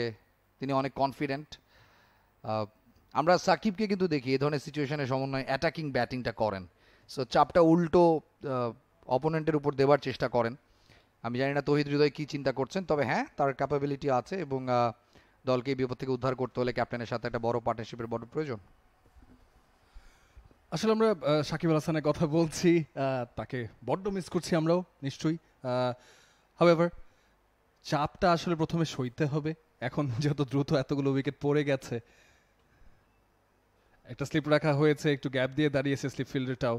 তিনি অনেক কনফিডেন্ট আমরা সাকিবকে কিন্তু দেখি এ ধরনের সিচুয়েশনে সমন্বয় অ্যাটাকিং ব্যাটিংটা করেন সো চাপটা উল্টো অপোনেন্টের উপর দেবার চেষ্টা করেন আমি জানি না তহিদ হৃদয় কী চিন্তা করছেন তবে হ্যাঁ তার ক্যাপাবিলিটি আছে এবং দলকে এই বিপদ থেকে উদ্ধার করতে হলে ক্যাপ্টেনের সাথে একটা বড় পার্টনারশিপের বড় প্রয়োজন আসলে আমরা সাকিব আল হাসানের কথা বলছি তাকে বড্ড মিস করছি আমরাও নিশ্চয়ই হাওয়েভার চাপটা আসলে প্রথমে সইতে হবে এখন যেহেতু দ্রুত এতগুলো উইকেট পড়ে গেছে একটা স্লিপ রাখা হয়েছে একটু গ্যাপ দিয়ে দাঁড়িয়েছে স্লিপ ফিল্ডারটাও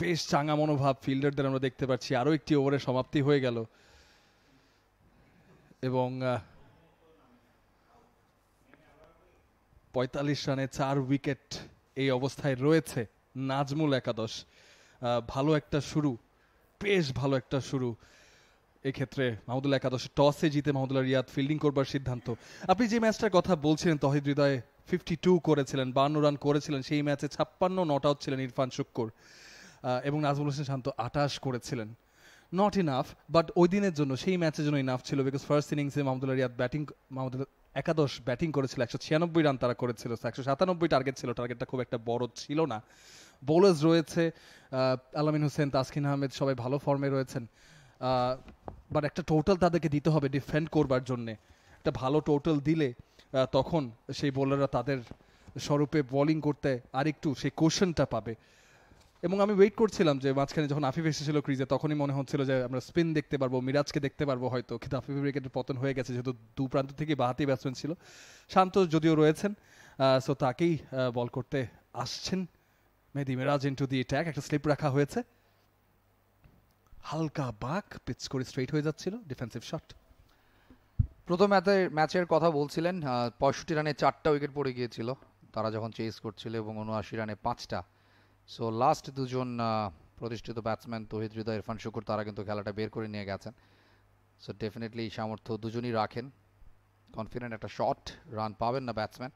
বেশ চাঙা মনোভাব ফিল্ডারদের আমরা দেখতে পাচ্ছি আরও একটি ওভারে সমাপ্তি হয়ে গেল এবং পঁয়তাল্লিশ রানে চার উইকেট এই অবস্থায় রয়েছে নাজমুল একাদশ ভালো একটা শুরু বেশ ভালো একটা শুরু এক্ষেত্রে মাহমুদুল্লাহ একাদশ টসে জিতে মাহমুদুল্লাহ রিয়াদ ফিল্ডিং করবার সিদ্ধান্ত আপনি যে ম্যাচটার কথা বলছিলেন তহিদ হৃদয়ে ফিফটি টু করেছিলেন বান্ন রান করেছিলেন সেই ম্যাচে ছাপ্পান্ন নট আউট ছিলেন ইরফান শুক্কুর এবং নাজমুল হোসেন শান্ত আটাশ করেছিলেন নট ইনাফ বাট ওই দিনের জন্য সেই ম্যাচের জন্য ইনাফ ছিল বিকজ ফার্স্ট ইনিংসে মাহমুদুল্লাহ রিয়াদ ব্যাটিং মাহমুদুল্লাহ একাদশ ব্যাটিং করেছিল একশো ছিয়ানব্বই রান তারা করেছিল একশো সাতানব্বই টার্গেট ছিল টার্গেটটা খুব একটা বড় ছিল না বোলার্স রয়েছে আলামিন হোসেন তাসকিন আহমেদ সবাই ভালো ফর্মে রয়েছেন বাট একটা টোটাল তাদেরকে দিতে হবে ডিফেন্ড করবার জন্যে একটা ভালো টোটাল দিলে তখন সেই বোলাররা তাদের স্বরূপে বোলিং করতে আরেকটু সেই কোশনটা পাবে এবং আমি ওয়েট করছিলাম যে মাঝখানে যখন আফিফ এসেছিল ক্রিজে তখনই মনে হচ্ছিল যে আমরা স্পিন দেখতে পারবো মিরাজকে দেখতে পারবো হয়তো কিন্তু আফিফের উইকেটের পতন হয়ে গেছে যেহেতু দু প্রান্ত থেকে বাহাতি ব্যাটসম্যান ছিল শান্ত যদিও রয়েছেন সো তাকেই বল করতে আসছেন Mehedi Miraz into the attack একটা স্লিপ রাখা হয়েছে হালকা বাক পিচ করে স্ট্রেট হয়ে যাচ্ছিল ডিফেন্সিভ শট প্রথম ম্যাচের ম্যাচের কথা বলছিলেন পঁয়ষট্টি রানে চারটা উইকেট পড়ে গিয়েছিল তারা যখন চেস করছিল এবং উনআশি রানে পাঁচটা সো লাস্ট দুজন প্রতিষ্ঠিত ব্যাটসম্যান তোহিদ হৃদয় ইরফান শুকুর তারা কিন্তু খেলাটা বের করে নিয়ে গেছেন সো ডেফিনেটলি সামর্থ্য দুজনই রাখেন কনফিডেন্ট একটা শট রান পাবেন না ব্যাটসম্যান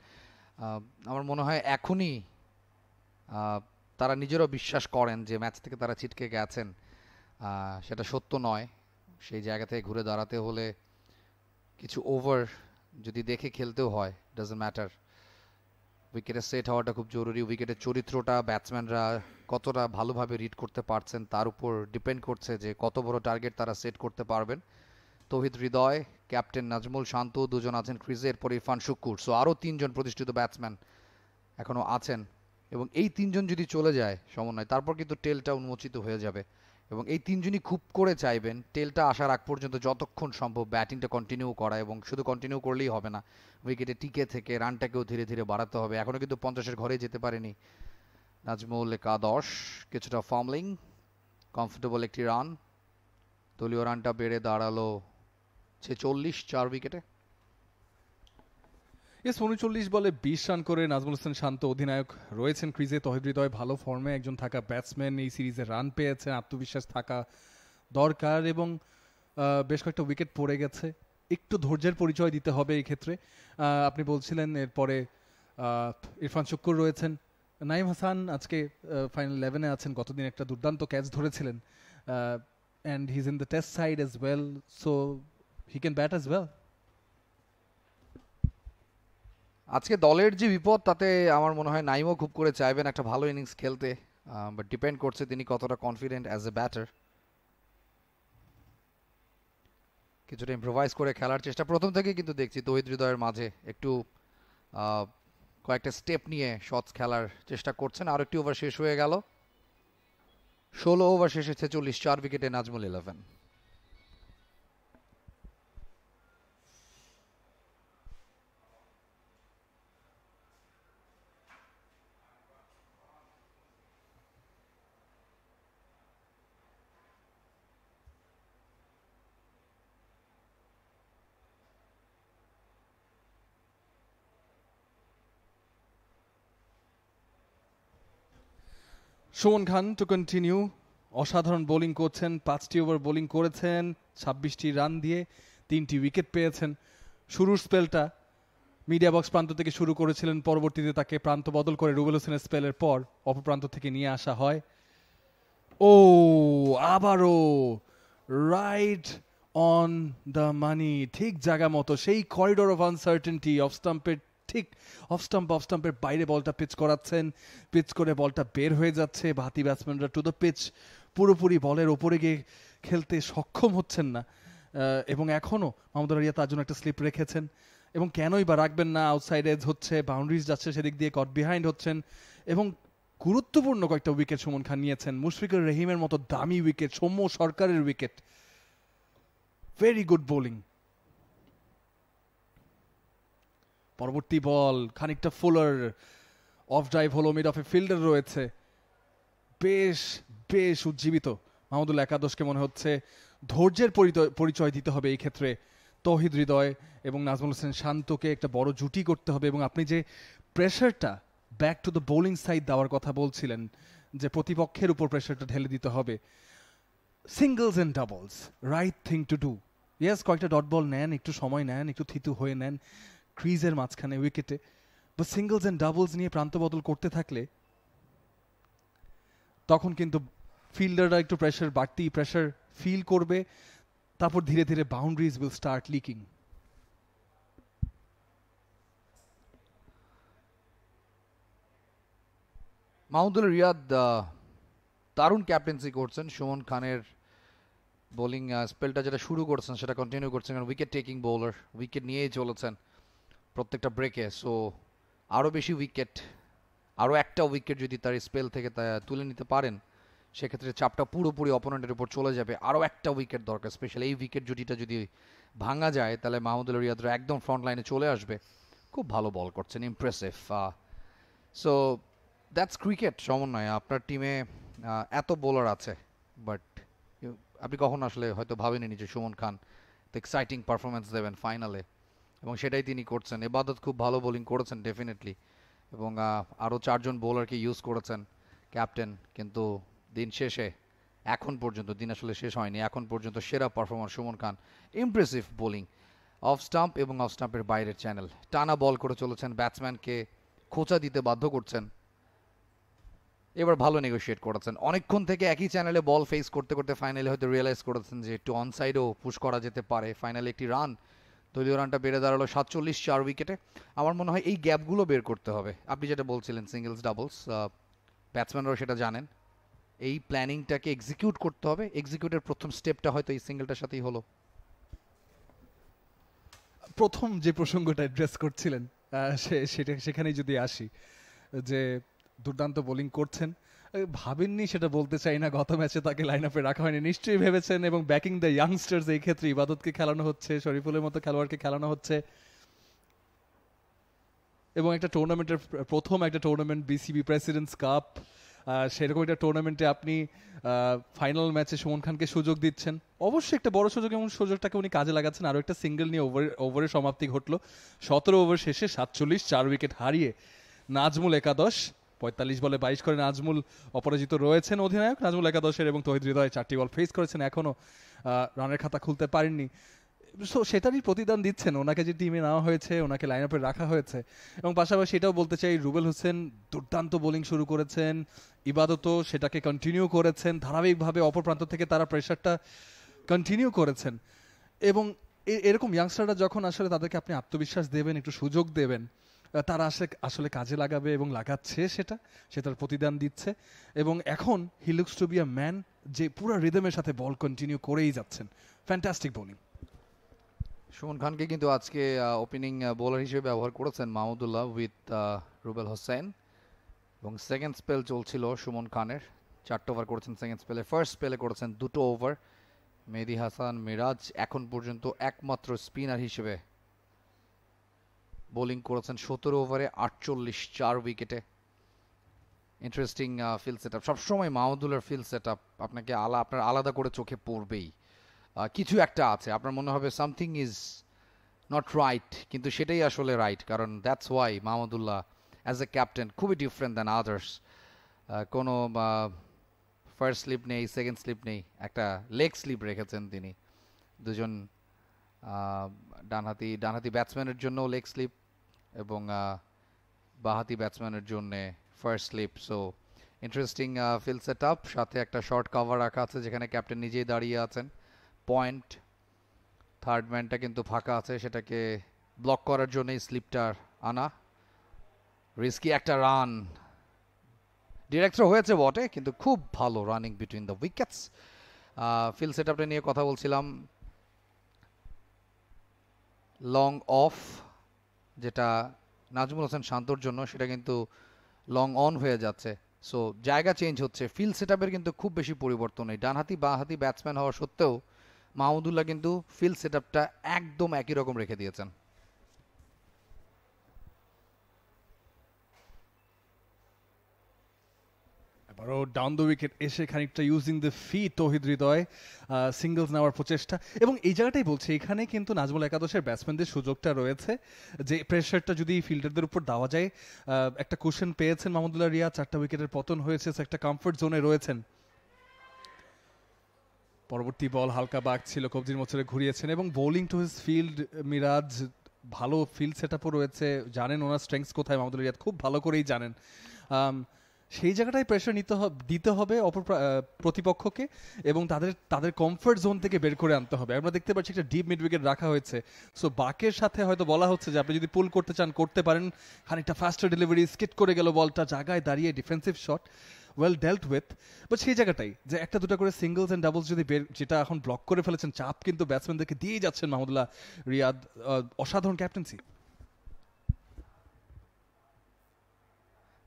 আমার মনে হয় এখনই তারা নিজেরও বিশ্বাস করেন যে ম্যাচ থেকে তারা ছিটকে গেছেন সেটা সত্য নয় সেই জায়গা থেকে ঘুরে দাঁড়াতে হলে কিছু ওভার যদি দেখে খেলতেও হয় ডাজেন্ট ম্যাটার উইকেটে সেট হওয়াটা খুব জরুরি উইকেটের চরিত্রটা ব্যাটসম্যানরা কতটা ভালোভাবে রিড করতে পারছেন তার উপর ডিপেন্ড করছে যে কত বড় টার্গেট তারা সেট করতে পারবেন তহিদ হৃদয় ক্যাপ্টেন নাজমুল শান্ত দুজন আছেন ক্রিজের পর ইরফান শুক্কুর সো আরও তিনজন প্রতিষ্ঠিত ব্যাটসম্যান এখনও আছেন এবং এই তিনজন যদি চলে যায় সমন্বয় তারপর কিন্তু টেলটা উন্মোচিত হয়ে যাবে এবং এই তিনজনই খুব করে চাইবেন টেলটা আসার আগ পর্যন্ত যতক্ষণ সম্ভব ব্যাটিংটা কন্টিনিউ করা এবং শুধু কন্টিনিউ করলেই হবে না উইকেটে টিকে থেকে রানটাকেও ধীরে ধীরে বাড়াতে হবে এখনও কিন্তু পঞ্চাশের ঘরে যেতে পারেনি নাজমুল একাদশ কিছুটা ফর্মলিং কমফোর্টেবল একটি রান দলীয় রানটা বেড়ে দাঁড়ালো ছেচল্লিশ চার উইকেটে ইয়েস উনচল্লিশ বলে বিশ রান করে নাজমুল হোসেন শান্ত অধিনায়ক রয়েছেন ক্রিজে তহিদৃদয় ভালো ফর্মে একজন থাকা ব্যাটসম্যান এই সিরিজে রান পেয়েছেন আত্মবিশ্বাস থাকা দরকার এবং বেশ কয়েকটা উইকেট পড়ে গেছে একটু ধৈর্যের পরিচয় দিতে হবে এই ক্ষেত্রে আপনি বলছিলেন এরপরে ইরফান শুক্কুর রয়েছেন নাইম হাসান আজকে ফাইনাল ইলেভেনে আছেন গতদিন একটা দুর্দান্ত ক্যাচ ধরেছিলেন and he is in the test side as well so he can bat as well আজকে দলের যে বিপদ তাতে আমার মনে হয় নাইমও খুব করে চাইবেন একটা ভালো ইনিংস খেলতে বাট ডিপেন্ড করছে তিনি কতটা কনফিডেন্ট অ্যাজ এ ব্যাটার কিছুটা ইম্প্রোভাইজ করে খেলার চেষ্টা প্রথম থেকে কিন্তু দেখছি তহিদ হৃদয়ের মাঝে একটু কয়েকটা স্টেপ নিয়ে শটস খেলার চেষ্টা করছেন আর একটি ওভার শেষ হয়ে গেল ষোলো ওভার শেষে ছেচল্লিশ চার উইকেটে Najmul eleven Sumon Khan to continue অসাধারণ বোলিং করছেন পাঁচটি ওভার বোলিং করেছেন ছাব্বিশটি রান দিয়ে তিনটি উইকেট পেয়েছেন শুরুর স্পেলটা মিডিয়া বক্স প্রান্ত থেকে শুরু করেছিলেন পরবর্তীতে তাকে প্রান্ত বদল করে রুবেল হোসেনের স্পেলের পর অপর প্রান্ত থেকে নিয়ে আসা হয় ও আবারও রাইট অন দ্য মানি ঠিক জায়গা মতো সেই করিডোর অফ আনসার্টেনটি অফ স্টাম্পের ঠিক অফ স্টাম্প অফ স্টাম্পের বাইরে বলটা পিচ করাচ্ছেন পিচ করে বলটা বের হয়ে যাচ্ছে বাতি ব্যাটসম্যানরা টু দ্য পিচ পুরোপুরি বলের ওপরে গিয়ে খেলতে সক্ষম হচ্ছেন না এবং এখনও মোহাম্মদ রিয়া তার জন্য একটা স্লিপ রেখেছেন এবং কেনই বা রাখবেন না আউটসাইড এজ হচ্ছে বাউন্ডারিজ যাচ্ছে সেদিক দিয়ে কট বিহাইন্ড হচ্ছেন এবং গুরুত্বপূর্ণ কয়েকটা উইকেট সুমন খান নিয়েছেন মুশফিকুর রহিমের মতো দামি উইকেট সৌম্য সরকারের উইকেট ভেরি গুড বোলিং পরবর্তী বল খানিকটা ফুলার অফ ড্রাইভ হলো মিড অফে ফিল্ডার রয়েছে বেশ বেশ উজ্জীবিত মাহমুদুল একাদশকে মনে হচ্ছে ধৈর্যের পরিচয় দিতে হবে এই ক্ষেত্রে তহিদ হৃদয় এবং নাজমুল হোসেন শান্তকে একটা বড় জুটি করতে হবে এবং আপনি যে প্রেশারটা back to the bowling side দেওয়ার কথা বলছিলেন যে প্রতিপক্ষের উপর প্রেশারটা ঢেলে দিতে হবে singles and doubles right thing to do yes কয়েকটা ডট বল নেন একটু সময় নেন একটু থিতু হয়ে নেন ক্রিজের মাঝখানে উইকেটে বা সিঙ্গলস অ্যান্ড ডাবলস নিয়ে প্রান্ত বদল করতে থাকলে তখন কিন্তু ফিল্ডাররা একটু প্রেশার বাড়তি প্রেশার ফিল করবে তারপর ধীরে ধীরে boundaries will start leaking Mahmudul Riyad দারুণ ক্যাপ্টেন্সি করছেন সুমন খানের বোলিং স্পেলটা যেটা শুরু করছেন সেটা কন্টিনিউ করছেন কারণ উইকেট টেকিং বোলার উইকেট নিয়েই চলেছেন প্রত্যেকটা ব্রেকে সো আরও বেশি উইকেট আরও একটা উইকেট যদি তার স্পেল থেকে তা তুলে নিতে পারেন সেক্ষেত্রে চাপটা পুরোপুরি অপোনেন্টের উপর চলে যাবে আরও একটা উইকেট দরকার স্পেশালি এই উইকেট জুটিটা যদি ভাঙা যায় তাহলে মাহমুদুল রিয়াদরা একদম ফ্রন্ট লাইনে চলে আসবে খুব ভালো বল করছেন ইমপ্রেসিভ সো দ্যাটস ক্রিকেট সমন্বয় আপনার টিমে এত বোলার আছে বাট আপনি কখন আসলে হয়তো ভাবেনি নিজে সুমন খান এক্সাইটিং পারফরমেন্স দেবেন ফাইনালে এবং সেটাই তিনি করছেন এবাদত খুব ভালো বোলিং করেছেন ডেফিনেটলি এবং আরও চারজন বোলারকে ইউজ করেছেন ক্যাপ্টেন কিন্তু দিন শেষে এখন পর্যন্ত দিন আসলে শেষ হয়নি এখন পর্যন্ত সেরা performer Sumon Khan impressive bowling off stump এবং অফ স্টাম্পের বাইরের চ্যানেল টানা বল করে চলেছেন ব্যাটসম্যানকে খোঁচা দিতে বাধ্য করছেন এবার ভালো নেগোসিয়েট করেছেন অনেকক্ষণ থেকে একই চ্যানেলে বল ফেস করতে করতে ফাইনালি হয়তো রিয়েলাইজ করেছেন যে একটু অনসাইডও পুশ করা যেতে পারে ফাইনালি একটি রান দলীয় রানটা বেড়ে দাঁড়ালো সাতচল্লিশ চার উইকেটে আমার মনে হয় এই গ্যাপগুলো বের করতে হবে আপনি যেটা বলছিলেন সিঙ্গেলস ডাবলস ব্যাটসম্যানরাও সেটা জানেন এই প্ল্যানিংটাকে এক্সিকিউট করতে হবে এক্সিকিউটের প্রথম স্টেপটা হয়তো এই সিঙ্গেলটার সাথেই হলো প্রথম যে প্রসঙ্গটা অ্যাড্রেস করছিলেন সেটা সেখানেই যদি আসি যে দুর্দান্ত বোলিং করছেন ভাবেননি সেটা বলতে চাই না গত ম্যাচে তাকে লাইন আপে রাখা হয়নি নিশ্চয়ই ভেবেছেন এবং ব্যাকিং দ্য ইয়াংস্টার্স এই ক্ষেত্রে ইবাদতকে খেলানো হচ্ছে শরীফুলের মতো খেলোয়াড়কে খেলানো হচ্ছে এবং একটা টুর্নামেন্টের প্রথম একটা টুর্নামেন্ট বিসিবি প্রেসিডেন্টস কাপ সেরকম একটা টুর্নামেন্টে আপনি ফাইনাল ম্যাচে সুমন খানকে সুযোগ দিচ্ছেন অবশ্যই একটা বড় সুযোগ এবং সুযোগটাকে উনি কাজে লাগাচ্ছেন আরও একটা সিঙ্গেল নিয়ে ওভার ওভারে সমাপ্তি ঘটলো সতেরো ওভার শেষে সাতচল্লিশ চার উইকেট হারিয়ে নাজমুল একাদশ পঁয়তাল্লিশ বলে বাইশ করে নাজমুল অপরাজিত রয়েছেন অধিনায়ক নাজমুল একাদশের এবং তহিদ হৃদয় চারটি বল ফেস করেছেন এখনও রানের খাতা খুলতে পারেননি সো সেটারই প্রতিদান দিচ্ছেন ওনাকে যে টিমে নেওয়া হয়েছে ওনাকে লাইন আপে রাখা হয়েছে এবং পাশাপাশি এটাও বলতে চাই রুবেল হোসেন দুর্দান্ত বোলিং শুরু করেছেন ইবাদতও সেটাকে কন্টিনিউ করেছেন ধারাবাহিকভাবে অপর প্রান্ত থেকে তারা প্রেশারটা কন্টিনিউ করেছেন এবং এরকম ইয়াংস্টাররা যখন আসলে তাদেরকে আপনি আত্মবিশ্বাস দেবেন একটু সুযোগ দেবেন তারা আসলে আসলে কাজে লাগাবে এবং লাগাচ্ছে সেটা সে তার প্রতিদান দিচ্ছে এবং এখন he looks to be a man যে পুরো রিদমের সাথে বল কন্টিনিউ করেই যাচ্ছেন ফ্যান্টাস্টিক বোলিং সুমন খানকে কিন্তু আজকে ওপেনিং বোলার হিসেবে ব্যবহার করেছেন মাহমুদুল্লাহ উইথ রুবেল হোসেন এবং সেকেন্ড স্পেল চলছিল সুমন খানের চারটে ওভার করেছেন সেকেন্ড স্পেলে ফার্স্ট স্পেলে করেছেন দুটো ওভার মেহেদি হাসান মিরাজ এখন পর্যন্ত একমাত্র স্পিনার হিসেবে বোলিং করেছেন সতেরো ওভারে আটচল্লিশ চার উইকেটে ইন্টারেস্টিং ফিল সেট আপ সবসময় মাহমুদুলের ফিল সেট আপ আপনাকে আলা আপনার আলাদা করে চোখে পড়বেই কিছু একটা আছে আপনার মনে হবে সামথিং ইজ নট রাইট কিন্তু সেটাই আসলে রাইট কারণ that's why Mahmudullah as a captain খুবই ডিফারেন্ট দ্যান আদার্স কোনো ফার্স্ট স্লিপ নেই সেকেন্ড স্লিপ নেই একটা লেগ স্লিপ রেখেছেন তিনি দুজন ডানহাতি ডানহাতি ব্যাটসম্যানের জন্য লেগ স্লিপ এবং বাহাতি ব্যাটসম্যানের জন্য first slip so interesting field set up সাথে একটা শর্ট কভার রাখা আছে যেখানে ক্যাপ্টেন নিজেই দাঁড়িয়ে আছেন পয়েন্ট থার্ড ম্যানটা কিন্তু ফাঁকা আছে সেটাকে ব্লক করার জন্যই স্লিপটার আনা রিস্কি একটা রান ডিরেক্টর হয়েছে বটে কিন্তু খুব ভালো running between the wickets field set আপটা নিয়ে কথা বলছিলাম লং অফ যেটা নাজমুল হোসেন শান্তর জন্য সেটা কিন্তু লং অন হয়ে যাচ্ছে সো জায়গা চেঞ্জ হচ্ছে ফিল্ড সেট কিন্তু খুব বেশি পরিবর্তন নেই ডানহাতি বাঁহাতি ব্যাটসম্যান হওয়া সত্ত্বেও মাহমুদুল্লাহ কিন্তু ফিল্ড সেট একদম একই রকম রেখে দিয়েছেন আবারও ডাউন দ্য উইকেট এসে খানিকটা using the feet Towhid Hridoy singles নেওয়ার প্রচেষ্টা এবং এই জায়গাটাই বলছে এখানে কিন্তু নাজমুল একাদশের ব্যাটসম্যানদের সুযোগটা রয়েছে যে প্রেশারটা যদি ফিল্ডারদের উপর দেওয়া যায় একটা কোশ্চেন পেয়েছেন মাহমুদুল্লাহ রিয়া চারটা উইকেটের পতন হয়েছে একটা কমফোর্ট জোনে রয়েছেন পরবর্তী বল হালকা বাঘ ছিল কবজির মোচরে ঘুরিয়েছেন এবং bowling to his field Miraz ভালো ফিল্ড সেট রয়েছে জানেন ওনার স্ট্রেংথস কোথায় মাহমুদুল রিয়াদ খুব ভালো করেই জানেন সেই জায়গাটায় প্রেশার নিতে হবে দিতে হবে অপর প্রতিপক্ষকে এবং তাদের তাদের কমফর্ট জোন থেকে বের করে আনতে হবে আমরা দেখতে পাচ্ছি একটা ডিপ মিড উইকেট রাখা হয়েছে সো বাকের সাথে হয়তো বলা হচ্ছে যে আপনি যদি পুল করতে চান করতে পারেন খানিকটা ফাস্টার ডেলিভারি স্কিট করে গেল বলটা জায়গায় দাঁড়িয়ে defensive shot well dealt with but সেই জায়গাটাই যে একটা দুটা করে সিঙ্গলস অ্যান্ড ডাবলস যদি বের যেটা এখন ব্লক করে ফেলেছেন চাপ কিন্তু ব্যাটসম্যানদেরকে দিয়েই যাচ্ছেন মাহমুদুল্লাহ রিয়াদ অসাধারণ ক্যাপ্টেন্সি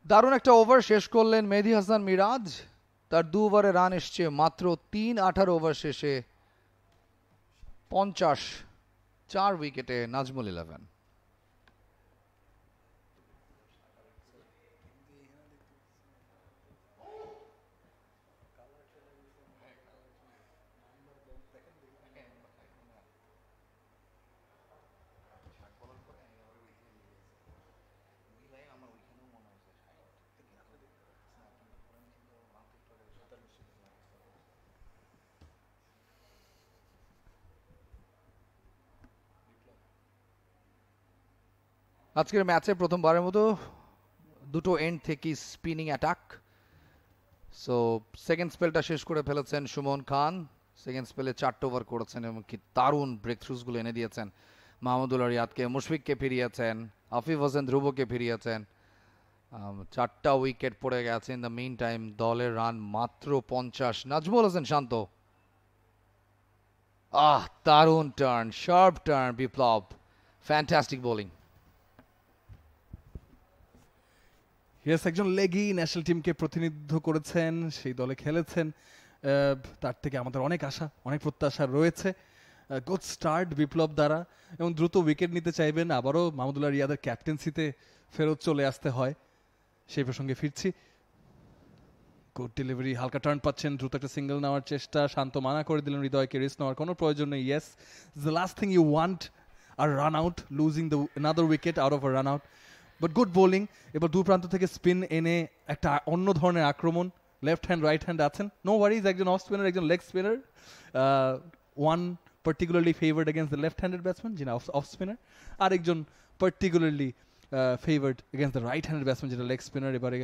দারুণ একটা ওভার শেষ করলেন মেহদি হাসান মিরাজ তার দু ওভারে রান এসছে মাত্র তিন আঠারো ওভার শেষে পঞ্চাশ চার উইকেটে নাজমুল ইলেভেন আজকের ম্যাচে প্রথমবারের মতো দুটো এন্ড থেকে স্পিনিং অ্যাটাক সো সেকেন্ড স্পেলটা শেষ করে ফেলেছেন সুমন খান সেকেন্ড স্পেলে চারটে ওভার করেছেন এবং কি দারুণ ব্রেক থ্রুসগুলো এনে দিয়েছেন মাহমুদুল রিয়াদকে মুশফিককে ফিরিয়েছেন আফিফ হোসেন ধ্রুবকে ফিরিয়েছেন চারটা উইকেট পড়ে গেছে ইন দ্য মেইন টাইম দলের রান মাত্র পঞ্চাশ নাজমুল হোসেন শান্ত আহ দারুণ turn sharp turn Biplob fantastic bowling yes একজন লেগি ন্যাশনাল টিমকে প্রতিনিধিত্ব করেছেন সেই দলে খেলেছেন তার থেকে আমাদের অনেক আশা অনেক প্রত্যাশা রয়েছে গুড স্টার্ট বিপ্লব দ্বারা এবং দ্রুত উইকেট নিতে চাইবেন আবারও মাহমুদুল্লাহ রিয়াদের ক্যাপ্টেন্সিতে ফেরত চলে আসতে হয় সেই প্রসঙ্গে ফিরছি গুড ডেলিভারি হালকা টার্ন পাচ্ছেন দ্রুত একটা সিঙ্গেল নেওয়ার চেষ্টা শান্ত মানা করে দিলেন হৃদয়কে রিস্ক নেওয়ার কোনো প্রয়োজন নেই yes the last thing you want আর run out losing the other wicket out of a run out but good bowling এবার দু প্রান্ত থেকে স্পিন এনে একটা অন্য ধরনের আক্রমণ লেফট হ্যান্ড রাইট হ্যান্ড আছেন নো ওয়ারিজ একজন অফ স্পিনার একজন leg spinner one particularly favoured against the left handed batsman যিনি অফ স্পিনার আর একজন particularly favoured against the right handed batsman যেটা লেগ স্পিনার এবারে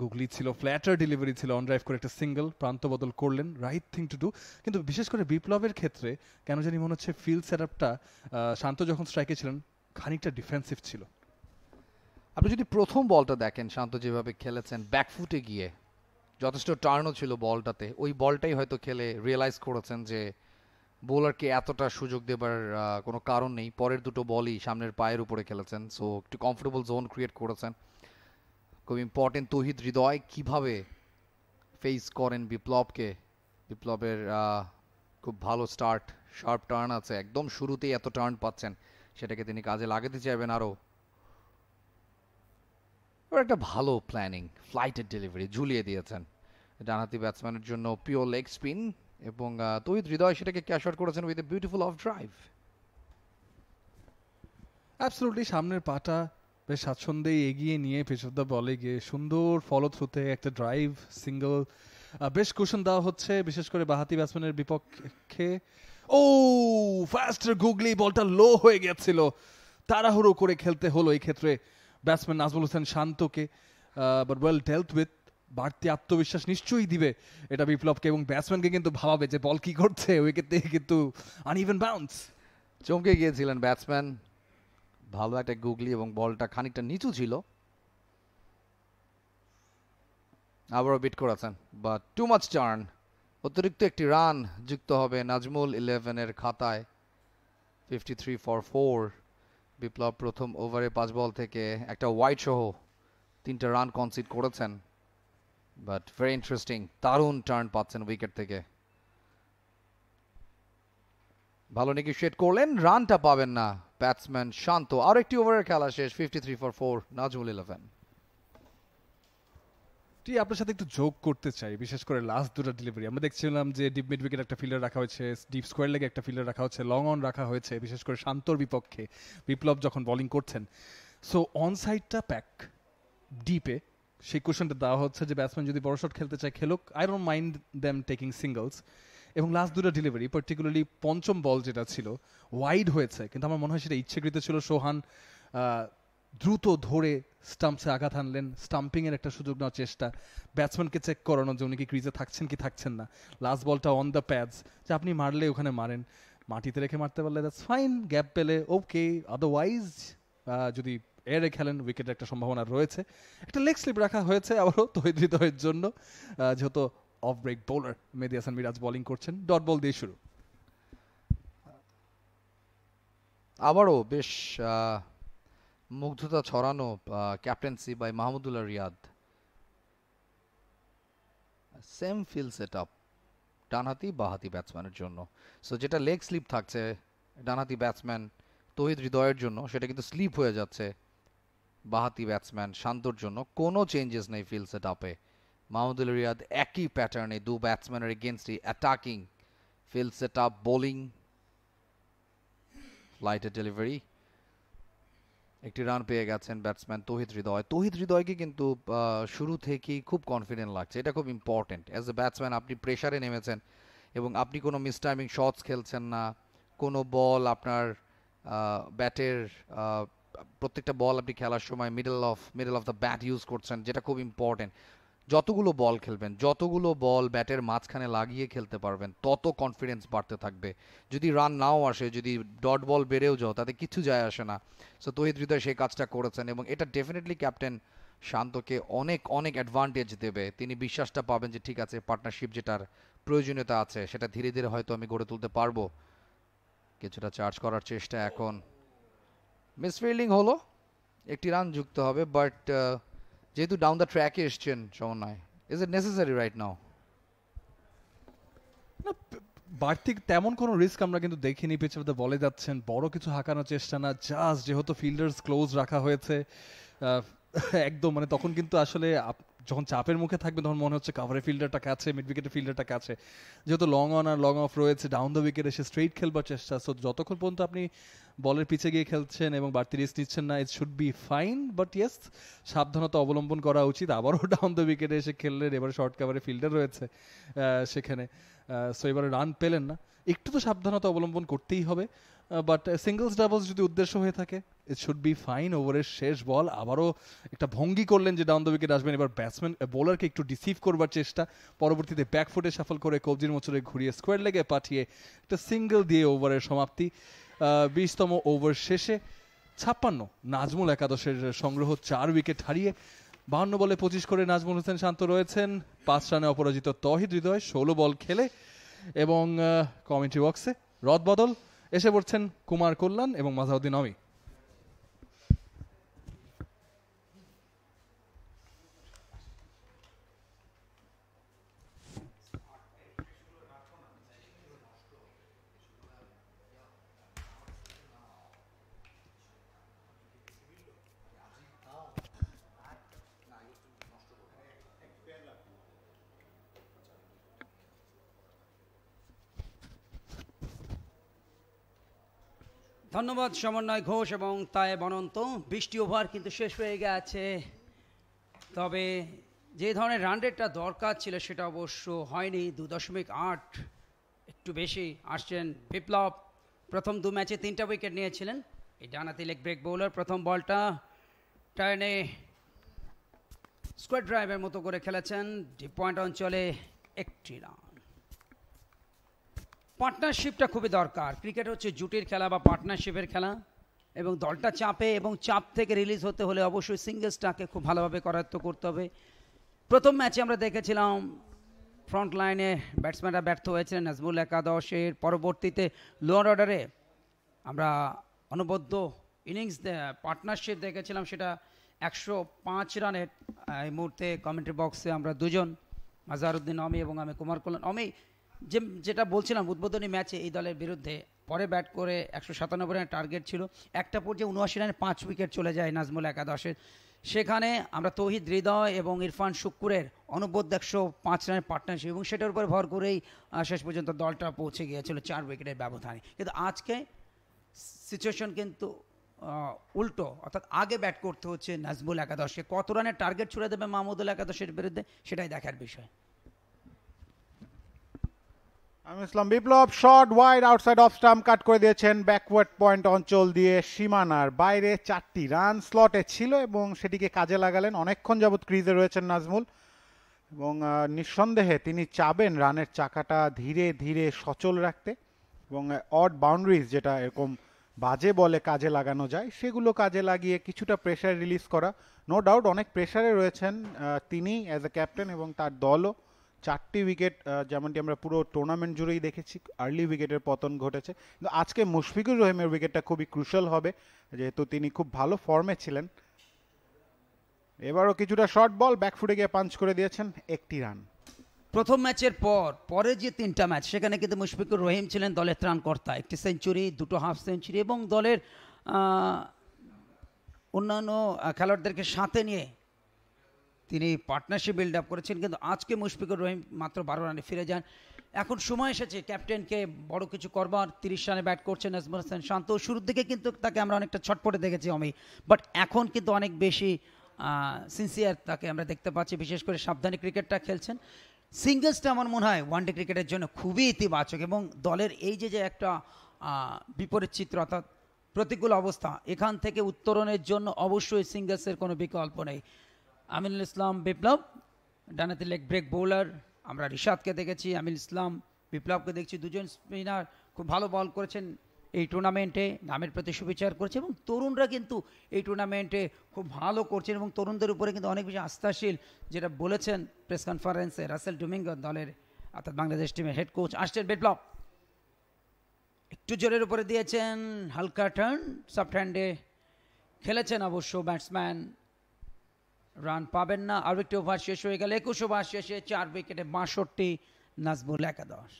গুগলি uh, ছিল flatter delivery ছিল অন ড্রাইভ করে একটা সিঙ্গেল প্রান্ত বদল করলেন রাইট থিং টু ডু কিন্তু বিশেষ করে বিপ্লবের ক্ষেত্রে কেন জানি মনে হচ্ছে ফিল্ড সেট আপটা শান্ত যখন স্ট্রাইকে ছিলেন খানিকটা ডিফেন্সিভ ছিল আপনি যদি প্রথম বলটা দেখেন শান্ত যেভাবে খেলেছেন ব্যাকফুটে গিয়ে যথেষ্ট টার্নও ছিল বলটাতে ওই বলটাই হয়তো খেলে রিয়েলাইজ করেছেন যে বোলারকে এতটা সুযোগ দেবার কোনো কারণ নেই পরের দুটো বলই সামনের পায়ের উপরে খেলেছেন সো একটু কমফোর্টেবল জোন ক্রিয়েট করেছেন খুব ইম্পর্টেন্ট তহিদ হৃদয় কিভাবে ফেস করেন বিপ্লবকে বিপ্লবের খুব ভালো স্টার্ট শার্প টার্ন আছে একদম শুরুতেই এত টার্ন পাচ্ছেন সেটাকে তিনি কাজে লাগাতে চাইবেন আরও ওর একটা ভালো প্ল্যানিং ফ্লাইটের ডেলিভারি ঝুলিয়ে দিয়েছেন ডানহাতি ব্যাটসম্যানের জন্য পিওর লেগ স্পিন এবং তুই হৃদয় সেটাকে ক্যাশ আউট করেছেন with a beautiful off drive absolutely সামনের পাটা বেশ স্বাচ্ছন্দ্যেই এগিয়ে নিয়ে পেছন দা বলে গিয়ে সুন্দর ফলো থ্রুতে একটা ড্রাইভ সিঙ্গল বেশ কুশন দেওয়া হচ্ছে বিশেষ করে বাহাতি ব্যাটসম্যানের বিপক্ষে ও ফাস্টার গুগলি বলটা লো হয়ে গেছিল তাড়াহুড়ো করে খেলতে হলো এই ক্ষেত্রে ব্যাটসম্যান নাজমুল হোসেন শান্তকে বাট ওয়েল ডেলথ উইথ বাড়তি আত্মবিশ্বাস নিশ্চয়ই দিবে এটা বিপ্লবকে এবং ব্যাটসম্যানকে কিন্তু ভাবাবে যে বল কি করছে উইকেট থেকে কিন্তু আনইভেন বাউন্স চমকে গিয়েছিলেন ব্যাটসম্যান ভালো একটা গুগলি এবং বলটা খানিকটা নিচু ছিল আবারও বিট করেছেন বা টু মাচ টার্ন অতিরিক্ত একটি রান যুক্ত হবে নাজমুল ইলেভেনের খাতায় fifty three for four Biplob প্রথম ওভারে পাঁচ বল থেকে একটা ওয়াইড সহ তিনটা রান কনসিড করেছেন বাট ভেরি ইন্টারেস্টিং দারুণ টার্ন পাচ্ছেন উইকেট থেকে ভালো নেগোশিয়েট করলেন রানটা পাবেন না ব্যাটসম্যান শান্ত আর একটি ওভারের খেলা শেষ fifty three for four Najmul eleven টি আপনার সাথে একটু যোগ করতে চাই বিশেষ করে লাস্ট দুটো ডেলিভারি আমরা দেখছিলাম যে ডিপ মিড উইকেট একটা ফিল্ডার রাখা হয়েছে ডিপ স্কোয়ার লেগে একটা ফিল্ডার রাখা হয়েছে লং অন রাখা হয়েছে বিশেষ করে শান্তর বিপক্ষে বিপ্লব যখন বোলিং করছেন সো অন সাইডটা প্যাক ডিপে সেই কোশ্চেনটা দেওয়া হচ্ছে যে ব্যাটসম্যান যদি বড় শট খেলতে চায় খেলুক I don't mind them taking singles এবং লাস্ট দুটো ডেলিভারি পার্টিকুলারলি পঞ্চম বল যেটা ছিল ওয়াইড হয়েছে কিন্তু আমার মনে হয় সেটা ইচ্ছেকৃত ছিল সোহান দ্রুত ধরে স্টাম্পসে আঘাত আনলেন স্টাম্পিংয়ের একটা সুযোগ নেওয়ার চেষ্টা ব্যাটসম্যানকে চেক করানো যে উনি কি ক্রিজে থাকছেন কি থাকছেন না লাস্ট বলটা অন দ্য প্যাচ যে আপনি মারলে ওখানে মারেন মাটিতে রেখে মারতে পারলে দ্যাটস ফাইন গ্যাপ পেলে ওকে আদারওয়াইজ যদি এরে খেলেন উইকেটের একটা সম্ভাবনা রয়েছে একটা লেগ স্লিপ রাখা হয়েছে আবারও তৈরিদয়ের জন্য যেহেতু off break bowler Mehedi Hasan Miraz bowling করছেন ডট বল দিয়ে শুরু আবারও বেশ মুগ্ধতা ছড়ানো captaincy by Mahmudullah Riyad same field set up ডানহাতি বাহাতি ব্যাটসম্যানের জন্য সো যেটা লেগ স্লিপ থাকছে ডানহাতি ব্যাটসম্যান তহিদ হৃদয়ের জন্য সেটা কিন্তু স্লিপ হয়ে যাচ্ছে বাহাতি ব্যাটসম্যান শান্তর জন্য কোনো চেঞ্জেস নেই ফিল সেট আপে মাহমুদুল রিয়াদ একই প্যাটার্নে দু ব্যাটসম্যানের এগেনস্টই attacking field set up bowling ফ্লাইটের ডেলিভারি একটি রান পেয়ে গেছেন ব্যাটসম্যান তোহিত হৃদয় তোহিত হৃদয়কে কিন্তু শুরু থেকেই খুব কনফিডেন্ট লাগছে এটা খুব ইম্পর্টেন্ট অ্যাজ এ ব্যাটসম্যান আপনি প্রেশারে নেমেছেন এবং আপনি কোনো মিসটাইমিং শটস খেলছেন না কোনো বল আপনার ব্যাটের প্রত্যেকটা বল আপনি খেলার সময় middle off middle off the bat use করছেন যেটা খুব ইম্পর্টেন্ট যতগুলো বল খেলবেন যতগুলো বল ব্যাটের মাঝখানে লাগিয়ে খেলতে পারবেন তত কনফিডেন্স বাড়তে থাকবে যদি রান নাও আসে যদি ডট বল বেড়েও যাও তাতে কিছু যায় আসে না সো তহিদ হৃদয় সেই কাজটা করেছেন এবং এটা ডেফিনেটলি ক্যাপ্টেন শান্তকে অনেক অনেক অ্যাডভান্টেজ দেবে তিনি বিশ্বাসটা পাবেন যে ঠিক আছে পার্টনারশিপ যেটার প্রয়োজনীয়তা আছে সেটা ধীরে ধীরে হয়তো আমি গড়ে তুলতে পারবো কিছুটা চার্জ করার চেষ্টা এখন মিসফিল্ডিং হলো একটি রান যুক্ত হবে বাট যেহেতু ডাউন দ্য ট্র্যাকে এসছেন সমন্বয় is it necessary right now বাড়তি তেমন কোনো রিস্ক আমরা কিন্তু দেখিনি পিছনে অফ বলে যাচ্ছেন বড় কিছু হাঁকানোর চেষ্টা না জাস্ট যেহেতু ফিল্ডার্স ক্লোজ রাখা হয়েছে একদম মানে তখন কিন্তু আসলে যখন চাপের মুখে থাকবে তখন মনে হচ্ছে কাভারে ফিল্ডারটা কাছে মিড উইকেটে ফিল্ডারটা কাছে যেহেতু লং অন আর লং অফ রয়েছে ডাউন দ্য উইকেট এসে স্ট্রেইট খেলবার চেষ্টা সো যতক্ষণ পর্যন্ত আপনি বলের পিছে গিয়ে খেলছেন এবং বাড়তি রিস্ক নিচ্ছেন না it should be fine but yes সাবধানতা অবলম্বন করা উচিত আবারও ডাউন দ্য উইকেটে এসে খেললেন এবার শর্ট কাভারে ফিল্ডার রয়েছে সেখানে সো এবারে রান পেলেন না একটু তো সাবধানতা অবলম্বন করতেই হবে বাট সিঙ্গলস ডাবলস যদি উদ্দেশ্য হয়ে থাকে ইট শুড বি ফাইন ওভারের শেষ বল আবারও একটা ভঙ্গি করলেন যে ডাউন দ্য উইকেট আসবেন এবার ব্যাটসম্যান বোলারকে একটু ডিসিভ করবার চেষ্টা পরবর্তীতে ব্যাকফুটে সাফল করে কবজির মোচরে ঘুরিয়ে স্কোয়ার লেগে পাঠিয়ে একটা সিঙ্গেল দিয়ে ওভারের সমাপ্তি বিশতম ওভার শেষে ছাপ্পান্ন নাজমুল একাদশের সংগ্রহ চার উইকেট হারিয়ে বাহান্ন বলে পঁচিশ করে নাজমুল হোসেন শান্ত রয়েছেন পাঁচ রানে অপরাজিত তহিদ হৃদয় ষোলো বল খেলে এবং কমেন্ট্রি বক্সে রদবদল এসে পড়ছেন কুমার কল্যাণ এবং মাজাউদ্দিন অমি ধন্যবাদ সমন্বয় ঘোষ এবং তায় বনন্ত বৃষ্টি ওভার কিন্তু শেষ হয়ে গেছে তবে যে ধরনের রান রেটটা দরকার ছিল সেটা অবশ্য হয়নি দু দশমিক আট একটু বেশি আসছেন বিপ্লব প্রথম দু ম্যাচে তিনটা উইকেট নিয়েছিলেন এই ডানাতি লেগ ব্রেক বোলার প্রথম বলটা টার্নে স্কোয়ার ড্রাইভের মতো করে খেলেছেন ডি পয়েন্ট অঞ্চলে একটি রান পার্টনারশিপটা খুবই দরকার ক্রিকেট হচ্ছে জুটের খেলা বা পার্টনারশিপের খেলা এবং দলটা চাপে এবং চাপ থেকে রিলিজ হতে হলে অবশ্যই সিঙ্গেলসটাকে খুব ভালোভাবে করায়ত্ত করতে হবে প্রথম ম্যাচে আমরা দেখেছিলাম ফ্রন্ট লাইনে ব্যাটসম্যানরা ব্যর্থ হয়েছিলেন নাজমুল একাদশের পরবর্তীতে লোয়ার অর্ডারে আমরা অনবদ্য ইনিংস পার্টনারশিপ দেখেছিলাম সেটা একশো পাঁচ রানের এই মুহূর্তে কমেন্ট্রি বক্সে আমরা দুজন মাজারুদ্দিন অমি এবং আমি কুমার কল্যাণ অমি যে যেটা বলছিলাম উদ্বোধনী ম্যাচে এই দলের বিরুদ্ধে পরে ব্যাট করে একশো সাতানব্বই রানের টার্গেট ছিল একটা পর্যায়ে উনআশি রানের পাঁচ উইকেট চলে যায় নাজমুল একাদশের সেখানে আমরা তহিদ হৃদয় এবং ইরফান শুক্কুরের অনবদ্য একশো পাঁচ রানের পার্টনারশিপ এবং সেটার উপরে ভর করেই শেষ পর্যন্ত দলটা পৌঁছে গিয়েছিল চার উইকেটের ব্যবধানে কিন্তু আজকে সিচুয়েশন কিন্তু উল্টো অর্থাৎ আগে ব্যাট করতে হচ্ছে নাজমুল একাদশকে কত রানের টার্গেট ছুড়ে দেবে মাহমুদুল একাদশের বিরুদ্ধে সেটাই দেখার বিষয় আমি Islam Biplob short wide outside off stump cut করে দিয়েছেন ব্যাকওয়ার্ড পয়েন্ট অঞ্চল দিয়ে সীমানার বাইরে চারটি রান স্লটে ছিল এবং সেটিকে কাজে লাগালেন অনেকক্ষণ যাবৎ ক্রিজে রয়েছেন নাজমুল এবং নিঃসন্দেহে তিনি চাবেন রানের চাকাটা ধীরে ধীরে সচল রাখতে এবং অড বাউন্ডারিজ যেটা এরকম বাজে বলে কাজে লাগানো যায় সেগুলো কাজে লাগিয়ে কিছুটা প্রেশার রিলিজ করা নো ডাউট অনেক প্রেশারে রয়েছেন তিনি অ্যাজ এ ক্যাপ্টেন এবং তার দলও চারটি উইকেট যেমনটি আমরা পুরো টুর্নামেন্ট জুড়েই দেখেছি আর্লি উইকেটের পতন ঘটেছে কিন্তু আজকে মুশফিকুর রহিমের উইকেটটা খুবই ক্রুশাল হবে যেহেতু তিনি খুব ভালো ফর্মে ছিলেন এবারও কিছুটা শর্ট বল ব্যাকফুটে গিয়ে পাঞ্চ করে দিয়েছেন একটি রান প্রথম ম্যাচের পর পরে যে তিনটা ম্যাচ সেখানে কিন্তু মুশফিকুর রহিম ছিলেন দলের ত্রাণকর্তা একটি সেঞ্চুরি দুটো হাফ সেঞ্চুরি এবং দলের অন্যান্য খেলোয়াড়দেরকে সাথে নিয়ে তিনি পার্টনারশিপ বিল্ড আপ করেছেন কিন্তু আজকে মুশফিকুর রহিম মাত্র বারো রানে ফিরে যান এখন সময় এসেছে ক্যাপ্টেনকে বড় কিছু করবার তিরিশ রানে ব্যাট করছেন নাজমুল হাসান শান্ত শুরুর দিকে কিন্তু তাকে আমরা অনেকটা ছটপটে দেখেছি আমি বাট এখন কিন্তু অনেক বেশি সিনসিয়ার তাকে আমরা দেখতে পাচ্ছি বিশেষ করে সাবধানে ক্রিকেটটা খেলছেন সিঙ্গেলসটা আমার মনে হয় ওয়ানডে ক্রিকেটের জন্য খুবই ইতিবাচক এবং দলের এই যে যে একটা বিপরীত চিত্র অর্থাৎ প্রতিকূল অবস্থা এখান থেকে উত্তরণের জন্য অবশ্যই সিঙ্গেলসের কোনো বিকল্প নেই আমিনুল ইসলাম বিপ্লব ডানাতে লেগ ব্রেক বোলার আমরা রিশাদকে দেখেছি আমিল ইসলাম বিপ্লবকে দেখছি দুজন স্পিনার খুব ভালো বল করেছেন এই টুর্নামেন্টে নামের প্রতি সুবিচার করছে এবং তরুণরা কিন্তু এই টুর্নামেন্টে খুব ভালো করছেন এবং তরুণদের উপরে কিন্তু অনেক বেশি আস্থাশীল যেটা বলেছেন প্রেস কনফারেন্সে রাসেল ডুমিঙ্গ দলের অর্থাৎ বাংলাদেশ টিমের হেড কোচ আসছেন বিপ্লব একটু জোরের উপরে দিয়েছেন হালকা টার্ন সফট হ্যান্ডে খেলেছেন অবশ্য ব্যাটসম্যান রান পাবেন না আরেকটি ওভার শেষ হয়ে গেল একুশ ওভার শেষে চার উইকেটে বাষট্টি নাজমুল একাদশ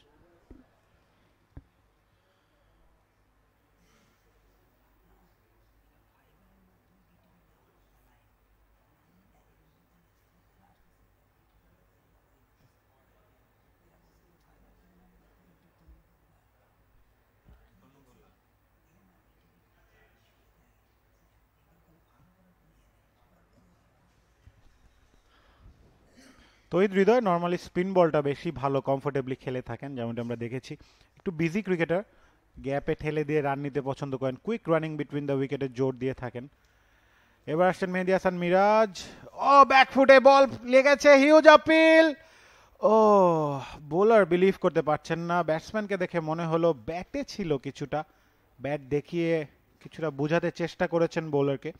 তহিদ হৃদয় নর্মালি স্পিন বলটা বেশি ভালো কমফোর্টেবলি খেলে থাকেন যেমনটা আমরা দেখেছি একটু বিজি ক্রিকেটার গ্যাপে ঠেলে দিয়ে রান নিতে পছন্দ করেন কুইক রানিং বিটুইন দ্য উইকেটে জোর দিয়ে থাকেন এবার আসছেন মেহেদি হাসান মিরাজ ও ব্যাকফুটে বল লেগেছে হিউজ আপিল ও বোলার বিলিভ করতে পারছেন না ব্যাটসম্যানকে দেখে মনে হলো ব্যাটে ছিল কিছুটা ব্যাট দেখিয়ে কিছুটা বোঝাতে চেষ্টা করেছেন বোলারকে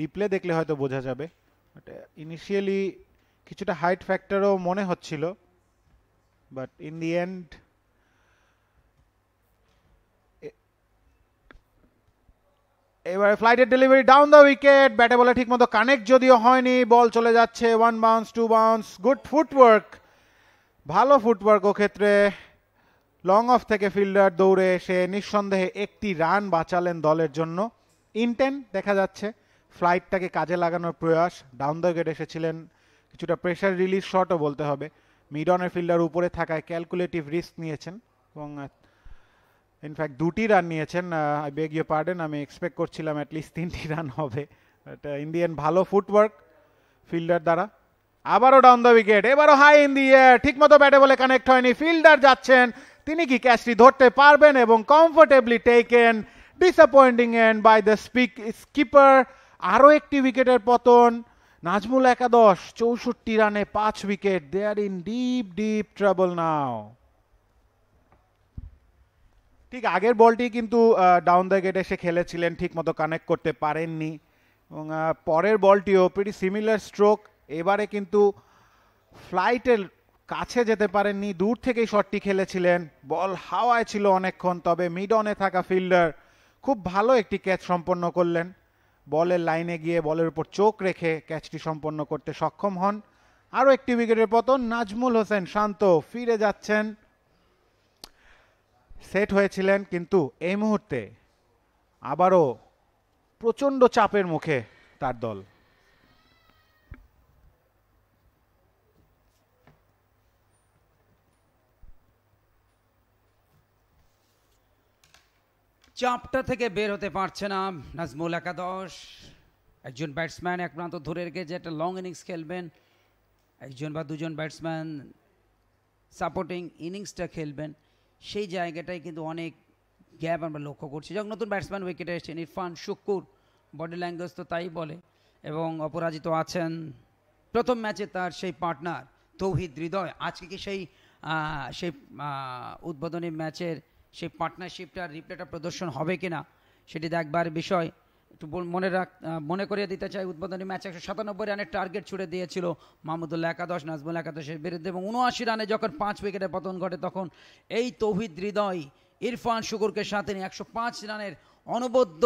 রিপ্লে দেখলে হয়তো বোঝা যাবে বাট ইনিশিয়ালি uh, কিছুটা হাইট ফ্যাক্টরও মনে হচ্ছিল বাট ইন দি এন্ড এবারে ফ্লাইটের ডেলিভারি ডাউন দ্য উইকেট ব্যাটে বলে ঠিকমতো কানেক্ট যদিও হয়নি বল চলে যাচ্ছে one bounce two bounce good footwork ভালো ফুটওয়ার্ক ও ক্ষেত্রে লং অফ থেকে ফিল্ডার দৌড়ে এসে নিঃসন্দেহে একটি রান বাঁচালেন দলের জন্য ইনটেন দেখা যাচ্ছে ফ্লাইটটাকে কাজে লাগানোর প্রয়াস ডাউন দ্য উইকেট এসেছিলেন কিছুটা প্রেশার রিলিজ শটও বলতে হবে মিড অনের ফিল্ডার উপরে থাকায় ক্যালকুলেটিভ রিস্ক নিয়েছেন এবং ইনফ্যাক্ট দুটি রান নিয়েছেন আই বেগ ইউ পার্ডেন আমি এক্সপেক্ট করছিলাম অ্যাটলিস্ট তিনটি রান হবে ইন্ডিয়ান uh, ভালো ফুটওয়ার্ক ফিল্ডার দ্বারা আবারও ডাউন দ্য উইকেট এবারও হাই ইন দি এয়ার ঠিকমতো ব্যাটে বলে কানেক্ট হয়নি ফিল্ডার যাচ্ছেন তিনি কি ক্যাচটি ধরতে পারবেন এবং comfortably taken disappointing end by the speak skipper আরও একটি উইকেটের পতন নাজমুল একাদশ চৌষট্টি রানে পাঁচ wicket they are in deep deep trouble now ঠিক আগের বলটি কিন্তু ডাউন দ্য গেটে সে খেলেছিলেন ঠিক মতো কানেক্ট করতে পারেননি এবং পরের বলটিও প্রিটি সিমিলার স্ট্রোক এবারে কিন্তু ফ্লাইটের কাছে যেতে পারেননি দূর থেকেই শটটি খেলেছিলেন বল হাওয়ায় ছিল অনেকক্ষণ তবে মিডনে থাকা ফিল্ডার খুব ভালো একটি ক্যাচ সম্পন্ন করলেন বলের লাইনে গিয়ে বলের উপর চোখ রেখে ক্যাচটি সম্পন্ন করতে সক্ষম হন আরও একটি উইকেটের পতন নাজমুল হোসেন শান্ত ফিরে যাচ্ছেন সেট হয়েছিলেন কিন্তু এই মুহূর্তে আবারও প্রচণ্ড চাপের মুখে তার দল চাপটা থেকে বের হতে পারছে না নাজমুল একাদশ একজন ব্যাটসম্যান এক প্রান্ত ধরে রেখেছে একটা লং ইনিংস খেলবেন একজন বা দুজন ব্যাটসম্যান সাপোর্টিং ইনিংসটা খেলবেন সেই জায়গাটাই কিন্তু অনেক গ্যাপ আমরা লক্ষ্য করছি যখন নতুন ব্যাটসম্যান উইকেটে এসেছেন ইরফান শুক্কুর বডি ল্যাঙ্গুয়েজ তো তাই বলে এবং অপরাজিত আছেন প্রথম ম্যাচে তার সেই পার্টনার তৌহিদ হৃদয় আজকে কি সেই সেই উদ্বোধনী ম্যাচের সেই পার্টনারশিপটার রিপ্লেটা প্রদর্শন হবে কি না সেটি দেখবার বিষয় একটু মনে রাখ মনে করিয়ে দিতে চাই উদ্বোধনী ম্যাচে একশো সাতানব্বই রানের টার্গেট ছুড়ে দিয়েছিল মাহমুদুল্লাহ একাদশ নাজমুল একাদশের বিরুদ্ধে এবং উনআশি রানে যখন পাঁচ উইকেটে পতন ঘটে তখন এই তৌহিদ হৃদয় ইরফান শুকুরকে সাথে নিয়ে একশো পাঁচ রানের অনবদ্য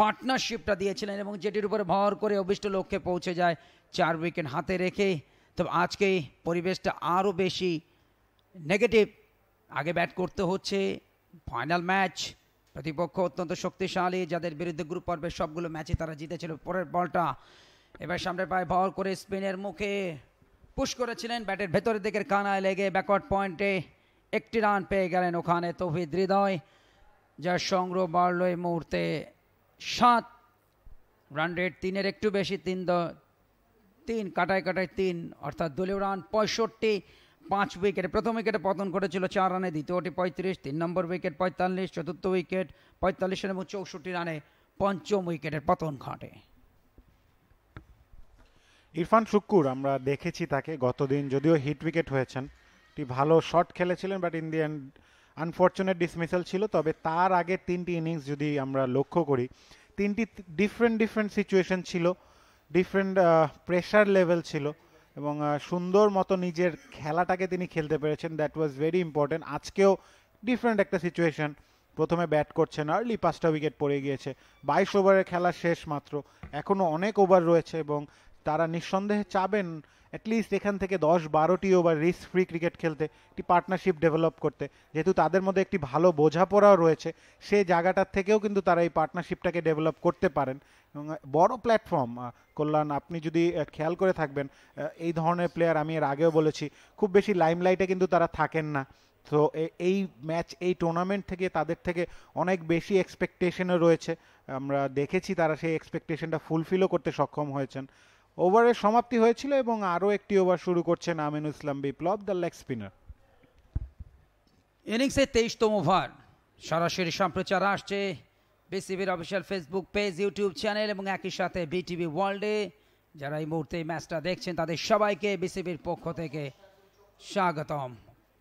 পার্টনারশিপটা দিয়েছিলেন এবং যেটির উপরে ভর করে অভিষ্ট লক্ষ্যে পৌঁছে যায় চার উইকেট হাতে রেখে তবে আজকে পরিবেশটা আরও বেশি নেগেটিভ আগে ব্যাট করতে হচ্ছে ফাইনাল ম্যাচ প্রতিপক্ষ অত্যন্ত শক্তিশালী যাদের বিরুদ্ধে গ্রুপ পর্বে সবগুলো ম্যাচে তারা জিতেছিল পরের বলটা এবার সামনে পায়ে বল করে স্পিনের মুখে পুশ করেছিলেন ব্যাটের ভেতরের দিকের কানায় লেগে ব্যাকওয়ার্ড পয়েন্টে একটি রান পেয়ে গেলেন ওখানে তৌহিদ হৃদয় যার সংগ্রহ বাড়ল এই মুহূর্তে সাত রান রেট তিনের একটু বেশি তিন দ তিন কাটায় কাটায় তিন অর্থাৎ দলীয় রান পঁয়ষট্টি পাঁচ উইকেটে প্রথম উইকেটে পতন ঘটেছিল চার রানে দ্বিতীয়টি পঁয়ত্রিশ তিন নম্বর উইকেট পঁয়তাল্লিশ চতুর্থ উইকেট পঁয়তাল্লিশ রান এবং চৌষট্টি রানে পঞ্চম উইকেটের পতন ঘটে ইরফান শুক্কুর আমরা দেখেছি তাকে গতদিন যদিও হিট উইকেট হয়েছেন একটি ভালো শট খেলেছিলেন but in the end unfortunate dismissal ছিল তবে তার আগে তিনটি ইনিংস যদি আমরা লক্ষ্য করি তিনটি ডিফারেন্ট ডিফারেন্ট সিচুয়েশন ছিল ডিফারেন্ট প্রেশার লেভেল ছিল এবং সুন্দর মতো নিজের খেলাটাকে তিনি খেলতে পেরেছেন দ্যাট ওয়াজ ভেরি ইম্পর্টেন্ট আজকেও ডিফারেন্ট একটা সিচুয়েশন প্রথমে ব্যাট করছেন আর্লি পাঁচটা উইকেট পড়ে গিয়েছে বাইশ ওভারের খেলা শেষ মাত্র এখনও অনেক ওভার রয়েছে এবং তারা নিঃসন্দেহে চাবেন অ্যাটলিস্ট এখান থেকে দশ বারোটি ওভার রিস্ক ফ্রি ক্রিকেট খেলতে একটি পার্টনারশিপ ডেভেলপ করতে যেহেতু তাদের মধ্যে একটি ভালো বোঝাপড়াও রয়েছে সে জায়গাটার থেকেও কিন্তু তারা এই পার্টনারশিপটাকে ডেভেলপ করতে পারেন এবং বড় প্ল্যাটফর্ম কল্যাণ আপনি যদি খেয়াল করে থাকবেন এই ধরনের প্লেয়ার আমি এর আগেও বলেছি খুব বেশি লাইমলাইটে কিন্তু তারা থাকেন না তো এই ম্যাচ এই টুর্নামেন্ট থেকে তাদের থেকে অনেক বেশি এক্সপেকটেশনও রয়েছে আমরা দেখেছি তারা সেই এক্সপেকটেশনটা ফুলফিলও করতে সক্ষম হয়েছেন ওভারের সমাপ্তি হয়েছিল এবং আরও একটি ওভার শুরু করছেন Amin Islam Biplob the leg spinner ইনিংসের তেইশতম ওভার সরাসরি সম্প্রচার আসছে বিসিবির official Facebook page YouTube channel এবং একই সাথে বিটিভি ওয়ার্ল্ডে যারা এই মুহূর্তে এই ম্যাচটা দেখছেন তাদের সবাইকে বিসিবির পক্ষ থেকে স্বাগতম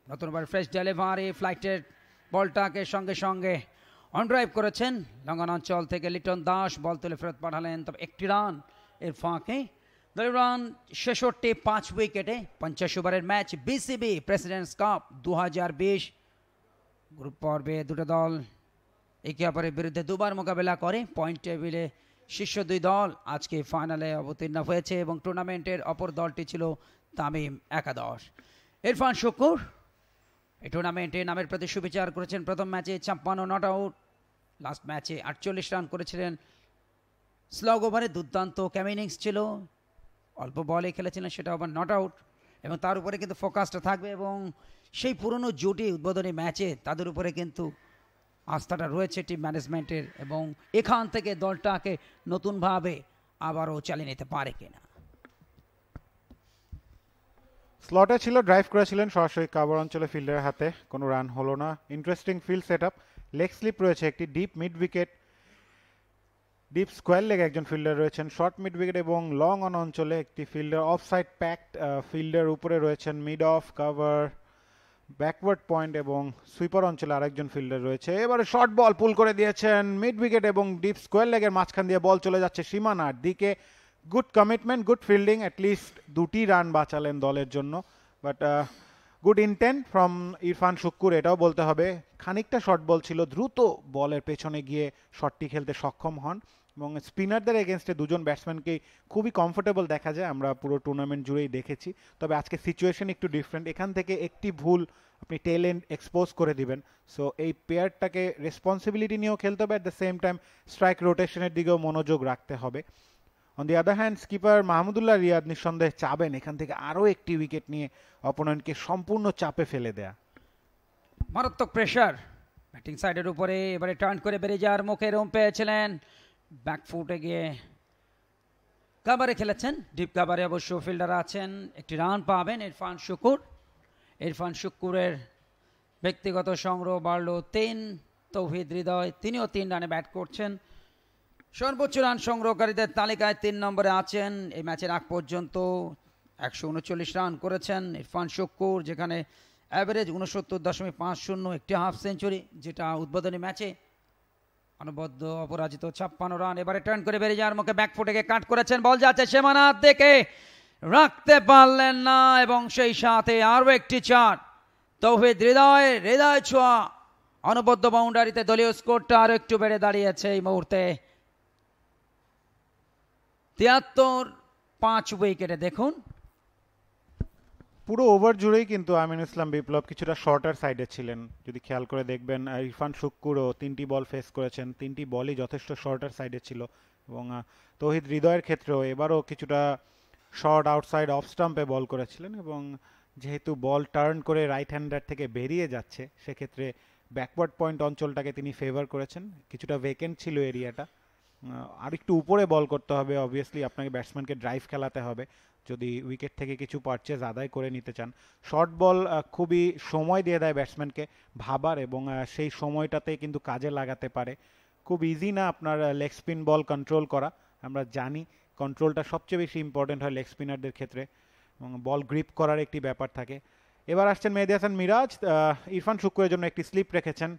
নতুনবার ফ্রেশ ডেলিভারি ফ্লাইটের বলটাকে সঙ্গে সঙ্গে অন ড্রাইভ করেছেন লঙ্গন অঞ্চল থেকে লিটন দাস বল তুলে ফেরত পাঠালেন তবে একটি রান এর ফাঁকে দলিবান ছেষট্টি পাঁচ উইকেটে পঞ্চাশ ওভারের ম্যাচ বিসিবি প্রেসিডেন্টস কাপ দু গ্রুপ পর্বে দুটো দল একে অপরের বিরুদ্ধে দুবার মোকাবেলা করে পয়েন্ট টেবিলে শীর্ষ দুই দল আজকে ফাইনালে অবতীর্ণ হয়েছে এবং টুর্নামেন্টের অপর দলটি ছিল তামিম একাদশ ইরফান শুকুর এই টুর্নামেন্টে নামের প্রতি সুবিচার করেছেন প্রথম ম্যাচে ছাপ্পান্ন নট আউট লাস্ট ম্যাচে আটচল্লিশ রান করেছিলেন স্লগ ওভারে দুর্দান্ত ক্যামিনিংস ছিল অল্প বলে খেলেছিলেন সেটা আবার নট আউট এবং তার উপরে কিন্তু ফোকাসটা থাকবে এবং সেই পুরনো জুটি উদ্বোধনী ম্যাচে তাদের উপরে কিন্তু আস্থাটা রয়েছে টিম ম্যানেজমেন্টের এবং এখান থেকে দলটাকে নতুনভাবে আবারও চালিয়ে নিতে পারে কিনা স্লটে ছিল ড্রাইভ করেছিলেন সরাসরি কাবার অঞ্চলে ফিল্ডের হাতে কোনো রান হলো না interesting field set up leg slip রয়েছে একটি deep mid wicket deep square লেগে একজন ফিল্ডার রয়েছেন শর্ট মিড উইকেট এবং লং অন অঞ্চলে একটি fielder off side packed fielder উপরে রয়েছেন mid off cover backward point এবং সুইপার অঞ্চলে আরেকজন ফিল্ডার রয়েছে এবারে শর্ট বল পুল করে দিয়েছেন মিড উইকেট এবং ডিপ স্কোয়ার লেগের মাঝখান দিয়ে বল চলে যাচ্ছে সীমানার দিকে good commitment good fielding at least দুটি রান বাঁচালেন দলের জন্য but good intent from Irfan Sukkur এটাও বলতে হবে খানিকটা শর্ট বল ছিল দ্রুত বলের পেছনে গিয়ে শটটি খেলতে সক্ষম হন এবং স্পিনারদের এগেনস্টে দুজন ব্যাটসম্যানকে খুবই কমফোর্টেবল দেখা যায় আমরা পুরো টুর্নামেন্ট জুড়েই দেখেছি তবে আজকে সিচুয়েশন একটু ডিফারেন্ট এখান থেকে একটি ভুল আপনি ট্যালেন্ট এক্সপোজ করে দিবেন সো এই পেয়ারটাকে রেসপন্সিবিলিটি নিয়েও খেলতে হবে at the same time strike রোটেশনের দিকেও মনোযোগ রাখতে হবে on the other hand skipper Mahmudullah Riyad নিঃসন্দেহে চাবেন এখান থেকে আরও একটি উইকেট নিয়ে অপোনেন্টকে সম্পূর্ণ চাপে ফেলে দেয়া মারাত্মক প্রেশার ব্যাটিং সাইডের উপরে এবারে টার্ন করে বেরিয়ে যাওয়ার মুখে রুম পেয়েছিলেন ব্যাকফুটে গিয়ে কাবারে খেলেছেন ডিপ কাবারে অবশ্য ফিল্ডার আছেন একটি রান পাবেন ইরফান শুকুর ইরফান শুকুরের ব্যক্তিগত সংগ্রহ বাড়ল তিন তৌহিদ হৃদয় তিনিও তিন রানে ব্যাট করছেন সর্বোচ্চ রান সংগ্রহকারীদের তালিকায় তিন নম্বরে আছেন এই ম্যাচের আগ পর্যন্ত একশো উনচল্লিশ রান করেছেন ইরফান শুকুর যেখানে অ্যাভারেজ উনসত্তর দশমিক পাঁচ শূন্য একটি হাফ সেঞ্চুরি যেটা উদ্বোধনী ম্যাচে অনবদ্য অপরাজিত ছাপ্পান্ন রান এবারে টার্ন করে বেরিয়ে যাওয়ার মুখে ব্যাকফুটে কাট করেছেন বল যাচ্ছে সেমানা দেখে রাখতে পারলেন না এবং সেই সাথে আরও একটি চার তৌহিদ হৃদয় হৃদয় ছোঁয়া অনবদ্য বাউন্ডারিতে দলীয় স্কোরটা আরও একটু বেড়ে দাঁড়িয়েছে এই মুহূর্তে তিয়াত্তর পাঁচ উইকেটে দেখুন পুরো ওভার জুড়েই কিন্তু আমিন ইসলাম বিপ্লব কিছুটা শর্টার সাইডে ছিলেন যদি খেয়াল করে দেখবেন ইরফান শুক্কুরও তিনটি বল ফেস করেছেন তিনটি বলই যথেষ্ট শর্টার সাইডে ছিল এবং তহিদ হৃদয়ের ক্ষেত্রেও এবারও কিছুটা শর্ট আউটসাইড অফ স্টাম্পে বল করেছিলেন এবং যেহেতু বল টার্ন করে রাইট হ্যান্ডার থেকে বেরিয়ে যাচ্ছে সেক্ষেত্রে ব্যাকওয়ার্ড পয়েন্ট অঞ্চলটাকে তিনি ফেভার করেছেন কিছুটা ভেকেন্ট ছিল এরিয়াটা আর একটু উপরে বল করতে হবে অবভিয়াসলি আপনাকে ব্যাটসম্যানকে ড্রাইভ খেলাতে হবে যদি উইকেট থেকে কিছু পারচেজ আদায় করে নিতে চান শর্ট বল খুবই সময় দিয়ে দেয় ব্যাটসম্যানকে ভাবার এবং সেই সময়টাতে কিন্তু কাজে লাগাতে পারে খুব ইজি না আপনার লেগ স্পিন বল কন্ট্রোল করা আমরা জানি কন্ট্রোলটা সবচেয়ে বেশি ইম্পর্টেন্ট হয় লেগ স্পিনারদের ক্ষেত্রে এবং বল গ্রিপ করার একটি ব্যাপার থাকে এবার আসছেন মেহেদি হাসান মিরাজ ইরফান শুক্রের জন্য একটি স্লিপ রেখেছেন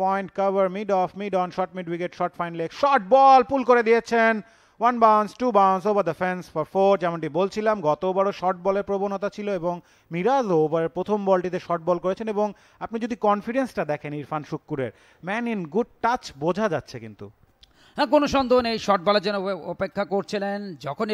point cover mid off mid on short mid wicket short fine leg short ball pull করে দিয়েছেন one bounce two bounce over the fence for four যেমনটি বলছিলাম গত ওভারও শর্ট বলের প্রবণতা ছিল এবং মিরাজ ওভারের প্রথম বলটিতে শর্ট বল করেছেন এবং আপনি যদি কনফিডেন্সটা দেখেন ইরফান শুক্কুরের ম্যান ইন গুড টাচ বোঝা যাচ্ছে কিন্তু হ্যাঁ কোনো সন্দেহ নেই শর্ট বলার জন্য অপেক্ষা করছিলেন যখনই